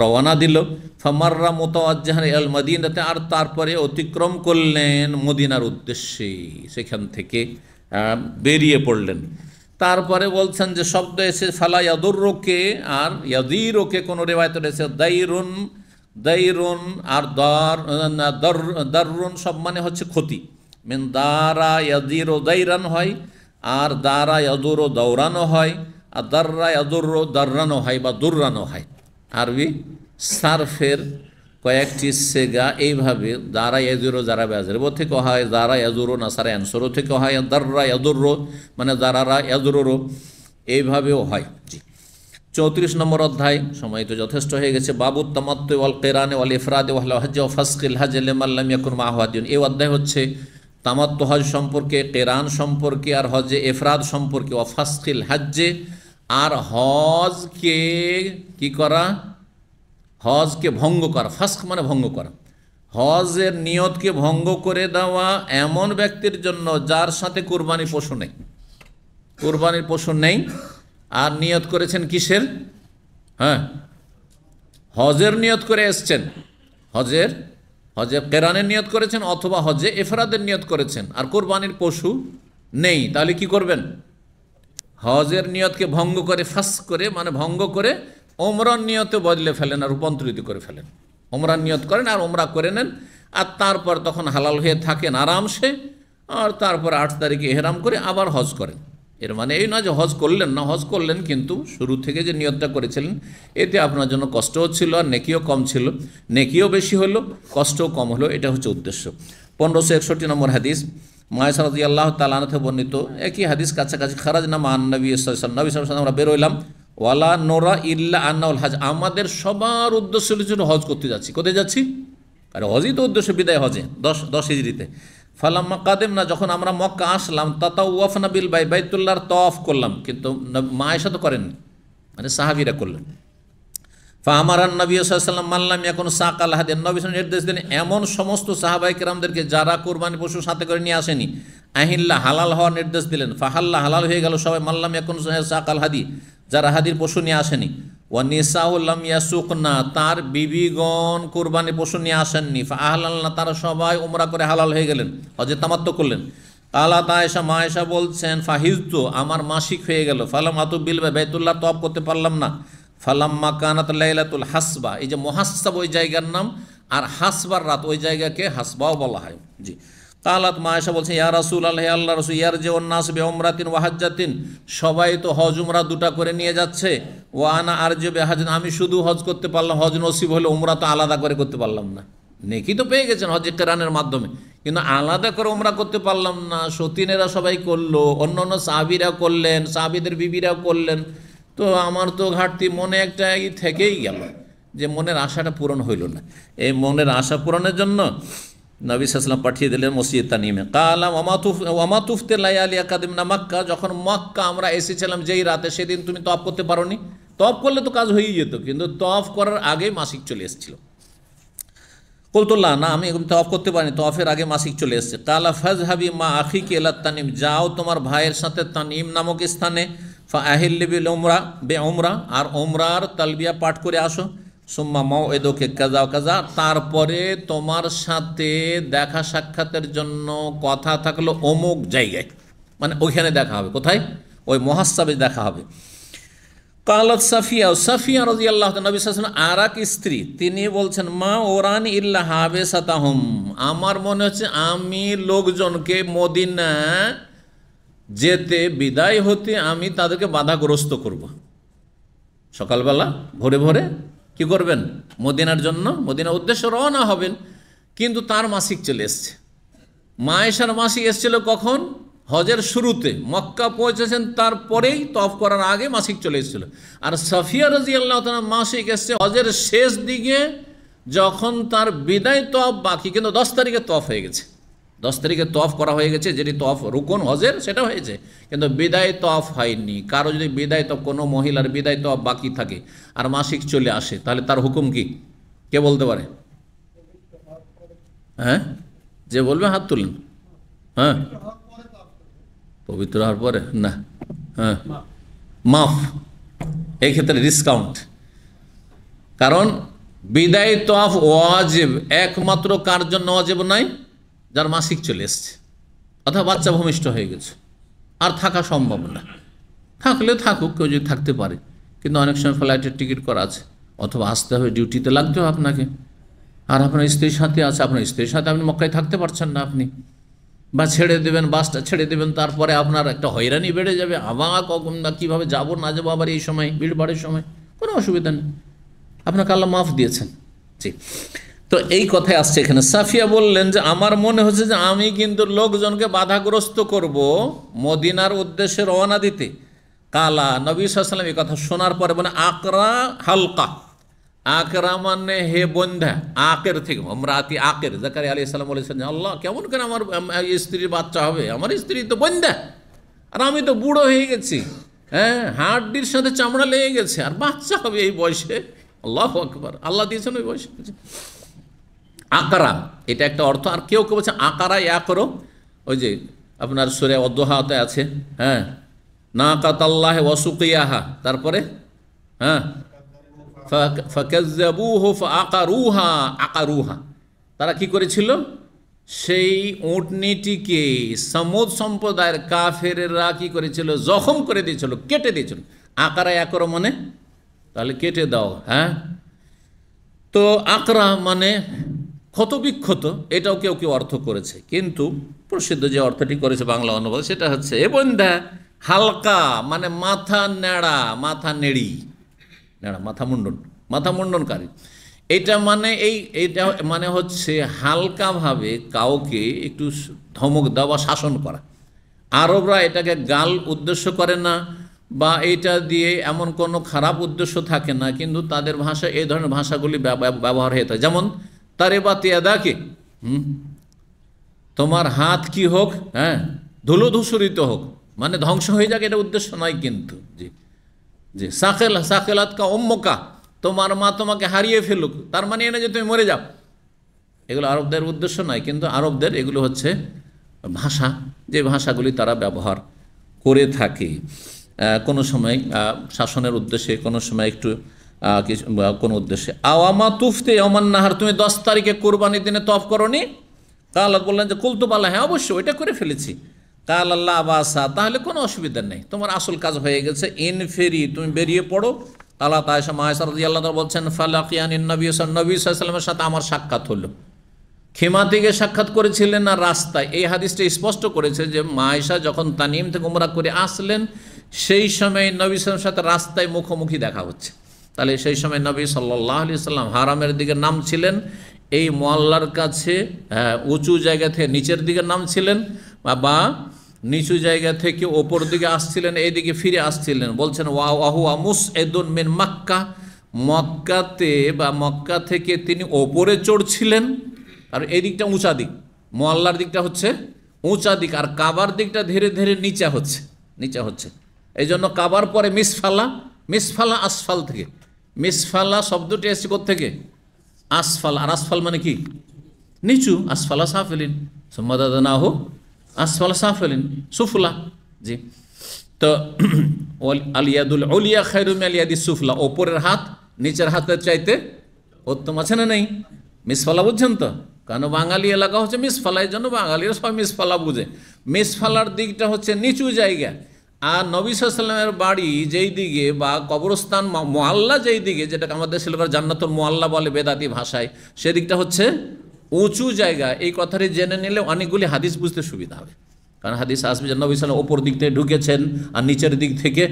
রওয়ানা দিল ফামাররা মোতাওয়াজাহান এল মদিনাতে আর তারপরে অতিক্রম করলেন মদিনার উদ্দেশ্যে সেখান থেকে বেরিয়ে পড়লেন তারপরে বলছেন যে শব্দ এসে ফালা রোকে আর রোকে কোনো রেওয়ায়ত রয়েছে দৈরুন দৈরুন আর দর দর সব মানে হচ্ছে ক্ষতি মেন দারা ইয়াদির ও হয় আর দারা ইয়াদুর ও দৌরানো হয় আর দাররা ইয়াদুর ও হয় বা দুররানো হয় আরবি সার্ফের কয়েকটি সেগা এইভাবে দারা এজুরো যারা ব্যাজরেব থেকে হয় দারা না সারা অ্যান্সরো থেকে হয় দাররা ইয়াদুরো মানে দারারা ইয়াজুরো এইভাবেও হয় জি চৌত্রিশ নম্বর অধ্যায় সময় তো যথেষ্ট হয়ে গেছে বাবু তামাত্ত ওয়াল কেরানে ওয়াল ইফরাদ ওয়াল হজ ও ফাসকিল হাজ আল্লাম ইয়াকুর মাহাদিন এই অধ্যায় হচ্ছে তামাত্ম হজ সম্পর্কে কেরান সম্পর্কে আর হজে এফরাদ সম্পর্কে ও ফসকিল হাজ্জে আর হজকে কি করা হজকে ভঙ্গ করা ফাস্ক মানে ভঙ্গ করা হজের নিয়তকে ভঙ্গ করে দেওয়া এমন ব্যক্তির জন্য যার সাথে কোরবানি পশু নেই কোরবানির পশু নেই আর নিয়ত করেছেন কিসের হ্যাঁ হজের নিয়ত করে এসছেন হজের হজে কেরানের নিয়ত করেছেন অথবা হজে এফরাদের নিয়ত করেছেন আর কোরবানির পশু নেই তাহলে কি করবেন হজের নিয়তকে ভঙ্গ করে ফাঁস করে মানে ভঙ্গ করে ওমরান নিয়তে বদলে ফেলেন আর রূপান্তরিত করে ফেলেন ওমরান নিয়ত করেন আর ওমরা করে নেন আর তারপর তখন হালাল হয়ে থাকেন আরামসে আর তারপর আট তারিখে এহরাম করে আবার হজ করেন এর মানে এই না যে হজ করলেন না হজ করলেন কিন্তু শুরু থেকে যে নিয়তটা করেছিলেন এতে আপনার জন্য কষ্টও ছিল আর নেকিও কম ছিল নেকিও বেশি হলো কষ্টও কম হলো এটা হচ্ছে উদ্দেশ্য পনেরোশো একষট্টি নম্বর হাদিস মায়াসরাদি আল্লাহ তালানাথে বর্ণিত একই হাদিস কাছাকাছি খারাজ না মান নবী নবী সাল্লাম আমরা বেরোইলাম ওয়ালা নোরা ইল্লা আন্নাউল হাজ আমাদের সবার উদ্দেশ্য জন্য হজ করতে যাচ্ছি কোথায় যাচ্ছি আর হজই তো উদ্দেশ্য বিদায় হজে দশ দশ হিজড়িতে ফালাম্মা কাদেম না যখন আমরা মক্কা আসলাম তাতা ওয়াফনা বিল বাই বাইতুল্লাহর তফ করলাম কিন্তু মা এসা তো করেননি মানে সাহাবিরা করলেন ফা আমার নবী সাল্লাম মাল্লাম এখন সাক আল্লাহ দেন নবী নির্দেশ দেন এমন সমস্ত সাহাবাই কেরামদেরকে যারা কোরবানি পশু সাথে করে নিয়ে আসেনি আহিল্লা হালাল হওয়ার নির্দেশ দিলেন ফাহাল্লা হালাল হয়ে গেল সবাই মাল্লাম এখন সাক আল হাদি যারা হাদির পশু নিয়ে আসেনি ওয়া নিসাউল্লাম ইয়াসুকনা তার বিবিগণ কোরবানি পশু নিয়ে আসেননি আহলাল্লা তারা সবাই উমরা করে হালাল হয়ে গেলেন হজে তামাত্ম করলেন কালা তায়েশা মায়েশা বলছেন তো আমার মাসিক হয়ে গেল ফালাম আতুবিল বেতুল্লাহ তপ করতে পারলাম না ফালাম্মা কানাত লাইলাতুল হাসবা এই যে মহাসাব ওই জায়গার নাম আর হাসবার রাত ওই জায়গাকে হাসবাও বলা হয় জি কালাত মায়েশা বলছে ইয়া রাসুল আল্লাহ আল্লাহ রসুল ইয়ার যে অন্যাস বে অমরাতিন ওয়াহাজাতিন সবাই তো হজ উমরা দুটা করে নিয়ে যাচ্ছে আনা আর যে বেহাজ আমি শুধু হজ করতে পারলাম হজ নসিব হলে উমরা তো আলাদা করে করতে পারলাম না নেকি তো পেয়ে গেছেন হজ কেরানের মাধ্যমে কিন্তু আলাদা করে ওমরা করতে পারলাম না সতীনেরা সবাই করলো অন্য অন্য সাহাবিরা করলেন সাহাবিদের বিবিরা করলেন তো আমার তো ঘাটতি মনে একটা থেকেই গেল যে মনের আশাটা পূরণ হইল না এই মনের আশা পূরণের জন্য নবী সাল্লাম পাঠিয়ে দিলেন মসজিদ তানিমে কালাম ওমাতুফ ওমাতুফতে লাইয়ালি আকাদিম না মক্কা যখন মক্কা আমরা এসেছিলাম যেই রাতে সেদিন তুমি তফ করতে পারো নি তফ করলে তো কাজ হয়েই যেত কিন্তু তফ করার আগে মাসিক চলে এসেছিল কলতুল্লাহ না আমি তফ করতে পারিনি তফের আগে মাসিক চলে এসছে কালা ফাজ হাবি মা আখি কেলা তানিম যাও তোমার ভাইয়ের সাথে তানিম নামক স্থানে ফা আহিল্লিবিল ওমরা বে ওমরা আর ওমরার তালবিয়া পাঠ করে আসো সোম্মা মাও এদোকে কাজা কাজা তারপরে তোমার সাথে দেখা সাক্ষাতের জন্য কথা থাকলো অমুক জায়গায় মানে ওইখানে দেখা হবে কোথায় ওই মহাসাবে দেখা হবে কালত সাফিয়া সাফিয়া রাজি আল্লাহ নবী সালাম আর এক স্ত্রী তিনি বলছেন মা ওরান ইল্লা হাবে সাতাহম আমার মনে হচ্ছে আমি লোকজনকে মদিনা যেতে বিদায় হতে আমি তাদেরকে বাধাগ্রস্ত করব সকালবেলা ভোরে ভোরে কি করবেন মদিনার জন্য মদিনার উদ্দেশ্য রওনা হবেন কিন্তু তার মাসিক চলে এসছে মায়েশার মাসিক এসছিল কখন হজের শুরুতে মক্কা পৌঁছেছেন তারপরেই তফ করার আগে মাসিক চলে এসেছিল আর সাফিয়া রাজি আল্লাহ মাসিক এসছে হজের শেষ দিকে যখন তার বিদায় তফ বাকি কিন্তু দশ তারিখে তফ হয়ে গেছে দশ তারিখে তফ করা হয়ে গেছে যেটি তফ রুকন হজের সেটা হয়েছে কিন্তু বিদায় তফ হয়নি কারো যদি বিদায় তফ কোনো মহিলার বিদায় তফ বাকি থাকে আর মাসিক চলে আসে তাহলে তার হুকুম কি কে বলতে পারে হ্যাঁ যে বলবে হাত তুলেন হ্যাঁ পবিত্র হওয়ার পরে না হ্যাঁ মাফ এই ক্ষেত্রে ডিসকাউন্ট কারণ বিদায় তফ ওয়াজেব একমাত্র কার জন্য ওয়াজেব নয় যার মাসিক চলে এসছে অথবা বাচ্চা ভূমিষ্ঠ হয়ে গেছে আর থাকা সম্ভব না থাকলে থাকুক কেউ যদি থাকতে পারে কিন্তু অনেক সময় ফ্লাইটের টিকিট করা আছে অথবা আসতে হবে ডিউটিতে লাগতে হবে আপনাকে আর আপনার স্ত্রীর সাথে আছে আপনার স্ত্রীর সাথে আপনি মক্কায় থাকতে পারছেন না আপনি বা ছেড়ে দেবেন বাসটা ছেড়ে দেবেন তারপরে আপনার একটা হয়রানি বেড়ে যাবে আবার কখন না কীভাবে যাবো না যাবো আবার এই সময় ভিড় বাড়ির সময় কোনো অসুবিধা নেই আপনাকে আল্লাহ মাফ দিয়েছেন জি তো এই কথাই আসছে এখানে সাফিয়া বললেন যে আমার মনে হচ্ছে যে আমি কিন্তু লোকজনকে বাধাগ্রস্ত করব মদিনার উদ্দেশ্যে রওনা দিতে কালা নবী সাল্লাম এই কথা শোনার পরে মানে আকরা হালকা আকরা মানে হে বন্ধা আকের থেকে রাতি আকের জাকারি আলি ইসলাম বলেছেন আল্লাহ কেমন করে আমার স্ত্রীর বাচ্চা হবে আমার স্ত্রী তো বন্ধা আর আমি তো বুড়ো হয়ে গেছি হ্যাঁ হাড্ডির সাথে চামড়া লেগে গেছে আর বাচ্চা হবে এই বয়সে আল্লাহ আকবর আল্লাহ দিয়েছেন ওই বয়সে আকারা এটা একটা অর্থ আর কেউ কেউ বলছে আকারা ইয়া করো ওই যে আপনার সুরে অদ্দোহাতে আছে হ্যাঁ না কাতাল্লাহ ইয়াহা তারপরে হ্যাঁ আকারুহা তারা কি করেছিল সেই উটনিটিকে সমুদ সম্প্রদায়ের কাফেরা কি করেছিল জখম করে দিয়েছিল কেটে দিয়েছিল আকারা একর মানে তাহলে কেটে দাও হ্যাঁ তো আকরা মানে ক্ষতবিক্ষত এটাও কেউ কেউ অর্থ করেছে কিন্তু প্রসিদ্ধ যে অর্থটি করেছে বাংলা অনুবাদ সেটা হচ্ছে এ বন্ধা হালকা মানে মাথা নেড়া মাথা নেড়ি নেড়া মাথা মুন্ডন মাথা মুন্ডনকারী এটা মানে এই এটা মানে হচ্ছে হালকাভাবে কাউকে একটু ধমক দেওয়া শাসন করা আরবরা এটাকে গাল উদ্দেশ্য করে না বা এটা দিয়ে এমন কোনো খারাপ উদ্দেশ্য থাকে না কিন্তু তাদের ভাষা এই ধরনের ভাষাগুলি ব্যবহার হয়ে থাকে যেমন তারে বা হুম তোমার হাত কি হোক হ্যাঁ ধুলো ধূসরিত হোক মানে ধ্বংস হয়ে যাক এটা উদ্দেশ্য নয় কিন্তু জি যে সাকেলা সাকেলাতকা অম্মকা তোমার মা তোমাকে হারিয়ে ফেলুক তার মানে এনে যে তুমি মরে যাও এগুলো আরবদের উদ্দেশ্য নয় কিন্তু আরবদের এগুলো হচ্ছে ভাষা যে ভাষাগুলি তারা ব্যবহার করে থাকে কোনো সময় শাসনের উদ্দেশ্যে কোনো সময় একটু কোনো উদ্দেশ্যে আওয়ামা তুফতে অমান নাহার তুমি দশ তারিখে কোরবানির দিনে তফ নি কালাত বললেন যে কুলতুবাল্লা হ্যাঁ অবশ্যই ওইটা করে ফেলেছি কাল আল্লাহ আবাসা তাহলে কোনো অসুবিধা নেই তোমার আসল কাজ হয়ে গেছে ইন ফেরি তুমি বেরিয়ে পড়ো আল্লাহ তাহসা মাহসারদি আল্লাহ বলছেন ফালাকিয়ান নবী নবী সাল্লামের সাথে আমার সাক্ষাৎ হলো খেমা থেকে সাক্ষাৎ করেছিলেন না রাস্তায় এই হাদিসটা স্পষ্ট করেছে যে মায়েশা যখন তানিম থেকে উমরা করে আসলেন সেই সময় নবী সাথে রাস্তায় মুখোমুখি দেখা হচ্ছে তাহলে সেই সময় নবী সাল্লাহ আলি সাল্লাম হারামের দিকে নাম ছিলেন এই মোয়াল্লার কাছে উঁচু জায়গা থেকে নিচের দিকে নামছিলেন বা নিচু জায়গা থেকে ওপর দিকে আসছিলেন এইদিকে ফিরে আসছিলেন বলছেন আহু আমুস এদুন মিন মাক্কা মক্কাতে বা মক্কা থেকে তিনি ওপরে চড়ছিলেন আর এই দিকটা উঁচা দিক মোয়াল্লার দিকটা হচ্ছে উঁচা দিক আর কাবার দিকটা ধীরে ধীরে নিচা হচ্ছে নিচা হচ্ছে এই জন্য কাবার পরে মিসফালা মিসফালা আসফাল থেকে মিসফালা শব্দটি এসছে থেকে আসফাল আর আসফাল মানে কি নিচু আসফালা সাফেলিন না হোক আসফালা সাফেলিন সুফলা জি তো আলিয়াদুল অলিয়া খাইরুমি আলিয়াদি সুফলা ওপরের হাত নিচের হাতের চাইতে উত্তম আছে না নেই মিসফালা বুঝছেন তো কারণ বাঙালি এলাকা হচ্ছে মিসফালা এই জন্য বাঙালিরা সবাই মিসফালা বুঝে মিসফালার দিকটা হচ্ছে নিচু জায়গা আর নবী সাল্লামের বাড়ি যেই দিকে বা কবরস্থান মোহাল্লা যেই দিকে যেটাকে আমাদের শিল্পের জান্নাতুল মোহাল্লা বলে বেদাতি ভাষায় সেদিকটা হচ্ছে উঁচু জায়গা এই কথাটি জেনে নিলে অনেকগুলি হাদিস বুঝতে সুবিধা হবে কারণ হাদিস আসবে যে নবী সালাম ওপর দিক থেকে ঢুকেছেন আর নিচের দিক থেকে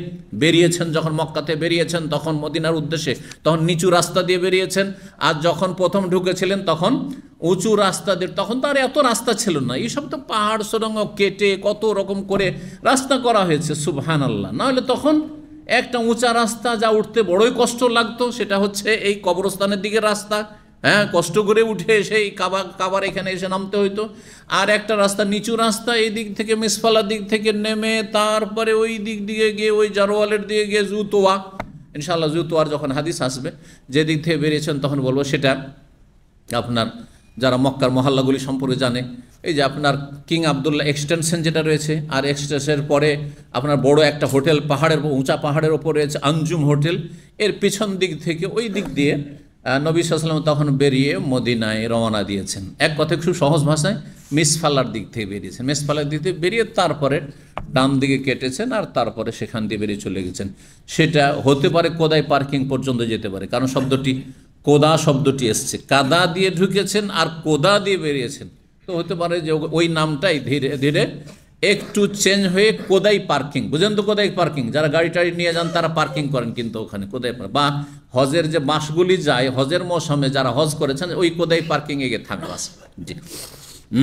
বেরিয়েছেন যখন মক্কাতে বেরিয়েছেন তখন মদিনার উদ্দেশ্যে তখন নিচু রাস্তা দিয়ে বেরিয়েছেন আর যখন প্রথম ঢুকেছিলেন তখন উঁচু রাস্তা দিয়ে তখন তো আর এত রাস্তা ছিল না এইসব তো পাহাড় সুরঙ্গ কেটে কত রকম করে রাস্তা করা হয়েছে সুবহান আল্লাহ নাহলে তখন একটা উঁচা রাস্তা যা উঠতে বড়ই কষ্ট লাগতো সেটা হচ্ছে এই কবরস্থানের দিকে রাস্তা হ্যাঁ কষ্ট করে উঠে সেই কাবা কাবার এখানে এসে নামতে হইতো আর একটা রাস্তা নিচু রাস্তা এই দিক থেকে মিসফালার দিক থেকে নেমে তারপরে ওই দিক দিয়ে গিয়ে ওই জারোয়ালের দিয়ে গিয়ে জুতোয়া ইনশাল্লাহ জুতোয়ার যখন হাদিস আসবে যেদিক থেকে বেরিয়েছেন তখন বলবো সেটা আপনার যারা মক্কার মহল্লাগুলি সম্পর্কে জানে এই যে আপনার কিং আবদুল্লাহ এক্সটেনশন যেটা রয়েছে আর এক্সটেনশনের পরে আপনার বড় একটা হোটেল পাহাড়ের উঁচা পাহাড়ের ওপর রয়েছে আঞ্জুম হোটেল এর পিছন দিক থেকে ওই দিক দিয়ে নবী সাল্লাম তখন বেরিয়ে মদিনায় রওনা দিয়েছেন এক কথায় খুব সহজ ভাষায় মিসফালার দিক থেকে বেরিয়েছেন মিসফালার দিক থেকে বেরিয়ে তারপরে ডান দিকে কেটেছেন আর তারপরে সেখান দিয়ে বেরিয়ে চলে গেছেন সেটা হতে পারে কোদায় পার্কিং পর্যন্ত যেতে পারে কারণ শব্দটি কোদা শব্দটি এসছে কাদা দিয়ে ঢুকেছেন আর কোদা দিয়ে বেরিয়েছেন তো হতে পারে যে ওই নামটাই ধীরে ধীরে একটু চেঞ্জ হয়ে কোদাই পার্কিং বুঝেন তো কোদাই পার্কিং যারা গাড়ি টাড়ি নিয়ে যান তারা পার্কিং করেন কিন্তু ওখানে কোদাই বা হজের যে বাসগুলি যায় হজের মৌসুমে যারা হজ করেছেন ওই কোদাই পার্কিংয়ে গিয়ে থাকবে জি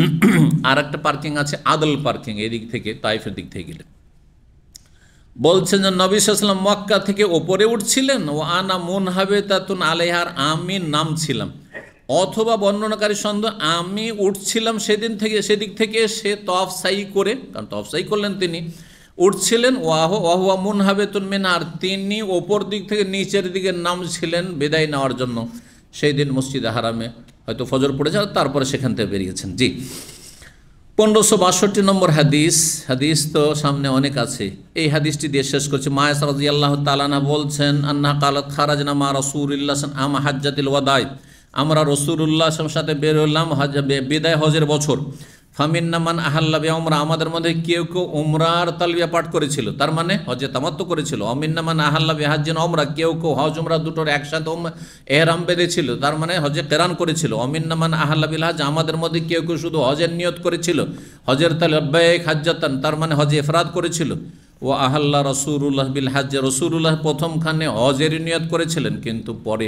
আর একটা পার্কিং আছে আদল পার্কিং এদিক থেকে তাইফের দিক থেকে গেলে বলছেন যে নবী সাল্লাম মক্কা থেকে ওপরে উঠছিলেন ও আনা মন হবে তাতুন আলেহার আমি নাম ছিলাম অথবা বর্ণনাকারী সন্দেহ আমি উঠছিলাম সেদিন থেকে সেদিক থেকে সে তফসাই করে কারণ তফসাই করলেন তিনি উঠছিলেন ওয়াহ ওয়াহুয়া মেন মিনার তিনি ওপর দিক থেকে নিচের দিকে নামছিলেন বিদায় নেওয়ার জন্য সেই দিন মসজিদ হারামে হয়তো ফজর পড়েছে তারপরে সেখান থেকে বেরিয়েছেন জি পনেরোশো বাষট্টি নম্বর হাদিস হাদিস তো সামনে অনেক আছে এই হাদিসটি দিয়ে শেষ করছি মায়াস রাজি আল্লাহ তালানা বলছেন আন্না কালাত খারাজনা মা রসুর ইল্লাসন আমা হাজ্জাতিল ওয়াদায় আমরা রসুল্লাহ সাথে বেরোলাম হজ বিদায় হজের বছর নামান আহাল্লাবে ওমরা আমাদের মধ্যে কেউ কেউ উমরার তালবিয়া পাঠ করেছিল তার মানে হজে তামাত্ম করেছিল অমিন্নামান আহাল্লাবে হাজ্জেন অমরা কেউ কেউ হজ ওমরা দুটোর একসাথে এহরাম বেঁধেছিল তার মানে হজে কেরান করেছিল অমিন্নামান আহাল্লাবিল হাজ আমাদের মধ্যে কেউ কেউ শুধু হজের নিয়ত করেছিল হজের তালব্বায়ক হাজ্জাতান তার মানে হজে এফরাদ করেছিল ও আহাল্লা রসুরুল্লাহ বিল হাজ্জে রসুরুল্লাহ প্রথমখানে হজের নিয়ত করেছিলেন কিন্তু পরে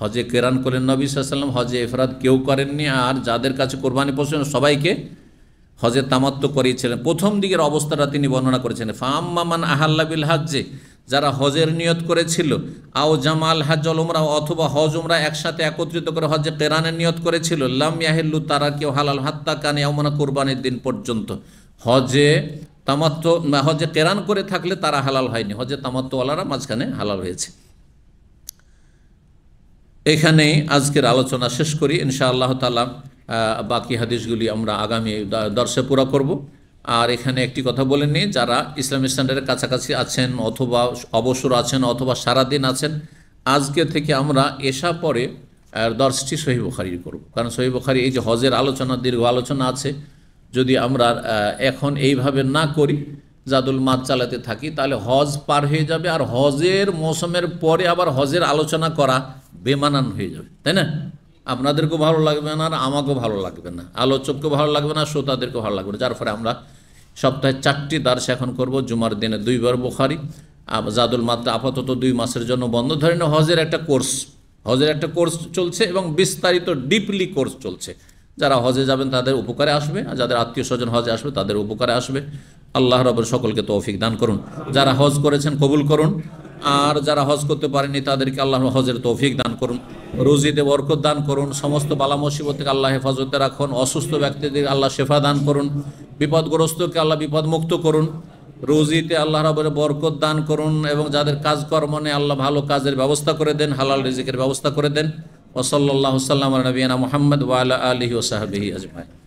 হজে কেরান করেন নবী সাল্লাম হজে এফরাদ কেউ করেননি আর যাদের কাছে কোরবানি পৌঁছেন সবাইকে হজে তামাত্ম করিয়েছিলেন প্রথম দিকের অবস্থাটা তিনি বর্ণনা করেছেন ফাম্মামান আহাল্লা বিল হাজ্জে যারা হজের নিয়ত করেছিল আও জামাল হাজল উমরা অথবা হজ উমরা একসাথে একত্রিত করে হজে কেরানের নিয়ত করেছিল লাম ইয়াহেল্লু তারা কেউ হালাল হাত্তা কানে অমনা কোরবানির দিন পর্যন্ত হজে তামাত্ম হজে কেরান করে থাকলে তারা হালাল হয়নি হজে তামাত্মওয়ালারা মাঝখানে হালাল হয়েছে এখানে আজকের আলোচনা শেষ করি ইনশা আল্লাহ তালা বাকি হাদিসগুলি আমরা আগামী দর্শে পুরা করব আর এখানে একটি কথা বলে নিই যারা ইসলামিক স্ট্যান্ডার্ডের কাছাকাছি আছেন অথবা অবসর আছেন অথবা সারাদিন আছেন আজকে থেকে আমরা এসা পরে দর্শটি সহি বুখারির করব কারণ সহি বুখারি এই যে হজের আলোচনা দীর্ঘ আলোচনা আছে যদি আমরা এখন এইভাবে না করি জাদুল মাত চালাতে থাকি তাহলে হজ পার হয়ে যাবে আর হজের মৌসুমের পরে আবার হজের আলোচনা করা বেমানান হয়ে যাবে তাই না আপনাদেরকেও ভালো লাগবে না আর আমাকেও ভালো লাগবে না আলোচককেও ভালো লাগবে না শ্রোতাদেরকেও ভালো লাগবে না যার ফলে আমরা সপ্তাহে চারটি দার্স এখন করব জুমার দিনে দুইবার বোখারি জাদুল মাত্রা আপাতত দুই মাসের জন্য বন্ধ ধরে না হজের একটা কোর্স হজের একটা কোর্স চলছে এবং বিস্তারিত ডিপলি কোর্স চলছে যারা হজে যাবেন তাদের উপকারে আসবে আর যাদের আত্মীয় স্বজন হজে আসবে তাদের উপকারে আসবে আল্লাহ রবের সকলকে তৌফিক দান করুন যারা হজ করেছেন কবুল করুন আর যারা হজ করতে পারেনি তাদেরকে আল্লাহ হজের তৌফিক দান করুন রুজিতে বরকত দান করুন সমস্ত বালা মুসিবত থেকে আল্লাহ হেফাজতে রাখুন অসুস্থ ব্যক্তিদের আল্লাহ শেফা দান করুন বিপদগ্রস্তকে আল্লাহ বিপদমুক্ত করুন রুজিতে আল্লাহ রাবের বরকত দান করুন এবং যাদের কাজকর্মনে আল্লাহ ভালো কাজের ব্যবস্থা করে দেন হালাল রিজিকের ব্যবস্থা করে দেন ওসল্লাহ সাল্লাম নবীনা মোহাম্মদ ওয়ালা আলহি ওসাহাবিহি আজমাই